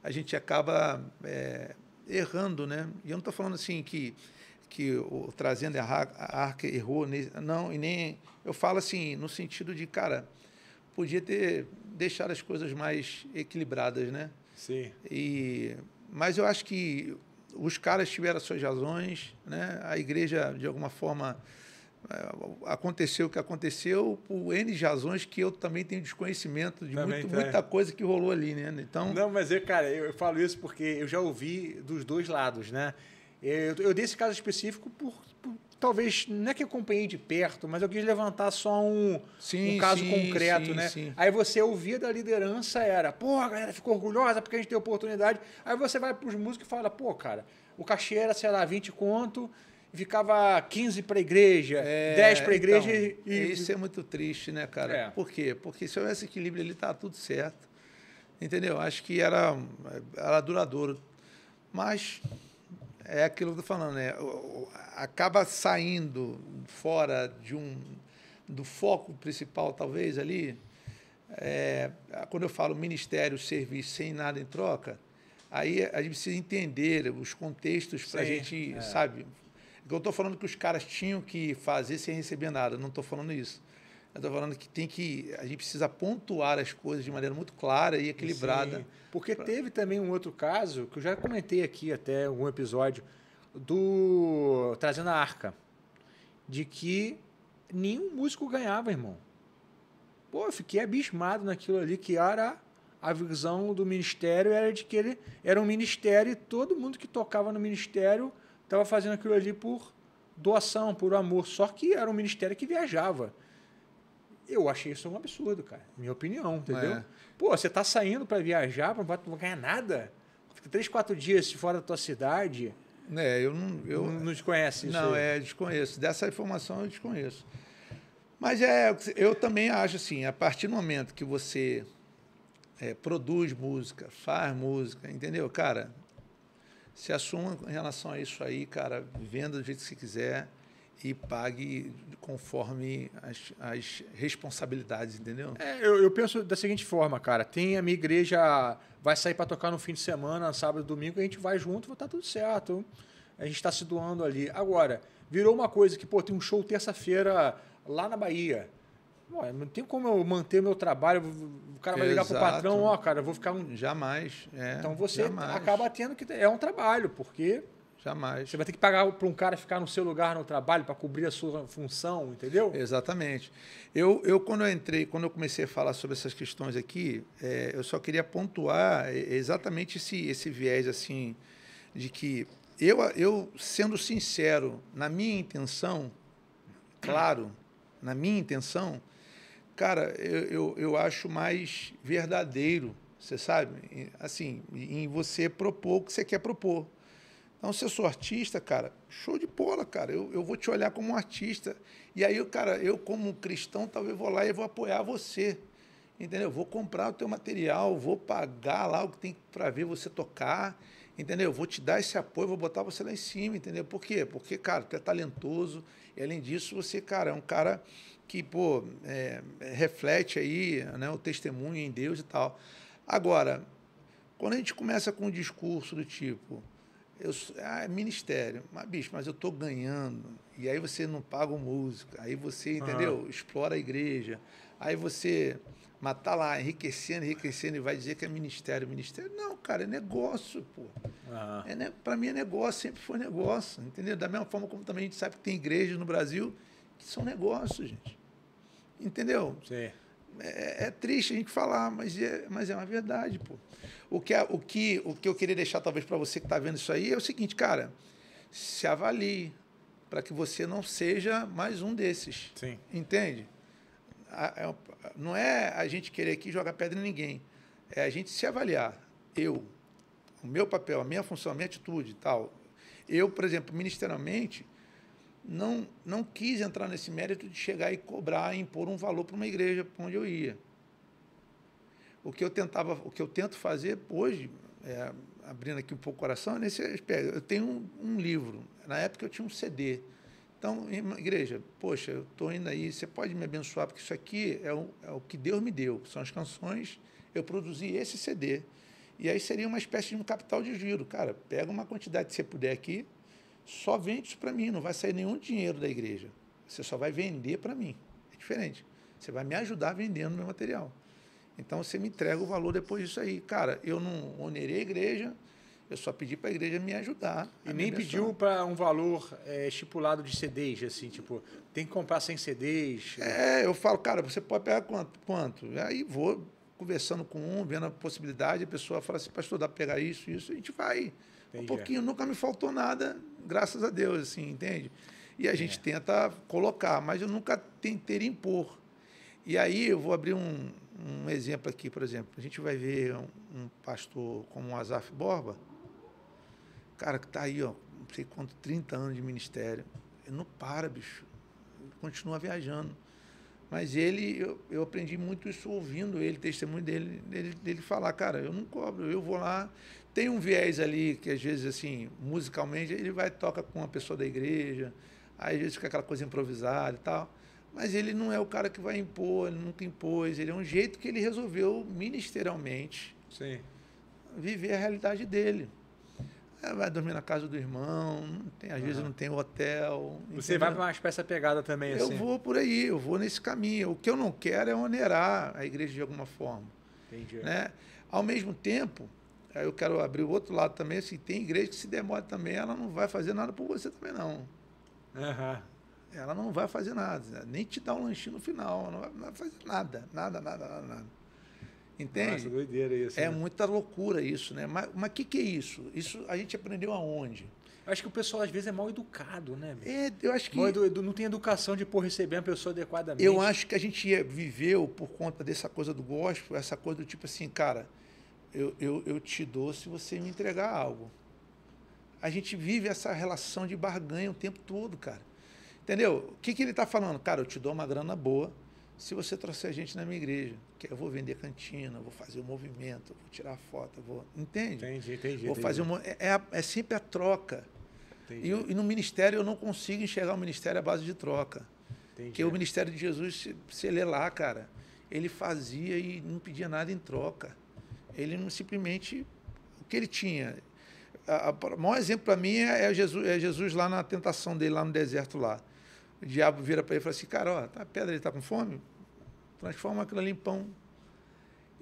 a gente acaba é, errando, né? E eu não estou falando assim que que o trazendo a arca errou não e nem eu falo assim no sentido de cara podia ter deixado as coisas mais equilibradas né sim e mas eu acho que os caras tiveram suas razões né a igreja de alguma forma eh, aconteceu o que aconteceu por N razões que eu também tenho desconhecimento de muito, muita coisa que rolou ali né então não mas eu cara eu, eu falo isso porque eu já ouvi dos dois lados né é, eu, eu dei esse caso específico por, por talvez não é que acompanhei de perto, mas eu quis levantar só um, sim, um caso sim, concreto, sim, né? Aí você ouvia da liderança era, pô, a galera ficou orgulhosa porque a gente tem oportunidade. Aí você vai para os músicos e fala, pô, cara, o cachê era, sei lá, 20 conto, ficava 15 para a igreja, é, 10 para a igreja então, e... Isso é muito triste, né, cara? É. Por quê? Porque se houvesse equilíbrio ali, tá tudo certo. Entendeu? Acho que era, era duradouro. Mas é aquilo que eu tô falando, né? Acaba saindo fora de um do foco principal, talvez ali. É, quando eu falo ministério, serviço sem nada em troca, aí a gente precisa entender os contextos para a gente, é. sabe? Eu estou falando que os caras tinham que fazer sem receber nada, não estou falando isso. Eu estou falando que tem que a gente precisa pontuar as coisas de maneira muito clara e equilibrada. Sim, porque pra... teve também um outro caso que eu já comentei aqui até algum episódio do trazendo a arca, de que nenhum músico ganhava, irmão. Pô, eu fiquei abismado naquilo ali que era a visão do ministério era de que ele era um ministério e todo mundo que tocava no ministério estava fazendo aquilo ali por doação, por amor. Só que era um ministério que viajava. Eu achei isso um absurdo, cara. Minha opinião, entendeu? É. Pô, você tá saindo para viajar, para não ganhar nada. Fica três, quatro dias fora da tua cidade. É, eu não. Eu, não, não desconhece isso? Não, é, desconheço. Dessa informação eu desconheço. Mas é, eu também acho assim, a partir do momento que você é, produz música, faz música, entendeu? Cara, se assuma em relação a isso aí, cara, venda do jeito que você quiser e pague conforme as, as responsabilidades, entendeu? É, eu, eu, penso da seguinte forma, cara. Tem a minha igreja vai sair para tocar no fim de semana, sábado, domingo, a gente vai junto, vai estar tá tudo certo. A gente está se doando ali. Agora, virou uma coisa que, pô, tem um show terça-feira lá na Bahia. não tem como eu manter meu trabalho. O cara vai ligar Exato. pro patrão, ó, cara, eu vou ficar um. Jamais. É, então você jamais. acaba tendo que. É um trabalho, porque Jamais. Você vai ter que pagar para um cara ficar no seu lugar no trabalho para cobrir a sua função, entendeu? Exatamente. Eu, eu quando eu entrei, quando eu comecei a falar sobre essas questões aqui, é, eu só queria pontuar exatamente esse, esse viés assim de que eu, eu sendo sincero, na minha intenção, claro, na minha intenção, cara, eu, eu, eu acho mais verdadeiro, você sabe, assim, em você propor o que você quer propor então, se eu sou artista, cara, show de bola, cara. Eu, eu vou te olhar como um artista. E aí, cara, eu como cristão, talvez vou lá e vou apoiar você. Entendeu? Vou comprar o teu material, vou pagar lá o que tem para ver você tocar. Entendeu? Vou te dar esse apoio, vou botar você lá em cima, entendeu? Por quê? Porque, cara, tu é talentoso. E além disso, você, cara, é um cara que, pô, é, é reflete aí né, o testemunho em Deus e tal. Agora, quando a gente começa com um discurso do tipo eu, ah, é ministério. Mas, bicho, mas eu estou ganhando. E aí você não paga o músico. Aí você, entendeu? Uhum. Explora a igreja. Aí você. Mas tá lá, enriquecendo, enriquecendo, e vai dizer que é ministério, ministério. Não, cara, é negócio, pô. Uhum. É, né, para mim é negócio, sempre foi negócio, entendeu? Da mesma forma como também a gente sabe que tem igrejas no Brasil que são negócios, gente. Entendeu? Sim. É, é, é, triste a gente falar, mas é, mas é uma verdade, pô. O que, o que, o que eu queria deixar, talvez, para você que está vendo isso aí é o seguinte, cara, se avalie para que você não seja mais um desses. Sim. Entende? A, é não é a gente querer aqui jogar pedra em ninguém. É a gente se avaliar. Eu, o meu papel, a minha função, a minha atitude e tal. Eu, por exemplo, ministerialmente, não, não quis entrar nesse mérito de chegar e cobrar, e impor um valor para uma igreja para onde eu ia. O que eu tentava, o que eu tento fazer hoje, é, abrindo aqui um pouco o coração, é nesse aspecto. Eu tenho um, um livro. Na época eu tinha um CD. Então, igreja, poxa, eu estou indo aí, você pode me abençoar, porque isso aqui é o, é o que Deus me deu, são as canções, eu produzi esse CD. E aí seria uma espécie de um capital de giro. Cara, pega uma quantidade que você puder aqui, só vende isso para mim, não vai sair nenhum dinheiro da igreja. Você só vai vender para mim. É diferente. Você vai me ajudar vendendo meu material. Então você me entrega o valor depois disso aí. Cara, eu não onerei a igreja, eu só pedi para a igreja me ajudar. E nem pediu para um valor é, estipulado de CDs, assim, tipo, tem que comprar sem CDs. É, eu falo, cara, você pode pegar quanto? quanto? Aí vou conversando com um, vendo a possibilidade, a pessoa fala assim, pastor, dá para pegar isso, isso, a gente vai. Entendi. Um pouquinho, nunca me faltou nada graças a Deus, assim, entende? E a gente é. tenta colocar, mas eu nunca tentei impor. E aí eu vou abrir um, um exemplo aqui, por exemplo. A gente vai ver um, um pastor como o Azaf Borba, cara que está aí, ó, não sei quanto, 30 anos de ministério. Ele não para, bicho. Ele continua viajando. Mas ele, eu, eu aprendi muito isso ouvindo ele, testemunho dele, dele, dele falar, cara, eu não cobro, eu vou lá, tem um viés ali que às vezes assim musicalmente ele vai toca com uma pessoa da igreja aí às vezes fica aquela coisa improvisada e tal mas ele não é o cara que vai impor ele nunca impôs ele é um jeito que ele resolveu ministerialmente Sim. viver a realidade dele é, vai dormir na casa do irmão, tem, às uhum. vezes não tem hotel. Você vai para uma espécie pegada também, eu assim? Eu vou por aí, eu vou nesse caminho. O que eu não quero é onerar a igreja de alguma forma. Entendi. Né? Ao mesmo tempo, Aí eu quero abrir o outro lado também, assim, tem igreja que se demora também, ela não vai fazer nada por você também, não. Uhum. Ela não vai fazer nada, né? nem te dar um lanchinho no final, não vai, fazer nada, nada, nada, nada, nada. Entende? Nossa, doideira isso. É né? muita loucura isso, né? Mas o que, que é isso? Isso a gente aprendeu aonde? acho que o pessoal às vezes é mal educado, né? É, eu acho que. Edu, não tem educação de por receber a pessoa adequadamente. Eu acho que a gente viveu por conta dessa coisa do gospel, essa coisa do tipo assim, cara, eu, eu, eu te dou se você me entregar algo. A gente vive essa relação de barganha o tempo todo, cara. Entendeu? O que, que ele está falando? Cara, eu te dou uma grana boa se você trouxer a gente na minha igreja. Que eu vou vender cantina, vou fazer o um movimento, vou tirar foto, vou. Entende? Entendi, entendi. Vou entendi. fazer um... é, é, é, sempre a troca. E, e, no ministério eu não consigo enxergar o ministério à base de troca. Entendi. Porque o ministério de Jesus, você lê é lá, cara, ele fazia e não pedia nada em troca. Ele não simplesmente. O que ele tinha? o maior exemplo para mim é, é Jesus, é Jesus lá na tentação dele, lá no deserto lá. O diabo vira para ele e fala assim: Cara, ó, tá, a pedra ele está com fome? Transforma aquilo ali em pão.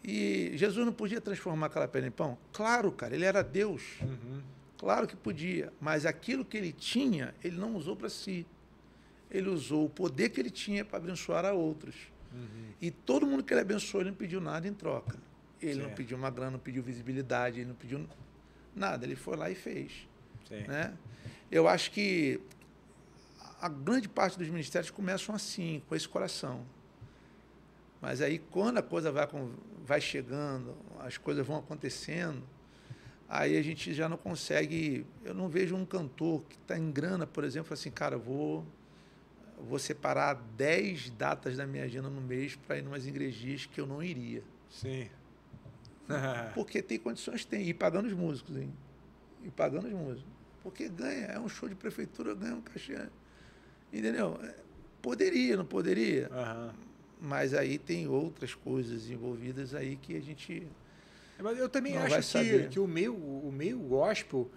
E Jesus não podia transformar aquela pedra em pão? Claro, cara, ele era Deus. Uhum. Claro que podia, mas aquilo que ele tinha, ele não usou para si. Ele usou o poder que ele tinha para abençoar a outros. Uhum. E todo mundo que ele abençoou, ele não pediu nada em troca. Ele não pediu uma grana, não pediu visibilidade, ele não pediu nada. Ele foi lá e fez. Né? Eu acho que a grande parte dos ministérios começam assim, com esse coração. Mas aí, quando a coisa vai, vai chegando, as coisas vão acontecendo, aí a gente já não consegue. Eu não vejo um cantor que está em grana, por exemplo, assim, cara, vou, vou separar 10 datas da minha agenda no mês para ir em umas igrejas que eu não iria. Sim. Porque tem condições, tem. E pagando os músicos, hein? E pagando os músicos. Porque ganha, é um show de prefeitura, ganha um cachê. Entendeu? É, poderia, não poderia? Uhum. Mas aí tem outras coisas envolvidas aí que a gente. É, mas eu também acho que, que, o meio, o meu gospel,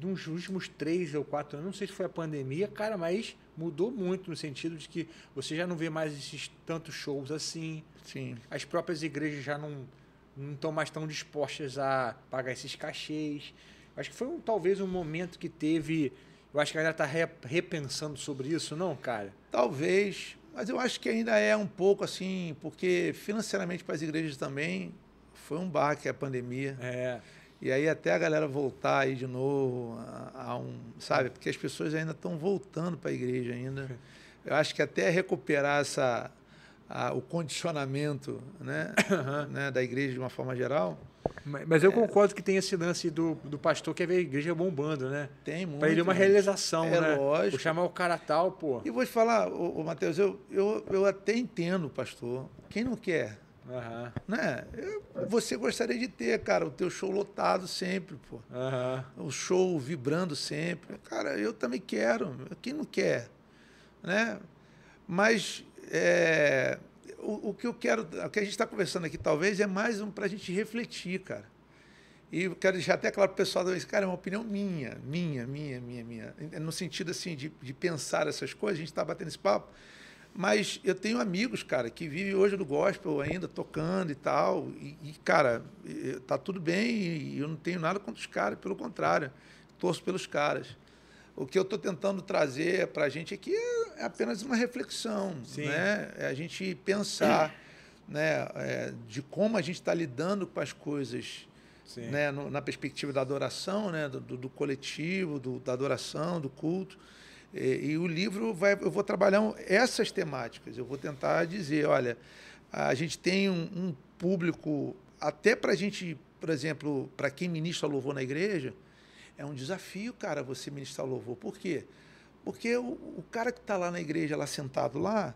nos últimos três ou quatro anos, não sei se foi a pandemia, cara, mas mudou muito no sentido de que você já não vê mais esses tantos shows assim. Sim. As próprias igrejas já não não estão mais tão dispostas a pagar esses cachês. Acho que foi um, talvez um momento que teve. Eu acho que a galera está repensando sobre isso, não, cara? Talvez, mas eu acho que ainda é um pouco assim, porque financeiramente para as igrejas também foi um barco a pandemia. É. E aí até a galera voltar aí de novo a, a um, sabe? Porque as pessoas ainda estão voltando para a igreja ainda. Eu acho que até recuperar essa a, o condicionamento né, uhum. né, da igreja de uma forma geral. Mas, mas eu é, concordo que tem esse lance do, do pastor que é ver a igreja bombando, né? Tem muito. Para ele é uma realização, é, né? lógico. Vou chamar o cara tal, pô. E vou te falar, ô, ô Matheus, eu, eu, eu até entendo, pastor. Quem não quer? Uhum. Né? Eu, você gostaria de ter, cara, o teu show lotado sempre, pô. Uhum. O show vibrando sempre. Cara, eu também quero. Quem não quer? Né? Mas é, o, o, que eu quero, o que a gente está conversando aqui talvez é mais um para a gente refletir, cara. E eu quero deixar até claro para o pessoal, cara é uma opinião minha, minha, minha, minha, minha. É, no sentido assim de, de pensar essas coisas, a gente está batendo esse papo. Mas eu tenho amigos, cara, que vivem hoje do gospel ainda, tocando e tal. E, e cara, tá tudo bem e eu não tenho nada contra os caras, pelo contrário, torço pelos caras o que eu estou tentando trazer para a gente aqui é, é apenas uma reflexão, Sim. né? É a gente pensar, né, é, de como a gente está lidando com as coisas, Sim. né, no, na perspectiva da adoração, né, do, do, do coletivo, do, da adoração, do culto. E, e, o livro vai, eu vou trabalhar essas temáticas. Eu vou tentar dizer, olha, a gente tem um, um público até para a gente, por exemplo, para quem ministra louvor na igreja é um desafio, cara, você ministrar o louvor. Por quê? Porque o, o cara que está lá na igreja, lá sentado lá,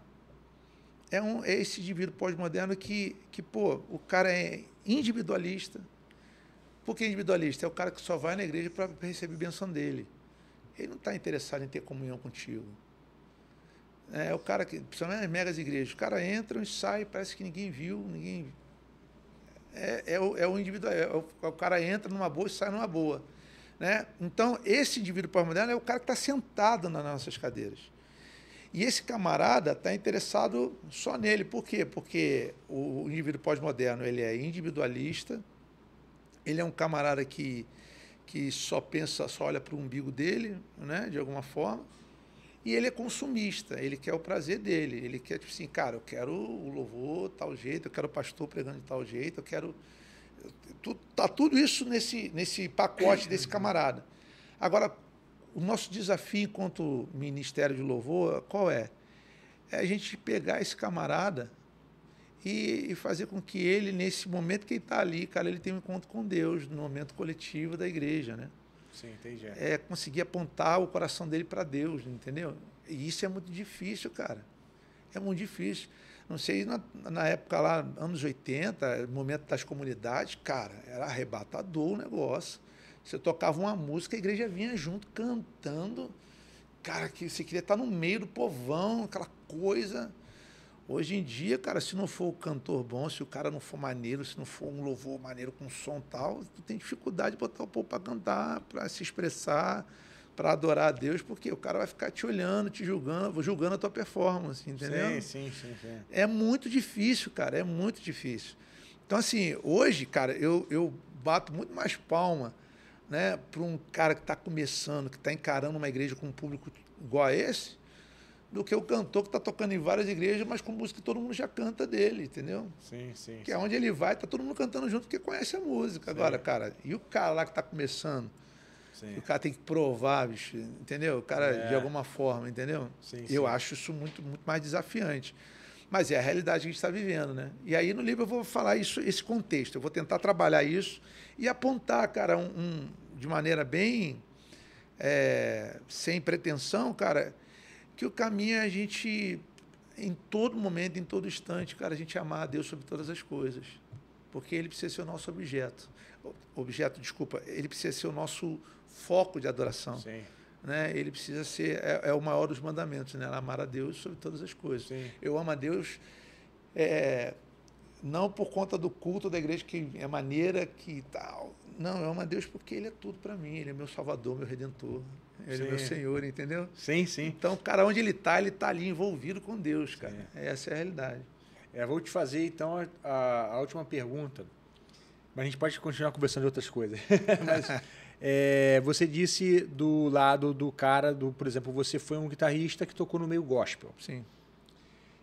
é, um, é esse indivíduo pós-moderno que, que, pô, o cara é individualista. Por que individualista? É o cara que só vai na igreja para receber a benção dele. Ele não está interessado em ter comunhão contigo. É o cara que, principalmente nas megas igrejas, o cara entra e sai, parece que ninguém viu, ninguém. É, é, o, é o individual, é, é o, é o cara entra numa boa e sai numa boa. Né? Então, esse indivíduo pós-moderno é o cara que está sentado nas nossas cadeiras. E esse camarada está interessado só nele. Por quê? Porque o indivíduo pós-moderno ele é individualista, ele é um camarada que, que só pensa, só olha para o umbigo dele, né? de alguma forma. E ele é consumista, ele quer o prazer dele. Ele quer, tipo assim, cara, eu quero o louvor tal jeito, eu quero o pastor pregando de tal jeito, eu quero Está tá tudo isso nesse, nesse pacote desse camarada. Agora, o nosso desafio enquanto Ministério de Louvor, qual é? É a gente pegar esse camarada e, e fazer com que ele, nesse momento que ele está ali, cara, ele tenha um encontro com Deus, no momento coletivo da igreja, né? Sim, entendi. É, é conseguir apontar o coração dele para Deus, entendeu? E isso é muito difícil, cara. É muito difícil. Não sei, na, na época lá, anos 80, momento das comunidades, cara, era arrebatador o negócio. Você tocava uma música, a igreja vinha junto cantando. Cara, que você queria estar no meio do povão, aquela coisa. Hoje em dia, cara, se não for o cantor bom, se o cara não for maneiro, se não for um louvor maneiro com som tal, tu tem dificuldade de botar o povo para cantar, para se expressar para adorar a Deus, porque o cara vai ficar te olhando, te julgando, julgando a tua performance, entendeu? Sim, sim, sim, sim. É muito difícil, cara, é muito difícil. Então, assim, hoje, cara, eu, eu bato muito mais palma né, para um cara que está começando, que está encarando uma igreja com um público igual a esse, do que o cantor que está tocando em várias igrejas, mas com música que todo mundo já canta dele, entendeu? Sim, sim. Que é sim. onde ele vai, tá todo mundo cantando junto porque conhece a música. Sim. Agora, cara, e o cara lá que está começando? Sim. O cara tem que provar, bicho, entendeu? O cara, é. de alguma forma, entendeu? Sim, eu sim. acho isso muito, muito mais desafiante. Mas é a realidade que a gente está vivendo, né? E aí no livro eu vou falar isso, esse contexto. Eu vou tentar trabalhar isso e apontar, cara, um, um de maneira bem é, sem pretensão, cara, que o caminho é a gente, em todo momento, em todo instante, cara, a gente amar a Deus sobre todas as coisas. Porque ele precisa ser o nosso objeto. Objeto, desculpa, ele precisa ser o nosso foco de adoração. Sim. Né? Ele precisa ser é, é, o maior dos mandamentos, né? Amar a Deus sobre todas as coisas. Sim. Eu amo a Deus é, não por conta do culto da igreja que é maneira que tal. Não, eu amo a Deus porque ele é tudo para mim, ele é meu salvador, meu redentor, ele sim. é meu Senhor, entendeu? Sim, sim. Então, cara, onde ele tá, ele tá ali envolvido com Deus, cara. Sim. Essa é a realidade. É, vou te fazer então a, a, a última pergunta. Mas a gente pode continuar conversando de outras coisas. Mas é, você disse do lado do cara, do, por exemplo, você foi um guitarrista que tocou no meio gospel. Sim.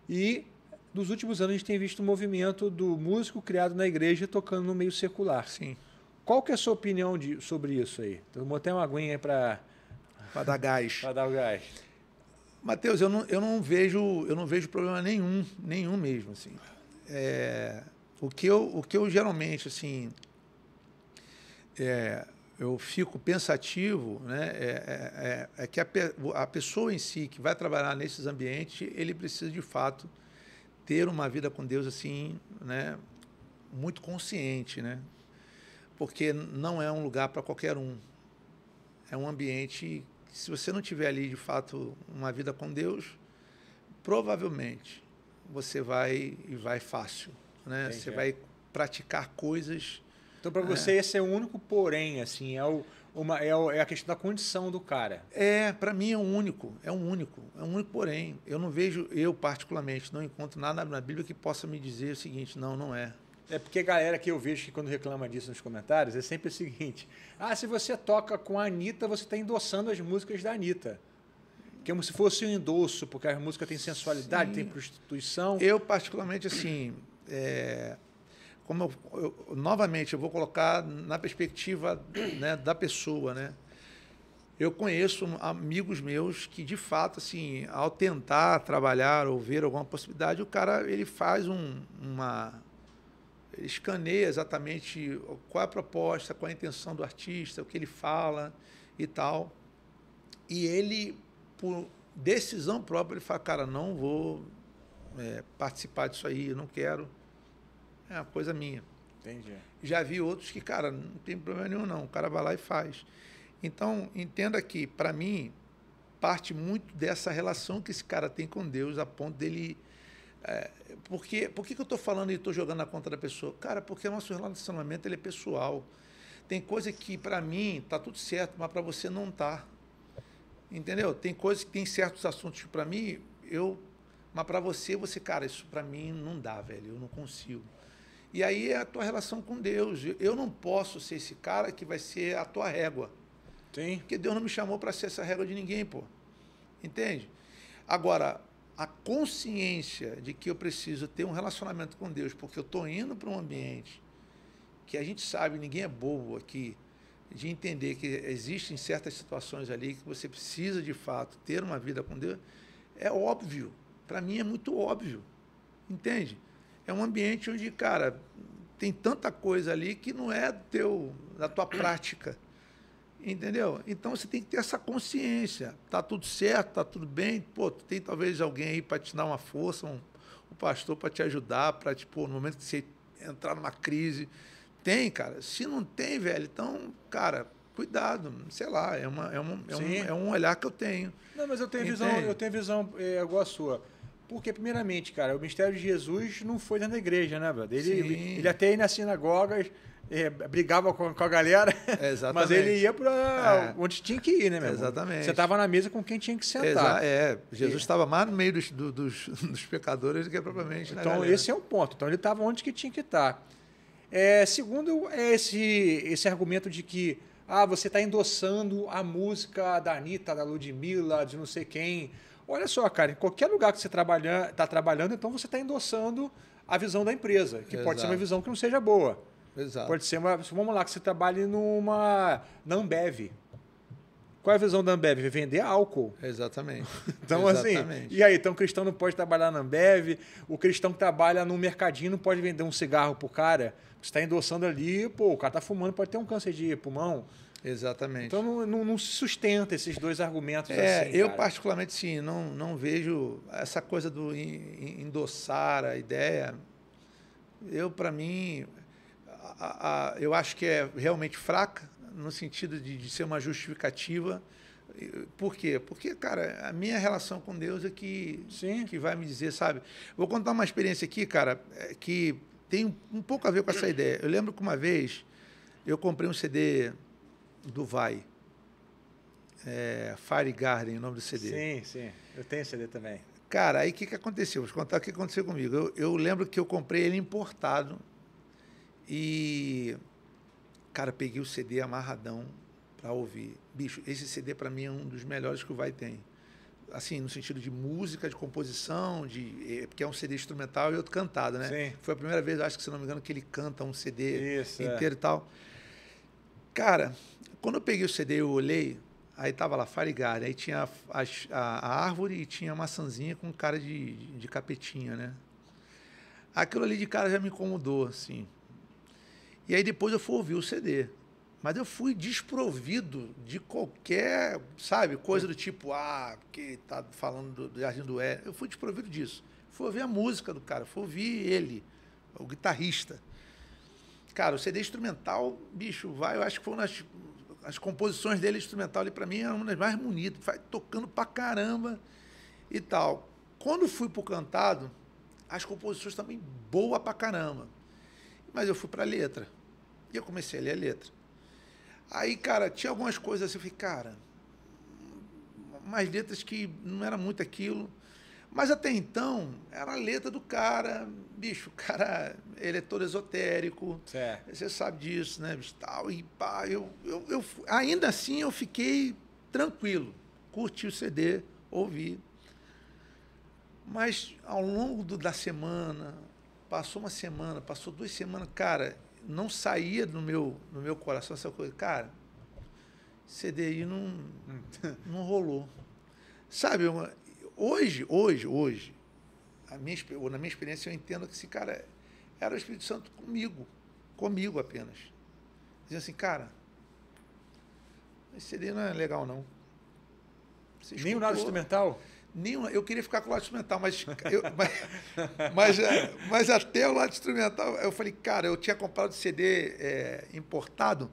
E nos últimos anos a gente tem visto o um movimento do músico criado na igreja tocando no meio secular. Sim. Qual que é a sua opinião de, sobre isso aí? Tomou até uma aguinha para para dar gás. para dar o gás. Mateus, eu não, eu não vejo eu não vejo problema nenhum nenhum mesmo assim. É, o que eu o que eu geralmente assim é, eu fico pensativo né, é, é, é, é que a, a, pessoa em si que vai trabalhar nesses ambientes, ele precisa de fato ter uma vida com Deus assim, né, muito consciente, né? Porque não é um lugar para qualquer um. É um ambiente que, se você não tiver ali de fato uma vida com Deus, provavelmente você vai e vai fácil, né? Entendi. Você vai praticar coisas então, para é. você, é. esse é o único porém, assim, é, o, uma, é, o, é a questão da condição do cara. É, para mim é o um único, é o um único, é o um único porém. Eu não vejo, eu particularmente, não encontro nada na Bíblia que possa me dizer o seguinte, não, não é. É porque a galera que eu vejo que quando reclama disso nos comentários é sempre o seguinte: ah, se você toca com a Anitta, você está endossando as músicas da Anitta. Que é como se fosse um endosso, porque a música tem sensualidade, Sim. tem prostituição. Eu, particularmente, assim, é, como eu, eu, novamente eu vou colocar na perspectiva né, da pessoa, né? Eu conheço amigos meus que de fato assim, ao tentar trabalhar ou ver alguma possibilidade, o cara ele faz um, uma ele escaneia exatamente qual é a proposta, qual é a intenção do artista, o que ele fala e tal. E ele, por decisão própria, ele fala, cara, não vou é, participar disso aí, eu não quero. É uma coisa minha. Entendi. Já vi outros que, cara, não tem problema nenhum, não. O cara vai lá e faz. Então, entenda que, para mim, parte muito dessa relação que esse cara tem com Deus, a ponto dele. É, porque, por que, que eu estou falando e estou jogando na conta da pessoa? Cara, porque é o nosso relacionamento ele é pessoal. Tem coisa que, para mim, tá tudo certo, mas para você não tá. Entendeu? Tem coisas que tem certos assuntos para mim, eu. Mas para você, você, cara, isso para mim não dá, velho. Eu não consigo. E aí é a tua relação com Deus. Eu não posso ser esse cara que vai ser a tua régua. Sim. Porque Deus não me chamou para ser essa régua de ninguém, pô. Entende? Agora, a consciência de que eu preciso ter um relacionamento com Deus, porque eu estou indo para um ambiente que a gente sabe, ninguém é bobo aqui, de entender que existem certas situações ali que você precisa de fato ter uma vida com Deus, é óbvio. Para mim é muito óbvio. Entende? é um ambiente onde, cara, tem tanta coisa ali que não é teu, da tua prática. Entendeu? Então você tem que ter essa consciência. Tá tudo certo, tá tudo bem. Pô, tem talvez alguém aí para te dar uma força, um, um pastor para te ajudar, para tipo, no momento que você entrar numa crise. Tem, cara. Se não tem, velho, então, cara, cuidado, sei lá, é, uma, é, uma, é, um, é um olhar que eu tenho. Não, mas eu tenho Entende? visão, eu tenho visão é, igual a sua. Porque, primeiramente, cara, o mistério de Jesus não foi dentro da igreja, né, velho? Ele, Sim. ele até ia nas sinagogas, é, brigava com, com, a galera, Exatamente. mas ele ia para é. onde tinha que ir, né, meu Exatamente. Você estava na mesa com quem tinha que sentar. Exa é, Jesus estava mais no meio dos, do, dos, dos, pecadores do que propriamente Então, galera. esse é um ponto. Então, ele estava onde que tinha que estar. Tá. É, segundo, é esse, esse argumento de que ah, você está endossando a música da Anitta, da Ludmilla, de não sei quem, Olha só, cara, em qualquer lugar que você está trabalha, tá trabalhando, então você está endossando a visão da empresa, que Exato. pode ser uma visão que não seja boa. Exato. Pode ser uma. Vamos lá, que você trabalhe numa. Na Ambev. Qual é a visão da Ambev? Vender álcool. Exatamente. Então, assim, Exatamente. assim. E aí, então o cristão não pode trabalhar na Ambev, o cristão que trabalha no mercadinho não pode vender um cigarro pro cara. Você está endossando ali, pô, o cara tá fumando, pode ter um câncer de pulmão. Exatamente. Então não, não, se sustenta esses dois argumentos é, assim, Eu, cara. particularmente, sim, não, não vejo essa coisa do endossar a ideia. Eu, para mim, a, a, eu acho que é realmente fraca, no sentido de, de ser uma justificativa. Por quê? Porque, cara, a minha relação com Deus é que, Sim. que vai me dizer, sabe? Vou contar uma experiência aqui, cara, é, que tem um pouco a ver com essa ideia. Eu lembro que uma vez eu comprei um CD do Vai. É, Fire Garden, o nome do CD. Sim, sim. Eu tenho CD também. Cara, aí o que, que aconteceu? Vou te contar o que aconteceu comigo. Eu, eu lembro que eu comprei ele importado e, cara, peguei o CD amarradão para ouvir. Bicho, esse CD para mim é um dos melhores que o Vai tem. Assim, no sentido de música, de composição, de é, porque é um CD instrumental e outro cantado, né? Sim. Foi a primeira vez, acho que se não me engano, que ele canta um CD Isso, é. inteiro é. e tal. Cara, quando eu peguei o CD eu olhei, aí tava lá Farigali, aí tinha a, a, a, árvore e tinha a maçãzinha com cara de, de capetinha, né? Aquilo ali de cara já me incomodou, assim. E aí depois eu fui ouvir o CD. Mas eu fui desprovido de qualquer, sabe, coisa do tipo, ah, porque tá falando do, Jardim do É, Eu fui desprovido disso. Fui ouvir a música do cara, fui ouvir ele, o guitarrista. Cara, o CD instrumental, bicho, vai, eu acho que foi nas as composições dele instrumental ali para mim é uma das mais bonitas, vai tocando pra caramba e tal. Quando fui pro cantado, as composições também boa pra caramba. Mas eu fui pra letra. E eu comecei a ler a letra. Aí, cara, tinha algumas coisas assim, eu falei, cara, hum, umas letras que não era muito aquilo. Mas até então, era a letra do cara, bicho, o cara, ele é todo esotérico. Certo. Você sabe disso, né? tal, e pá, eu, eu, eu, ainda assim eu fiquei tranquilo. Curti o CD, ouvi. Mas ao longo do, da semana, passou uma semana, passou duas semanas, cara, não saía do meu, do meu coração essa coisa. Cara, aí não, hum. não rolou. Sabe, hoje, hoje, hoje, na minha, na minha experiência, eu entendo que esse cara era o Espírito Santo comigo, comigo apenas. dizendo assim, cara, esse CD não é legal, não. nenhum Nem o lado instrumental? Nenhum, eu queria ficar com o lado instrumental, mas, eu, mas, mas, eh, mas, até o lado instrumental, eu falei, cara, eu tinha comprado CD é, eh, importado,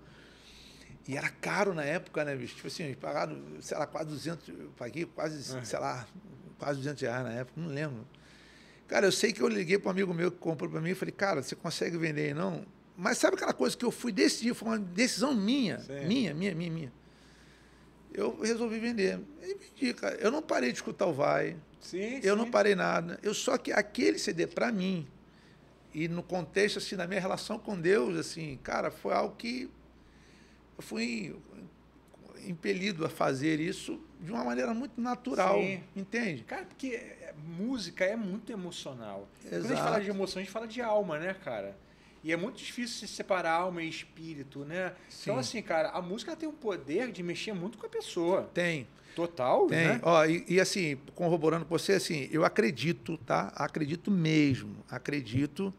e era caro na época, né, bicho? Tipo assim, pagaram, sei lá, quase 200, eu paguei quase, é. sei lá, quase 200 reais na época, não lembro. Cara, eu sei que eu liguei para um amigo meu que comprou para mim e falei, cara, você consegue vender aí não? Mas sabe aquela coisa que eu fui decidir, foi uma decisão minha, Sim. minha, minha, minha, minha. Eu resolvi vender. E vendi, cara. Eu não parei de escutar o Vai. Sim, eu sim. não parei nada. Eu só que aquele CD para mim e no contexto assim da minha relação com Deus, assim, cara, foi algo que eu fui impelido a fazer isso de uma maneira muito natural, Sim. entende? Cara, porque é, é, música é muito emocional. Exato. Quando a gente fala de emoção, a gente fala de alma, né, cara? E é muito difícil se separar alma e espírito, né? Então, Sim. Então, assim, cara, a música tem um poder de mexer muito com a pessoa. Tem. Total, né? tem. né? Ó, e, e assim, corroborando com você, assim, eu acredito, tá? Acredito mesmo, acredito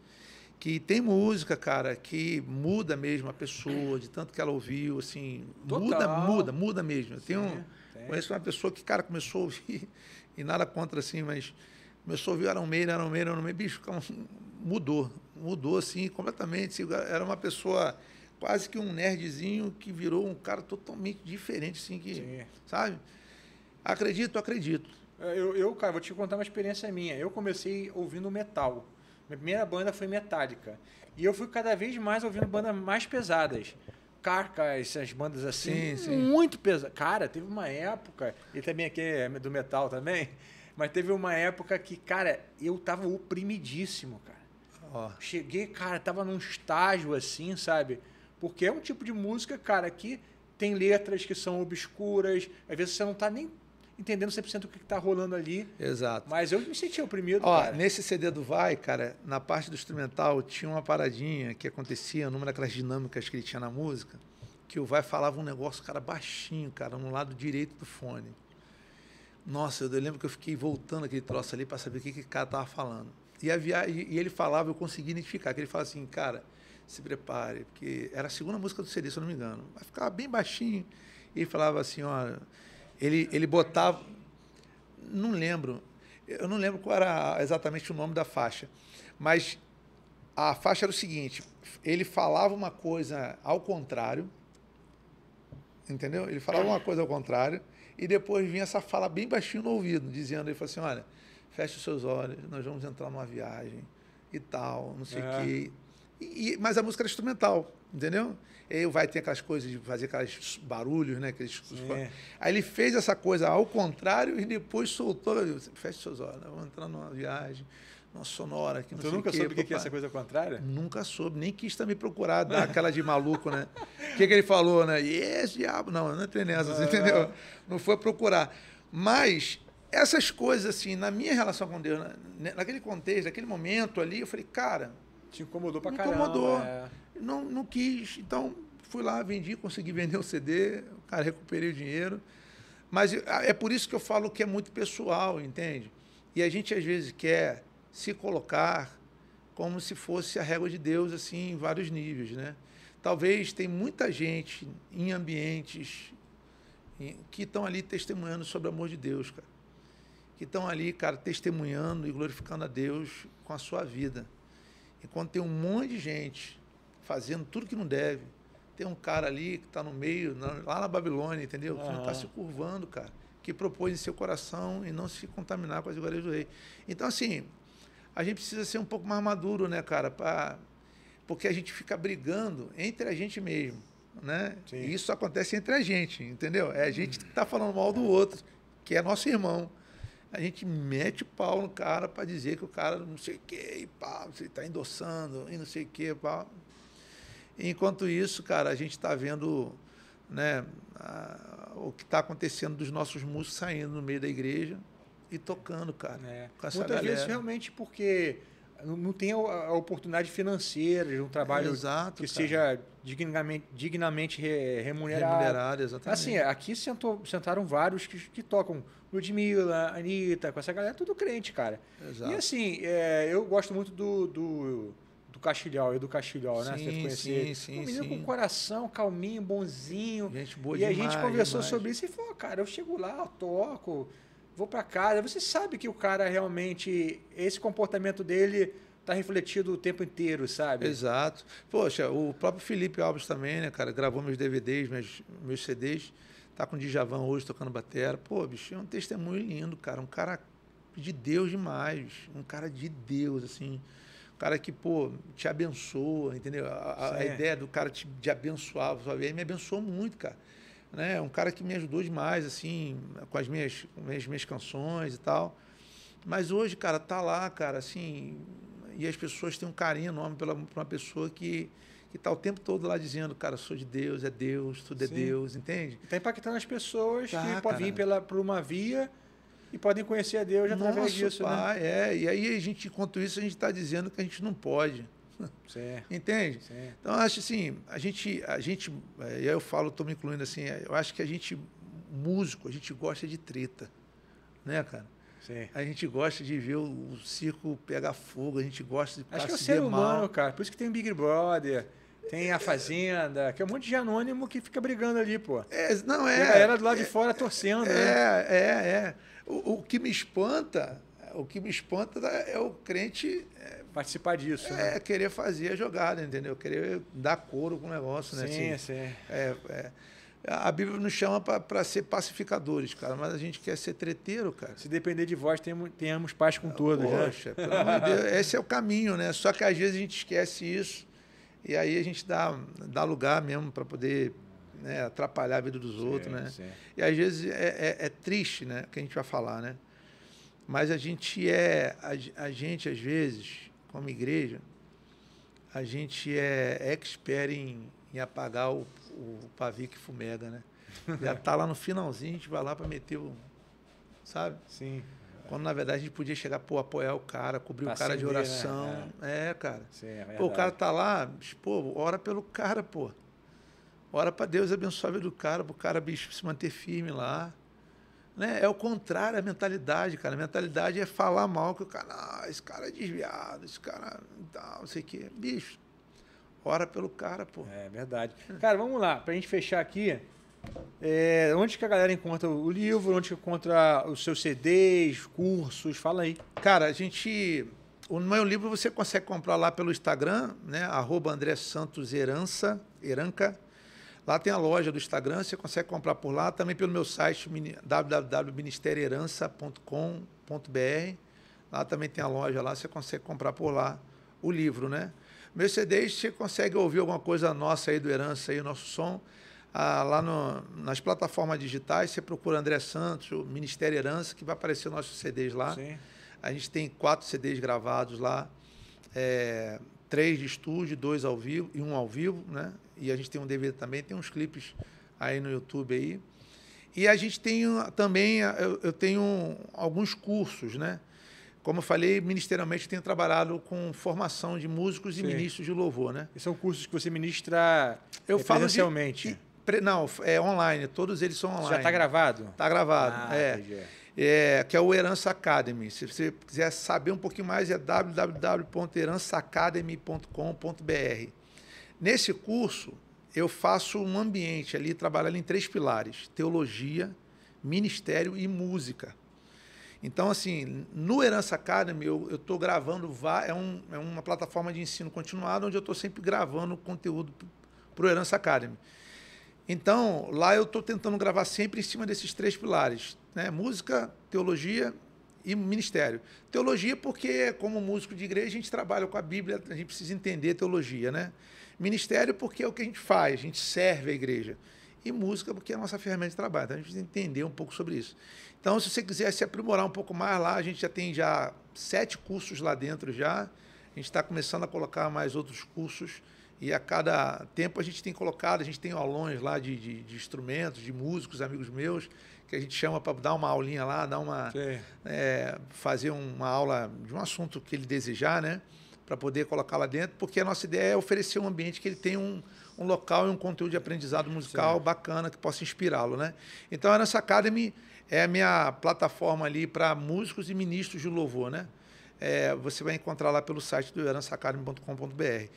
que tem música, cara, que muda mesmo a pessoa, de tanto que ela ouviu, assim, Total. muda, muda, muda mesmo. Eu tenho, Sim, tem. conheço uma pessoa que, cara, começou a ouvir, e nada contra assim, mas começou a ouvir Aaron Meira, Aaron Meira, Aaron Meira, bicho, mudou, mudou assim, completamente. Assim, era uma pessoa quase que um nerdzinho que virou um cara totalmente diferente, assim, que, Sim. sabe? Acredito, acredito. É, eu, eu, cara, vou te contar uma experiência minha. Eu comecei ouvindo metal. Minha primeira banda foi Metallica. E eu fui cada vez mais ouvindo bandas mais pesadas. Carcas, essas bandas assim, sim, sim. muito pesadas. Cara, teve uma época, e também aqui é do metal também, mas teve uma época que, cara, eu tava oprimidíssimo, cara. Oh. Cheguei, cara, tava num estágio assim, sabe? Porque é um tipo de música, cara, que tem letras que são obscuras, às vezes você não tá nem entendendo 100% o que está rolando ali. Exato. Mas eu me senti oprimido. Ó, cara. nesse CD do Vai, cara, na parte do instrumental tinha uma paradinha que acontecia, numa daquelas dinâmicas que ele tinha na música, que o Vai falava um negócio, cara, baixinho, cara, no lado direito do fone. Nossa, eu lembro que eu fiquei voltando aquele troço ali para saber o que, que o cara tava falando. E, a viagem, e ele falava, eu consegui identificar, que ele falava assim, cara, se prepare, porque era a segunda música do CD, se eu não me engano. Vai ficar bem baixinho. E ele falava assim, ó, ele, ele botava. Não lembro. Eu não lembro qual era exatamente o nome da faixa. Mas a faixa era o seguinte: ele falava uma coisa ao contrário. Entendeu? Ele falava uma coisa ao contrário. E depois vinha essa fala bem baixinho no ouvido, dizendo: ele falou assim, olha, feche os seus olhos, nós vamos entrar numa viagem e tal, não sei o é. quê. E, mas a música era instrumental, entendeu? E vai ter aquelas coisas de fazer aqueles barulhos, né? Aqueles... Aí ele fez essa coisa ao contrário e depois soltou. Fecha seus olhos, né? vamos entrar numa viagem, numa sonora. Que não tu nunca quê, soube o que é essa coisa contrária? Nunca soube, nem quis também procurar dar aquela de maluco, né? O que, que ele falou, né? E esse diabo, não, não entrei nessa, ah, entendeu? Não foi procurar. Mas essas coisas, assim, na minha relação com Deus, né, naquele contexto, naquele momento ali, eu falei, cara te incomodou pra me caramba. Incomodou. É. Não, não quis. Então, fui lá, vendi, consegui vender o CD, cara, recuperei o dinheiro. Mas é por isso que eu falo que é muito pessoal, entende? E a gente às vezes quer se colocar como se fosse a régua de Deus, assim, em vários níveis, né? Talvez tem muita gente em ambientes que estão ali testemunhando sobre o amor de Deus, cara. Que estão ali, cara, testemunhando e glorificando a Deus com a sua vida enquanto tem um monte de gente fazendo tudo que não deve, tem um cara ali que está no meio, lá na Babilônia, entendeu? Que não está se curvando, cara. Que propôs em seu coração e não se contaminar com as iguarias do rei. Então, assim, a gente precisa ser um pouco mais maduro, né, cara? Pra... Porque a gente fica brigando entre a gente mesmo, né? Sim. E isso acontece entre a gente, entendeu? É a gente que está falando mal do outro, que é nosso irmão a gente mete o pau no cara para dizer que o cara não sei o que, e pá, você está endossando, e não sei o quê, pá. Enquanto isso, cara, a gente está vendo né, a, o que está acontecendo dos nossos músicos saindo no meio da igreja e tocando, cara. É. Muitas galera. vezes realmente porque não tem a oportunidade financeira de um trabalho Exato, que cara. seja dignamente, dignamente remunerado. Remunerado, exatamente. Assim, aqui sentou, sentaram vários que, que tocam Ludmilla, Anitta, com essa galera, tudo crente, cara. Exato. E assim, é, eu gosto muito do, do, do e do Castilhal, né? Você conhecer. Sim, sim, um menino sim. com coração, calminho, bonzinho. Gente boa E demais, a gente conversou demais. sobre isso e falou, cara, eu chego lá, eu toco, vou para casa. Você sabe que o cara realmente, esse comportamento dele tá refletido o tempo inteiro, sabe? Exato. Poxa, o próprio Felipe Alves também, né, cara, gravou meus DVDs, meus, meus CDs, tá com o Djavan hoje tocando batera. Pô, bicho, é um testemunho lindo, cara, um cara de Deus demais, um cara de Deus, assim, um cara que, pô, te abençoa, entendeu? A, a ideia do cara te, de abençoar, sabe? ele me abençoou muito, cara né? Um cara que me ajudou demais, assim, com as minhas, com as minhas canções e tal. Mas hoje, cara, tá lá, cara, assim, e as pessoas têm um carinho enorme pela uma pessoa que que tá o tempo todo lá dizendo, cara, sou de Deus, é Deus, tudo é Deus, entende? Está impactando as pessoas tá, que podem ir pela por uma via e podem conhecer a Deus através Nossa, disso, né? pai, né? é. E aí a gente, enquanto isso, a gente está dizendo que a gente não pode. Certo. Entende? Certo. Então, acho assim, a gente, a gente, é, eu falo, estou me incluindo assim, é, eu acho que a gente, músico, a gente gosta de treta, né, cara? Sim. A gente gosta de ver o, o circo pegar fogo, a gente gosta de Acho que é o ser humano, cara. Por isso que tem Big Brother, tem a Fazenda, que é um monte de anônimo que fica brigando ali, pô. É, não é. E a galera do lado é, de fora torcendo. É, né? é, é. O, o, que me espanta, o que me espanta é o crente é, participar disso. Né? É, né? querer fazer a jogada, entendeu? Querer dar couro com o negócio, né? Sim, assim, sim. É, é, a Bíblia nos chama para ser pacificadores, cara, mas a gente quer ser treteiro, cara. Se depender de vós, tenhamos, tenhamos paz com todos, né? Poxa, né? pelo amor de Deus, esse é o caminho, né? Só que às vezes a gente esquece isso e aí a gente dá, dá lugar mesmo para poder né, atrapalhar a vida dos sim, outros, né? Sim. E às vezes é, é, é triste, né? Que a gente vai falar, né? Mas a gente é, a, a gente às vezes como igreja, a gente é expert em, em apagar o, o pavio que fumega, né? Já tá lá no finalzinho, a gente vai lá para meter o. Sabe? Sim. Quando na verdade a gente podia chegar, pô, apoiar o cara, cobrir pra o cara acender, de né? oração. Né? É. é, cara. Sim, é pô, o cara tá lá, pô, ora pelo cara, pô. Ora para Deus abençoar a vida do cara, pro cara, bicho, se manter firme lá. Né? É o contrário à é mentalidade, cara. A mentalidade é falar mal que o cara, ah, esse cara é desviado, esse cara não, sei o quê. Bicho, ora pelo cara, pô. É verdade. Cara, vamos lá, pra gente fechar aqui. É, onde que a galera encontra o livro? Onde que encontra os seus CDs, cursos? Fala aí. Cara, a gente. O é meu livro você consegue comprar lá pelo Instagram, né? Arroba André Santos Herança, Eranca. Lá tem a loja do Instagram, você consegue comprar por lá, também pelo meu site www.ministerherança.com.br. Lá também tem a loja lá, você consegue comprar por lá o livro, né? Meus CDs, você consegue ouvir alguma coisa nossa aí do Herança aí, o nosso som. Ah, lá no, nas plataformas digitais, você procura André Santos, Ministério Herança, que vai aparecer nossos CDs lá. Sim. A gente tem quatro CDs gravados lá, é, três de estúdio, dois ao vivo e um ao vivo, né? e a gente tem um DVD também, tem uns clipes aí no YouTube aí. E a gente tem ah, também, ah, eu, eu tenho alguns cursos, né? Como eu falei, ministerialmente eu tenho trabalhado com formação de músicos Sim. e ministros de louvor, né? E são cursos que você ministra eu é, falo de, pre, não, é online, todos eles são tá online. Já está gravado? Está gravado, ah, é. é. é. Que é o Herança Academy. Se você quiser saber um pouquinho mais, é www.herançaacademy.com.br. Nesse curso, eu faço um ambiente ali, trabalho em três pilares: teologia, ministério e música. Então, assim, no Herança Academy, eu estou gravando. É, um, é, uma plataforma de ensino continuado onde eu estou sempre gravando conteúdo para o Herança Academy. Então, lá eu estou tentando gravar sempre em cima desses três pilares: né? música, teologia e ministério. Teologia, porque, como músico de igreja, a gente trabalha com a Bíblia, a gente precisa entender teologia, né? Ministério porque é o que a gente faz, a gente serve a igreja. E música porque é a nossa ferramenta de trabalho. Então a gente precisa entender um pouco sobre isso. Então, se você quiser se aprimorar um pouco mais lá, a gente já tem já sete cursos lá dentro já. A gente está começando a colocar mais outros cursos. E a cada tempo a gente tem colocado, a gente tem aulões lá de, de, de instrumentos, de músicos, amigos meus, que a gente chama para dar uma aulinha lá, dar uma, é, fazer uma aula de um assunto que ele desejar, né? para poder colocar lá dentro, porque a nossa ideia é oferecer um ambiente que ele tenha um, um local e um conteúdo de aprendizado musical Sim. bacana que possa inspirá-lo, né? Então a Anansi Academy é a minha plataforma ali para músicos e ministros de louvor, né? É, você vai encontrar lá pelo site do herançaacademy.com.br.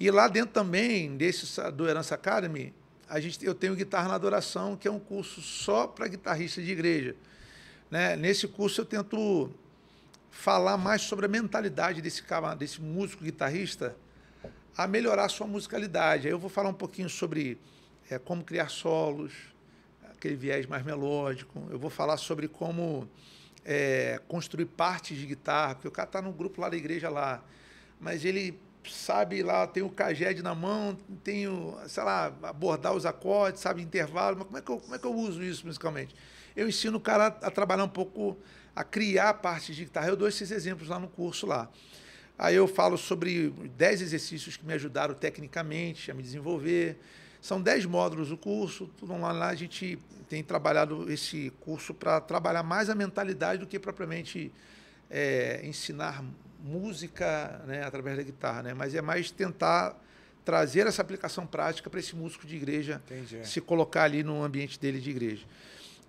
E lá dentro também desse do Herança Academy, a gente, eu tenho Guitarra na Adoração, que é um curso só para guitarrista de igreja. Né? Nesse curso eu tento falar mais sobre a mentalidade desse, cara, desse músico guitarrista a melhorar a sua musicalidade. Aí eu vou falar um pouquinho sobre é, como criar solos, aquele viés mais melódico. Eu vou falar sobre como é, construir partes de guitarra, porque o cara está no grupo lá da igreja lá, mas ele sabe lá, tem o caged na mão, tem o, sei lá, abordar os acordes, sabe intervalo, mas como é que eu, como é que eu uso isso musicalmente? Eu ensino o cara a, a trabalhar um pouco a criar partes parte de guitarra. Eu dou esses exemplos lá no curso lá. Aí eu falo sobre 10 exercícios que me ajudaram tecnicamente a me desenvolver. São 10 módulos o curso, tudo lá, lá a gente tem trabalhado esse curso para trabalhar mais a mentalidade do que propriamente é, ensinar música né, através da guitarra, né? mas é mais tentar trazer essa aplicação prática para esse músico de igreja Entendi. É. se colocar ali no ambiente dele de igreja.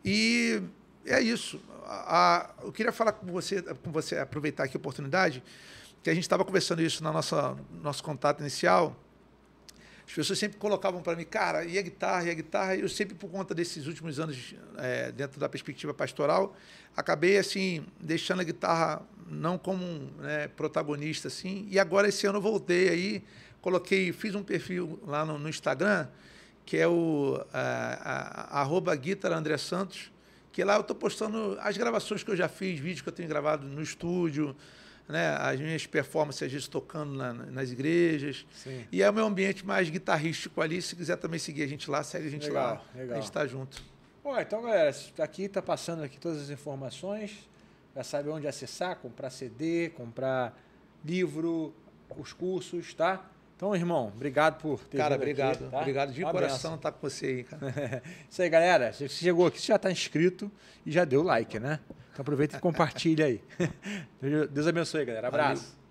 E é isso. A, a, eu queria falar com você, com você, aproveitar aqui a oportunidade, que a gente estava conversando isso na nossa nosso contato inicial. As pessoas sempre colocavam para mim, cara, e a guitarra, e a guitarra. Eu sempre, por conta desses últimos anos, é, dentro da perspectiva pastoral, acabei, assim, deixando a guitarra não como né, protagonista, assim. E agora, esse ano, eu voltei aí, coloquei, fiz um perfil lá no, no Instagram, que é o é, arroba Santos, que lá eu estou postando as gravações que eu já fiz, vídeos que eu tenho gravado no estúdio, né, as minhas performances, às vezes tocando na, nas igrejas. Sim. E é o meu ambiente mais guitarrístico ali. Se quiser também seguir a gente lá, segue a gente legal, lá. Legal. A gente está junto. Bom, então, galera, aqui está passando aqui todas as informações. Já sabe onde acessar, comprar CD, comprar livro, os cursos, tá? Então, irmão, obrigado por ter Cara, obrigado. Aqui, Obrigado tá? de coração estar tá com você aí, cara. Isso aí, galera. Você chegou aqui, você já está inscrito e já deu like, né? Então aproveita e compartilha aí. Deus abençoe, galera. Abraço. Valeu.